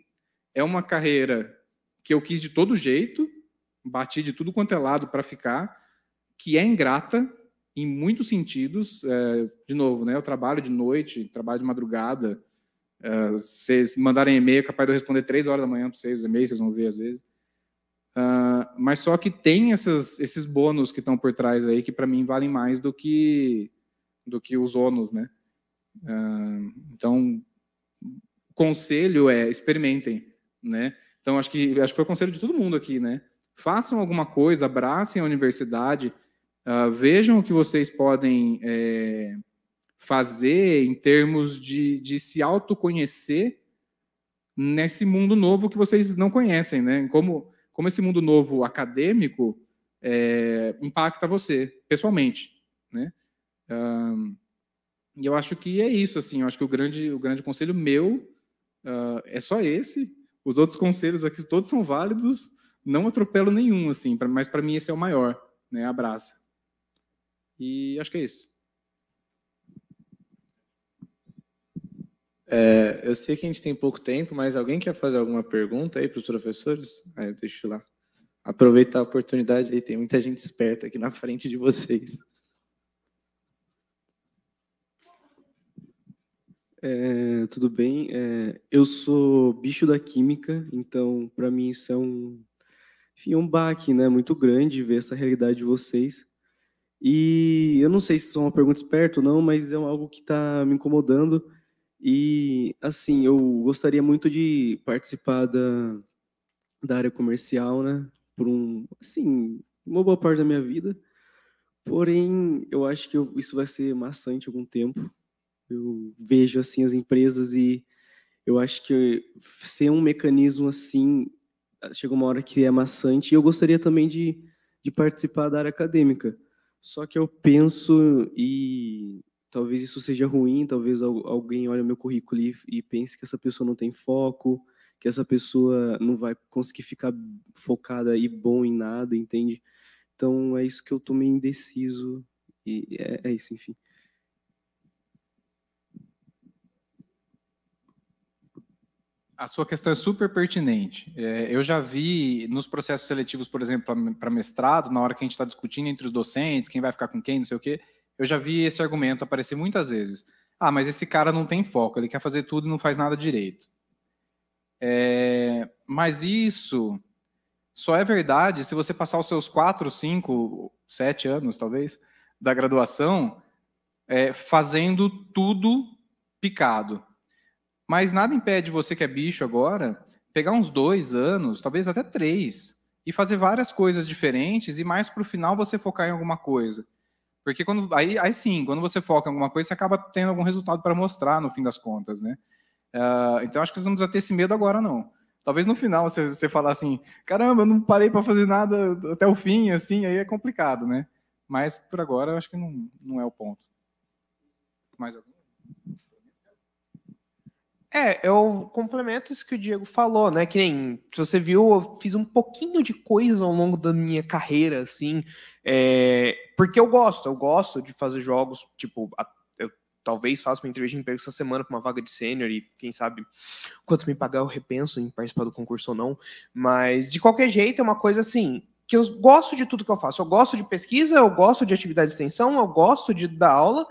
Speaker 4: é uma carreira que eu quis de todo jeito, bati de tudo quanto é lado para ficar, que é ingrata em muitos sentidos. É, de novo, né, eu trabalho de noite, trabalho de madrugada, é, vocês mandarem e-mail, é capaz de eu responder três horas da manhã para vocês, e-mail, vocês vão ver às vezes. Uh, mas só que tem essas, esses bônus que estão por trás aí, que para mim valem mais do que, do que os ônus, né? Uh, então, o conselho é experimentem, né? Então, acho que, acho que foi o conselho de todo mundo aqui, né? Façam alguma coisa, abracem a universidade, ah, vejam o que vocês podem... Eh, fazer em termos de, de se autoconhecer nesse mundo novo que vocês não conhecem, né? Como, como esse mundo novo acadêmico é, impacta você pessoalmente, né? Um, e eu acho que é isso, assim. Eu acho que o grande, o grande conselho meu uh, é só esse. Os outros conselhos aqui todos são válidos. Não atropelo nenhum, assim. Pra, mas para mim esse é o maior, né? Abraça.
Speaker 2: E acho que é isso. É, eu sei que a gente tem pouco tempo, mas alguém quer fazer alguma pergunta aí para os professores? Aí, é, deixa eu lá. Aproveitar a oportunidade aí, tem muita gente esperta
Speaker 1: aqui na frente de vocês. É, tudo bem. É, eu sou bicho da química, então para mim isso é um, enfim, é um baque, né? Muito grande ver essa realidade de vocês. E eu não sei se isso é uma pergunta esperta ou não, mas é algo que está me incomodando. E, assim, eu gostaria muito de participar da, da área comercial, né? Por um, assim, uma boa parte da minha vida. Porém, eu acho que eu, isso vai ser maçante algum tempo. Eu vejo, assim, as empresas e eu acho que ser um mecanismo assim, chega uma hora que é maçante. E eu gostaria também de, de participar da área acadêmica. Só que eu penso e talvez isso seja ruim, talvez alguém olhe meu currículo e, pense que essa pessoa não tem foco, que essa pessoa não vai conseguir ficar focada e bom em nada, entende? Então é isso que eu tô meio indeciso e é, é isso, enfim.
Speaker 4: A sua questão é super pertinente. É, eu já vi nos processos seletivos, por exemplo, para mestrado, na hora que a gente está discutindo entre os docentes, quem vai ficar com quem, não sei o quê, eu já vi esse argumento aparecer muitas vezes. Ah, mas esse cara não tem foco, ele quer fazer tudo e não faz nada direito. É, mas isso só é verdade se você passar os seus quatro, cinco, sete anos, talvez, da graduação é, fazendo tudo picado. Mas nada impede você que é bicho agora pegar uns dois anos, talvez até três, e fazer várias coisas diferentes e mais para o final você focar em alguma coisa. Porque quando aí, aí sim, quando você foca em alguma coisa, você acaba tendo algum resultado para mostrar no fim das contas, né? Uh, então acho que nós vamos ter esse medo agora, não. Talvez no final você, você falar assim, caramba, eu não parei para fazer nada até o fim, assim, aí é complicado, né? Mas por agora eu acho que não, não é o ponto. Mais algum? É, eu complemento isso que o Diego falou, né? Que nem
Speaker 5: se você viu, eu fiz um pouquinho de coisa ao longo da minha carreira, assim, é, porque eu gosto, eu gosto de fazer jogos, tipo, a, eu talvez faça uma entrevista de emprego essa semana para uma vaga de sênior e quem sabe quanto me pagar eu repenso em participar do concurso ou não, mas de qualquer jeito é uma coisa assim, que eu gosto de tudo que eu faço. Eu gosto de pesquisa, eu gosto de atividade de extensão, eu gosto de dar aula,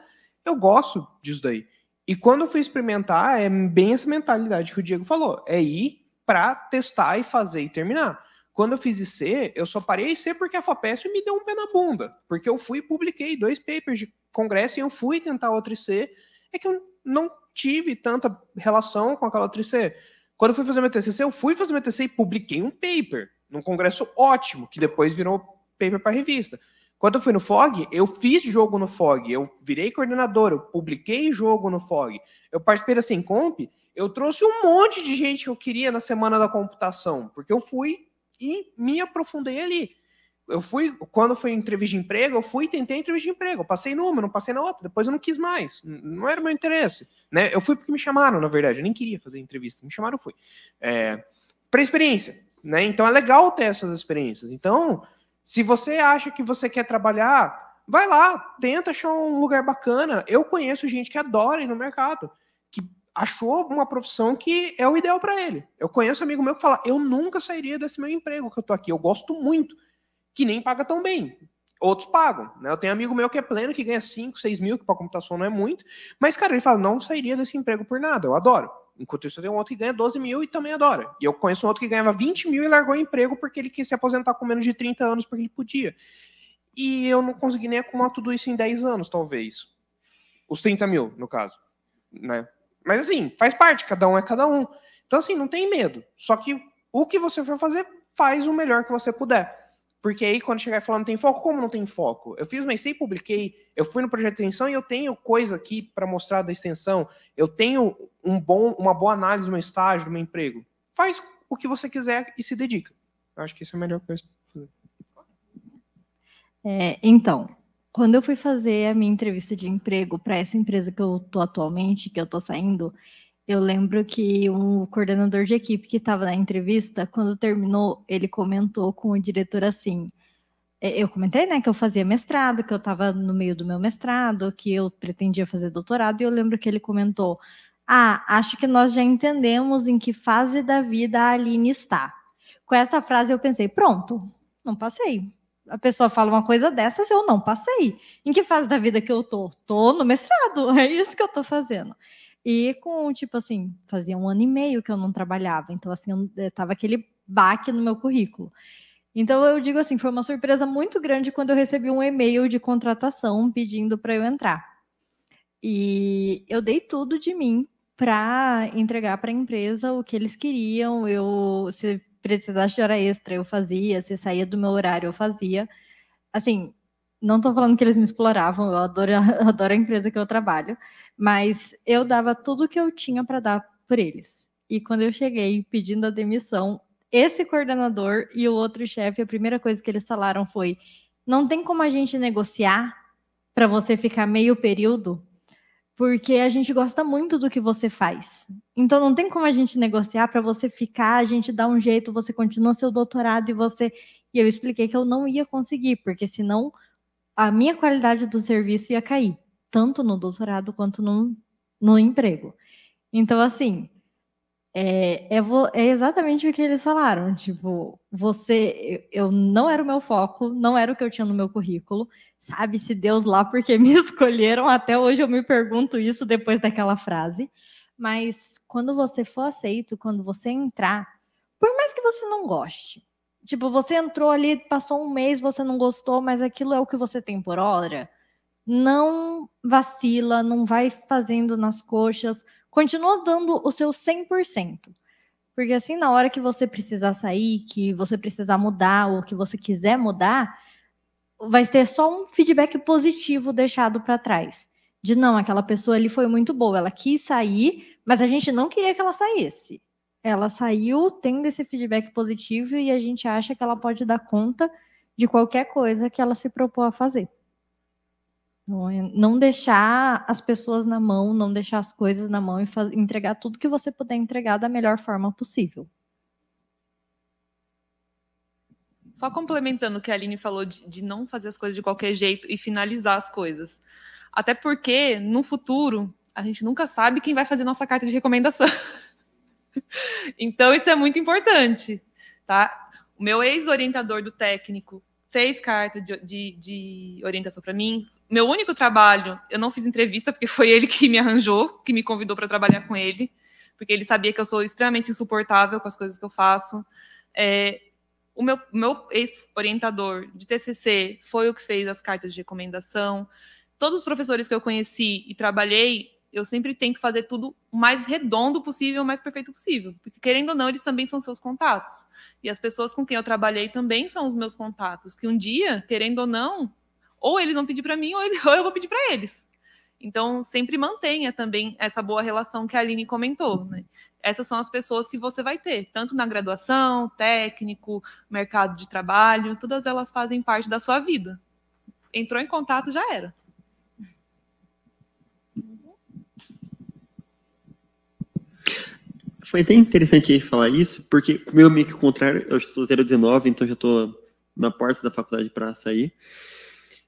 Speaker 5: eu gosto disso daí. E quando eu fui experimentar, é bem essa mentalidade que o Diego falou. É ir para testar e fazer e terminar. Quando eu fiz IC, eu só parei IC porque a FAPESP me deu um pé na bunda. Porque eu fui e publiquei dois papers de congresso e eu fui tentar outra IC. É que eu não tive tanta relação com aquela outra IC. Quando eu fui fazer meu TCC, eu fui fazer meu TCC e publiquei um paper num congresso ótimo, que depois virou paper para revista. Quando eu fui no FOG, eu fiz jogo no FOG, eu virei coordenador, eu publiquei jogo no FOG, eu participei da Semcomp, eu trouxe um monte de gente que eu queria na Semana da Computação, porque eu fui e me aprofundei ali. Eu fui, quando foi entrevista de emprego, eu fui e tentei entrevista de emprego. Eu passei numa, não passei na outra, depois eu não quis mais. Não era meu interesse. Né? Eu fui porque me chamaram, na verdade. Eu nem queria fazer entrevista. Me chamaram, eu fui. É, para experiência. Né? Então é legal ter essas experiências. Então, se você acha que você quer trabalhar, vai lá, tenta achar um lugar bacana. Eu conheço gente que adora ir no mercado, que achou uma profissão que é o ideal para ele. Eu conheço um amigo meu que fala: "Eu nunca sairia desse meu emprego que eu tô aqui, eu gosto muito" que nem paga tão bem. Outros pagam, né? Eu tenho um amigo meu que é pleno, que ganha 5, 6 mil, que para computação não é muito, mas, cara, ele fala, não sairia desse emprego por nada, eu adoro. Enquanto isso, tem um outro que ganha 12 mil e também adora. E eu conheço um outro que ganhava 20 mil e largou o emprego porque ele quis se aposentar com menos de 30 anos porque ele podia. E eu não consegui nem acumular tudo isso em 10 anos, talvez. Os 30 mil, no caso. Né? Mas assim, faz parte, cada um é cada um. Então, assim, não tem medo. Só que o que você for fazer, faz o melhor que você puder. Porque aí, quando chegar e falar, não tem foco, como não tem foco? Eu fiz uma e publiquei, eu fui no projeto de extensão e eu tenho coisa aqui para mostrar da extensão. Eu tenho um bom, uma boa análise do meu estágio, do meu emprego. Faz o que você quiser e se dedica. Eu acho que isso é a melhor coisa fazer.
Speaker 6: É, então, quando eu fui fazer a minha entrevista de emprego para essa empresa que eu estou atualmente, que eu estou saindo, eu lembro que o um coordenador de equipe que estava na entrevista, quando terminou, ele comentou com o diretor assim: é, eu comentei, né, que eu fazia mestrado, que eu estava no meio do meu mestrado, que eu pretendia fazer doutorado, e eu lembro que ele comentou: Ah, acho que nós já entendemos em que fase da vida a Aline está. Com essa frase eu pensei: Pronto, não passei. A pessoa fala uma coisa dessas, eu não passei. Em que fase da vida que eu tô? Tô no mestrado, é isso que eu tô fazendo. E com, tipo assim, fazia um ano e meio que eu não trabalhava. Então, assim, eu, eh, tava aquele baque no meu currículo. Então, eu digo assim, foi uma surpresa muito grande quando eu recebi um e-mail de contratação pedindo para eu entrar. E eu dei tudo de mim para entregar para a empresa o que eles queriam. Eu, se precisasse de hora extra, eu fazia. Se saía do meu horário, eu fazia. Assim, não estou falando que eles me exploravam, eu adoro, eu adoro a empresa que eu trabalho, mas eu dava tudo que eu tinha para dar por eles. E quando eu cheguei pedindo a demissão, esse coordenador e o outro chefe, a primeira coisa que eles falaram foi: não tem como a gente negociar para você ficar meio período, porque a gente gosta muito do que você faz. Então não tem como a gente negociar para você ficar, a gente dá um jeito, você continua seu doutorado e você. E eu expliquei que eu não ia conseguir, porque senão a minha qualidade do serviço ia cair, tanto no doutorado quanto no, no emprego. Então, assim, é, é, é, exatamente o que eles falaram. Tipo, você, eu não era o meu foco, não era o que eu tinha no meu currículo. Sabe se Deus lá porque me escolheram. Até hoje eu me pergunto isso depois daquela frase. Mas quando você for aceito, quando você entrar, por mais que você não goste, Tipo, você entrou ali, passou um mês, você não gostou, mas aquilo é o que você tem por hora. Não vacila, não vai fazendo nas coxas, continua dando o seu 100%. Porque assim, na hora que você precisar sair, que você precisar mudar ou que você quiser mudar, vai ter só um feedback positivo deixado para trás. De não, aquela pessoa ali foi muito boa, ela quis sair, mas a gente não queria que ela saísse ela saiu tendo esse feedback positivo e a gente acha que ela pode dar conta de qualquer coisa que ela se propôs a fazer. Não é, deixar as pessoas na mão, não deixar as coisas na mão e entregar tudo que você puder entregar da melhor forma possível.
Speaker 7: Só complementando o que a Aline falou de, de não fazer as coisas de qualquer jeito e finalizar as coisas. Até porque, no futuro, a gente nunca sabe quem vai fazer nossa carta de recomendação. Então, isso é muito importante, tá? O meu ex-orientador do técnico fez carta de, de, de orientação para mim. Meu único trabalho, eu não fiz entrevista, porque foi ele que me arranjou, que me convidou para trabalhar com ele, porque ele sabia que eu sou extremamente insuportável com as coisas que eu faço. É, o meu, meu ex-orientador de TCC foi o que fez as cartas de recomendação. Todos os professores que eu conheci e trabalhei eu sempre tento fazer tudo o mais redondo possível, o mais perfeito possível. Porque, querendo ou não, eles também são seus contatos. E as pessoas com quem eu trabalhei também são os meus contatos. Que um dia, querendo ou não, ou eles vão pedir para mim, ou, ele, ou eu vou pedir para eles. Então, sempre mantenha também essa boa relação que a Aline comentou, né? Essas são as pessoas que você vai ter, tanto na graduação, técnico, mercado de trabalho, todas elas fazem parte da sua vida. Entrou em contato, já era.
Speaker 8: Foi até interessante falar isso, porque meu meio que o contrário, eu sou 019, então já estou na porta da faculdade para sair.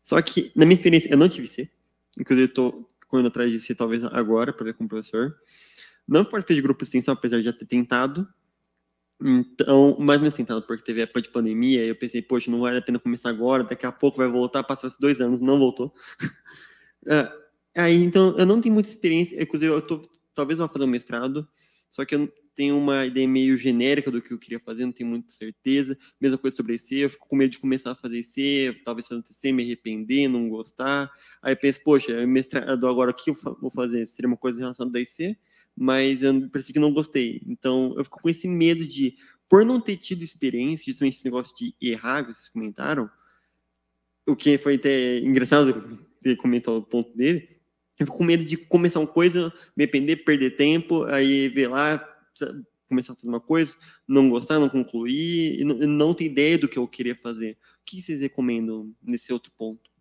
Speaker 8: Só que, na minha experiência, eu não tive C. Inclusive, estou correndo atrás de C talvez agora, para ver com o professor. Não participei de grupo de extensão, apesar de já ter tentado. Então, mais ou menos tentado, porque teve época de pandemia, e eu pensei, poxa, não vale a pena começar agora, daqui a pouco vai voltar, passaram se dois anos, não voltou. Ah, aí, então, eu não tenho muita experiência, inclusive, eu tô, talvez vá fazer um mestrado, só que eu tenho uma ideia meio genérica do que eu queria fazer, não tenho muita certeza. Mesma coisa sobre IC, eu fico com medo de começar a fazer IC, talvez fazer IC, me arrepender, não gostar. Aí eu penso, poxa, eu mestrado agora, o que eu vou fazer? Seria uma coisa relacionada a IC? Mas eu percebi que não gostei. Então, eu fico com esse medo de, por não ter tido experiência, justamente esse negócio de errar, que vocês comentaram, o que foi até engraçado, você comentou o ponto dele, eu fico com medo de começar uma coisa, me arrepender, perder tempo, aí ver lá, começar a fazer uma coisa, não gostar, não concluir, e não, ter ideia do que eu queria fazer. O que vocês recomendam nesse outro ponto?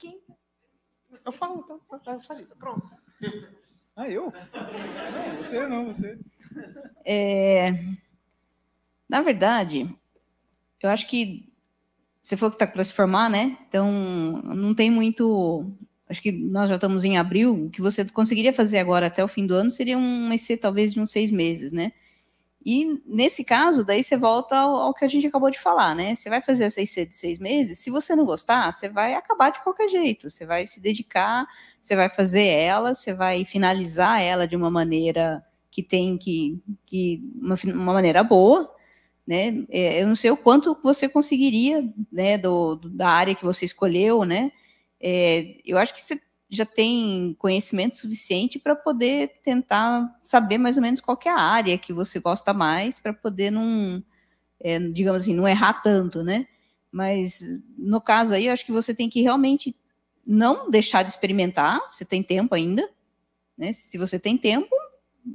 Speaker 5: Quem? Eu falo, então. Eu falei, tá pronto.
Speaker 3: Ah, eu?
Speaker 4: Não, você
Speaker 5: não,
Speaker 3: você. É, na verdade, eu acho que você falou que está para se formar, né? Então, não tem muito. Acho que nós já estamos em abril. O que você conseguiria fazer agora até o fim do ano seria um EC talvez de uns seis meses, né? E nesse caso, daí você volta ao, ao, que a gente acabou de falar, né? Você vai fazer essa IC de seis meses, se você não gostar, você vai acabar de qualquer jeito, você vai se dedicar, você vai fazer ela, você vai finalizar ela de uma maneira que tem que, que uma, uma maneira boa, né? É, eu não sei o quanto você conseguiria, né, do, do da área que você escolheu, né? É, eu acho que você já tem conhecimento suficiente para poder tentar saber mais ou menos qual é a área que você gosta mais para poder não, é, digamos assim, não errar tanto, né? Mas no caso aí, eu acho que você tem que realmente não deixar de experimentar. Você tem tempo ainda, né? Se você tem tempo,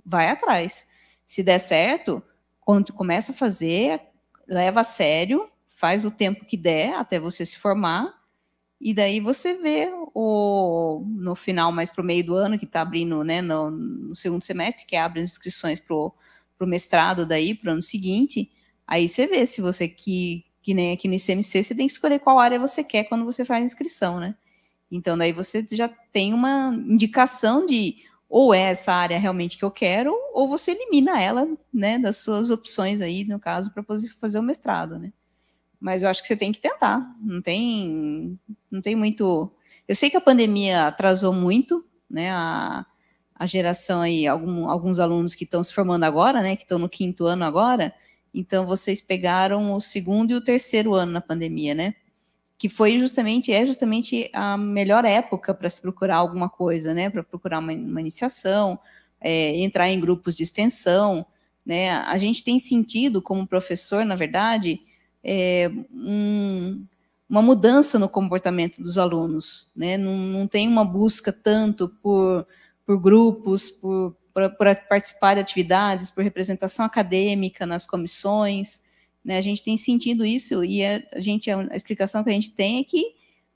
Speaker 3: vai atrás. Se der certo, quando tu começa a fazer, leva a sério, faz o tempo que der até você se formar, e daí você vê o, no final, mais para o meio do ano, que está abrindo né, no, no, segundo semestre, que abre as inscrições para o mestrado daí, para o ano seguinte, aí você vê se você que, que nem aqui no ICMC, você tem que escolher qual área você quer quando você faz a inscrição, né? Então, daí você já tem uma indicação de ou é essa área realmente que eu quero, ou você elimina ela, né, das suas opções aí, no caso, para fazer o mestrado, né? Mas eu acho que você tem que tentar, não tem, não tem muito. Eu sei que a pandemia atrasou muito, né, a, a geração aí, algum, alguns alunos que estão se formando agora, né, que estão no quinto ano agora, então vocês pegaram o segundo e o terceiro ano na pandemia, né? que foi justamente é justamente a melhor época para se procurar alguma coisa, né? Para procurar uma, uma iniciação, é, entrar em grupos de extensão, né? A gente tem sentido como professor, na verdade, é, um, uma mudança no comportamento dos alunos, né? Não, não tem uma busca tanto por por grupos, por, por, por participar de atividades, por representação acadêmica nas comissões, né? A gente tem sentido isso e a, é, a gente a explicação que a gente tem é que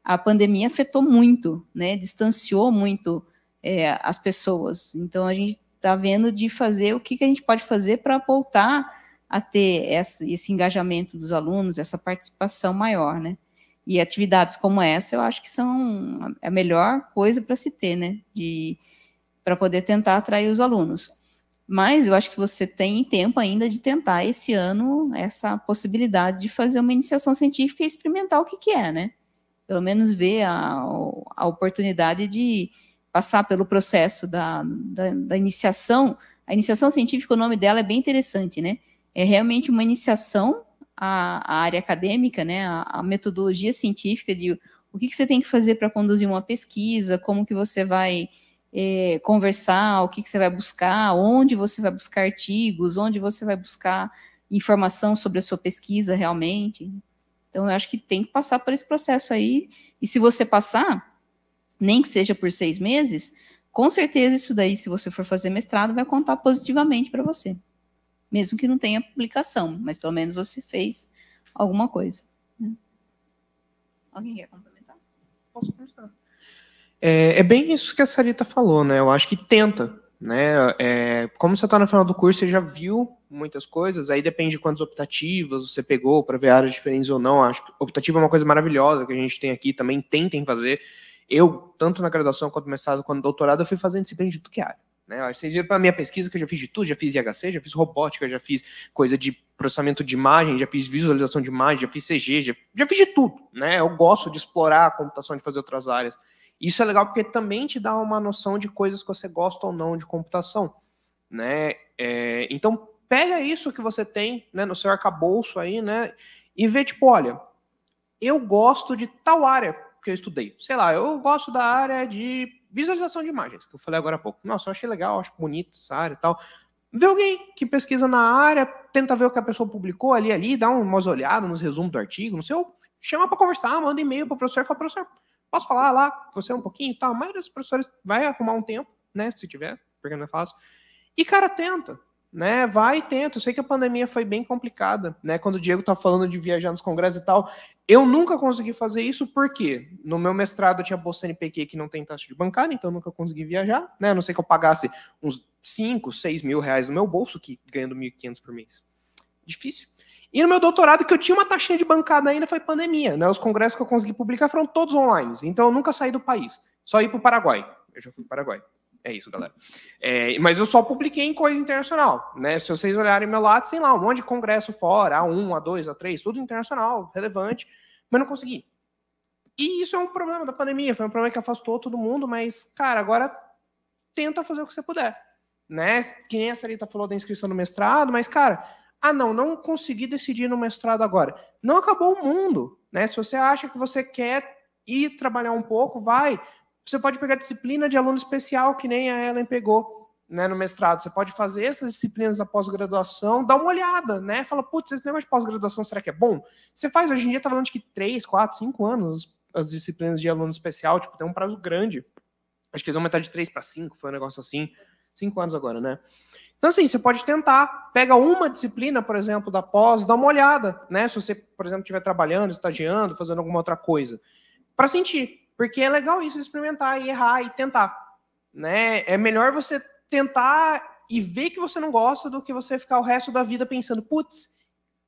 Speaker 3: a pandemia afetou muito, né? Distanciou muito é, as pessoas. Então a gente está vendo de fazer o que, que a gente pode fazer para voltar a ter essa, esse engajamento dos alunos, essa participação maior, né? E atividades como essa, eu acho que são a melhor coisa para se ter, né? De para poder tentar atrair os alunos. Mas eu acho que você tem tempo ainda de tentar esse ano essa possibilidade de fazer uma iniciação científica e experimentar o que, que é, né? Pelo menos ver a, a oportunidade de passar pelo processo da, da, da iniciação. A iniciação científica, o nome dela é bem interessante, né? É realmente uma iniciação à, à área acadêmica, né? A, metodologia científica de o que, que você tem que fazer para conduzir uma pesquisa, como que você vai é, conversar, o que, que você vai buscar, onde você vai buscar artigos, onde você vai buscar informação sobre a sua pesquisa realmente. Então, eu acho que tem que passar por esse processo aí. E se você passar, nem que seja por seis meses, com certeza isso daí, se você for fazer mestrado, vai contar positivamente para você. Mesmo que não tenha publicação, mas pelo menos você fez alguma coisa. Né? Alguém quer complementar? Posso
Speaker 5: complementar. É, é bem isso que a Sarita falou, né? Eu acho que tenta, né? É, como você está no final do curso, você já viu muitas coisas, aí depende de quantas optativas você pegou para ver áreas diferentes ou não. Acho que optativa é uma coisa maravilhosa que a gente tem aqui também, tentem fazer. Eu, tanto na graduação quanto no mestrado, quanto no doutorado, eu fui fazendo disciplina de tudo que é área. Né? Vocês viram pela minha pesquisa que eu já fiz de tudo, já fiz IHC, já fiz robótica, já fiz coisa de processamento de imagem, já fiz visualização de imagem, já fiz CG, já, já fiz de tudo. Né? Eu gosto de explorar a computação, de fazer outras áreas. Isso é legal porque também te dá uma noção de coisas que você gosta ou não de computação, né? É, então pega isso que você tem, né, no seu arcabouço aí, né, e vê tipo, olha, eu gosto de tal área que eu estudei. Sei lá, eu gosto da área de visualização de imagens, que eu falei agora há pouco. Nossa, eu achei legal, acho bonito essa área e tal. Vê alguém que pesquisa na área, tenta ver o que a pessoa publicou ali, ali, dá umas olhadas nos resumos do artigo, não sei, chama para conversar, manda e-mail para o professor e fala, professor, Posso falar lá, você um pouquinho e tal? A maioria dos professores vai arrumar um tempo, né? Se tiver, porque não é fácil. E, cara, tenta, né? Vai e tenta. Eu sei que a pandemia foi bem complicada, né? Quando o Diego tá falando de viajar nos congressos e tal. Eu nunca consegui fazer isso porque no meu mestrado eu tinha bolsa NPQ que não tem taxa de bancária, então eu nunca consegui viajar, né? A não sei que eu pagasse uns 5, 6 mil reais no meu bolso, que ganhando 1.500 por mês. Difícil. E no meu doutorado, que eu tinha uma taxinha de bancada ainda, foi pandemia. Né? Os congressos que eu consegui publicar foram todos online. Então eu nunca saí do país. Só ir para o Paraguai. Eu já fui para o Paraguai. É isso, galera. É, mas eu só publiquei em coisa internacional, né? Se vocês olharem meu lado, tem lá um monte de congresso fora, A1, A2, A3, tudo internacional, relevante, mas não consegui. E isso é um problema da pandemia, foi um problema que afastou todo mundo, mas, cara, agora tenta fazer o que você puder, né? Que nem a Sarita falou da inscrição no mestrado, mas, cara, ah, não, não consegui decidir no mestrado agora. Não acabou o mundo, né? Se você acha que você quer ir trabalhar um pouco, vai. Você pode pegar disciplina de aluno especial, que nem a Ellen pegou, né, no mestrado. Você pode fazer essas disciplinas da pós-graduação, dá uma olhada, né? Fala, putz, esse negócio de pós-graduação, será que é bom? Você faz, hoje em dia, tá falando de que 3, 4, 5 anos as disciplinas de aluno especial, tipo, tem um prazo grande. Acho que eles vão aumentar de 3 para 5, foi um negócio assim. 5 anos agora, né? Então, assim, você pode tentar. Pega uma disciplina, por exemplo, da pós, dá uma olhada, né? Se você, por exemplo, estiver trabalhando, estagiando, fazendo alguma outra coisa. para sentir. Porque é legal isso, experimentar e errar e tentar. Né? É melhor você tentar e ver que você não gosta do que você ficar o resto da vida pensando, putz,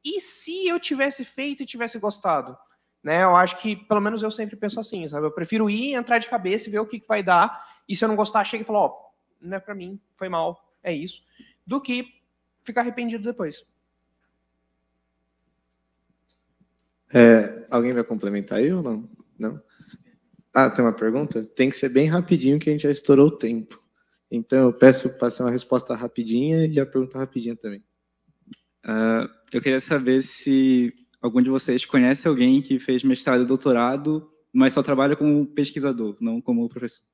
Speaker 5: e se eu tivesse feito e tivesse gostado? Né? Eu acho que, pelo menos eu sempre penso assim, sabe? Eu prefiro ir, entrar de cabeça e ver o que, que vai dar. E se eu não gostar, chega e fala, ó, oh, não é pra mim, foi mal, é isso, do que ficar arrependido depois.
Speaker 2: É, alguém vai complementar aí ou não? Não? Ah, tem uma pergunta? Tem que ser bem rapidinho que a gente já estourou o tempo. Então eu peço para ser uma resposta rapidinha e a pergunta rapidinha também.
Speaker 1: Uh, eu queria saber se algum de vocês conhece alguém que fez mestrado e doutorado, mas só trabalha como pesquisador, não como professor.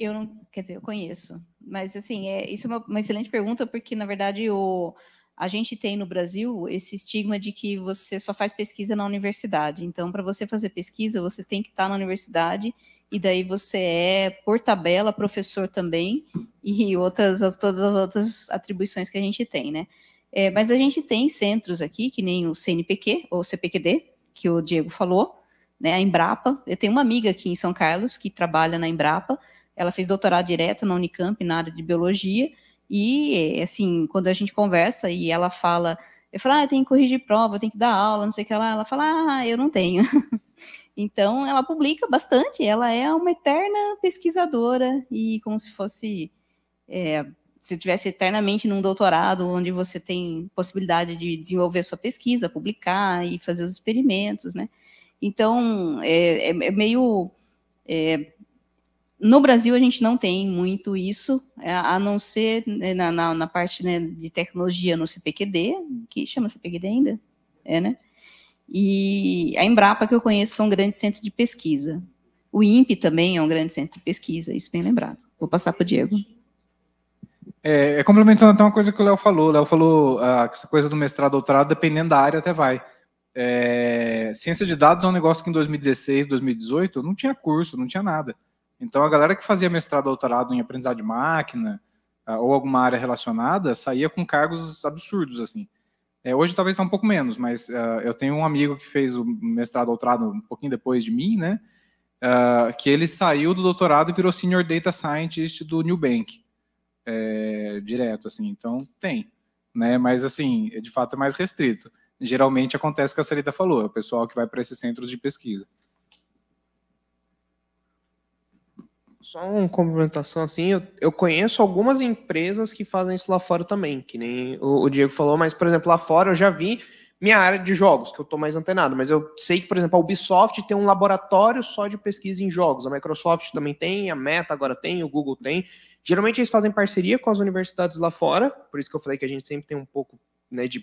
Speaker 3: Eu não, quer dizer, eu conheço. Mas, assim, é, isso é uma, uma excelente pergunta, porque, na verdade, o, a gente tem no Brasil esse estigma de que você só faz pesquisa na universidade. Então, para você fazer pesquisa, você tem que estar tá na universidade e daí você é, por tabela, professor também, e outras, as, todas as outras atribuições que a gente tem, né? É, mas a gente tem centros aqui, que nem o CNPq, ou CPQD, que o Diego falou, né, a Embrapa, eu tenho uma amiga aqui em São Carlos que trabalha na Embrapa, ela fez doutorado direto na Unicamp, na área de biologia, e, eh, assim, quando a gente conversa e ela fala, eu falo, ah, tem que corrigir prova, tem que dar aula, não sei o que lá, ela fala, ah, eu não tenho. então, ela publica bastante, ela é uma eterna pesquisadora, e como se fosse... É, se tivesse eternamente num doutorado, onde você tem possibilidade de desenvolver sua pesquisa, publicar e fazer os experimentos, né? Então, é, é, é meio é, no Brasil, a gente não tem muito isso, é, a não ser né, na, na, na parte né, de tecnologia no CPQD, que chama CPQD ainda? É, né? E a Embrapa, que eu conheço, que é um grande centro de pesquisa. O INPE também é um grande centro de pesquisa, isso bem lembrado. Vou passar para o Diego.
Speaker 4: É, é, complementando até uma coisa que o Léo falou. O Léo falou ah, que essa coisa do mestrado, doutorado, dependendo da área, até vai. É, ciência de dados é um negócio que em 2016, 2018, não tinha curso, não tinha nada. Então, a galera que fazia mestrado, doutorado em aprendizado de máquina ah, ou alguma área relacionada saía com cargos absurdos, assim. É, hoje talvez está um pouco menos, mas uh, eu tenho um amigo que fez o mestrado, doutorado um pouquinho depois de mim, né? Uh, que ele saiu do doutorado e virou Senior Data Scientist do New é, direto, assim. Então, tem, né? Mas, assim, de fato é mais restrito. Geralmente acontece o que a Sarita falou, é o pessoal que vai para esses centros de pesquisa.
Speaker 5: só uma complementação assim, eu, eu, conheço algumas empresas que fazem isso lá fora também, que nem o, o, Diego falou, mas, por exemplo, lá fora eu já vi minha área de jogos, que eu estou mais antenado, mas eu sei que, por exemplo, a Ubisoft tem um laboratório só de pesquisa em jogos, a Microsoft também tem, a Meta agora tem, o Google tem. Geralmente eles fazem parceria com as universidades lá fora, por isso que eu falei que a gente sempre tem um pouco né, de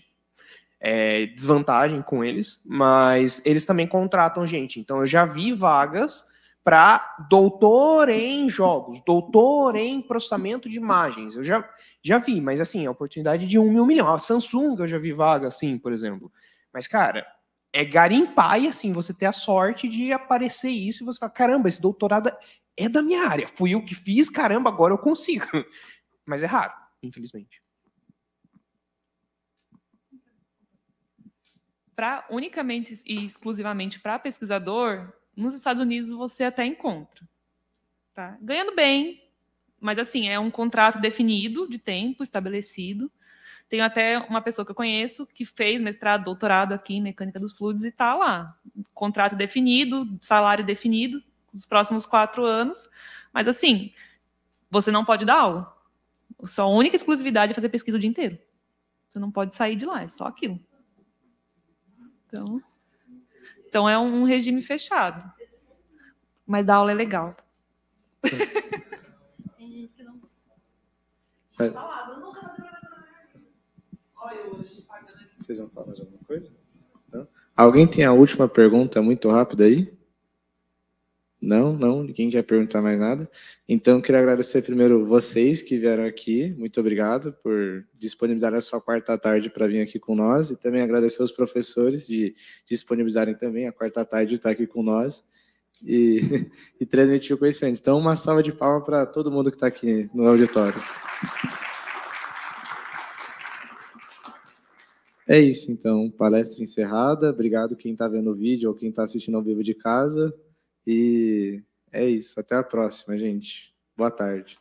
Speaker 5: é, desvantagem com eles, mas eles também contratam gente. Então eu já vi vagas para doutor em jogos, doutor em processamento de imagens. Eu já, já vi, mas assim, a oportunidade de um mil milhão. A Samsung eu já vi vaga assim, por exemplo. Mas, cara, é garimpar e assim, você ter a sorte de aparecer isso e você falar, caramba, esse doutorado é da minha área. Fui eu que fiz, caramba, agora eu consigo. Mas é raro, infelizmente.
Speaker 7: Para unicamente e exclusivamente para pesquisador, nos Estados Unidos você até encontra. Tá? Ganhando bem, mas assim, é um contrato definido de tempo, estabelecido. Tenho até uma pessoa que eu conheço que fez mestrado, doutorado aqui em mecânica dos fluidos e está lá. Contrato definido, salário definido, os próximos quatro anos. Mas assim, você não pode dar aula. Sua única exclusividade é fazer pesquisa o dia inteiro. Você não pode sair de lá, é só aquilo. Então. Então é um regime fechado. Mas dar aula é legal.
Speaker 6: Tem gente que não.
Speaker 7: Vocês
Speaker 2: vão falar mais alguma coisa? Não? Alguém tem a última pergunta muito rápida aí? Não, não, ninguém quer perguntar mais nada. Então, queria agradecer primeiro vocês que vieram aqui. Muito obrigado por disponibilizar a sua quarta tarde para vir aqui com nós. E também agradecer os professores de disponibilizarem também a quarta tarde de estar aqui com nós e, e transmitir o conhecimento. Então, uma salva de palmas para todo mundo que está aqui no auditório. É isso, então. Palestra encerrada. Obrigado quem está vendo o vídeo ou quem está assistindo ao vivo de casa. E é isso. Até a próxima, gente. Boa tarde.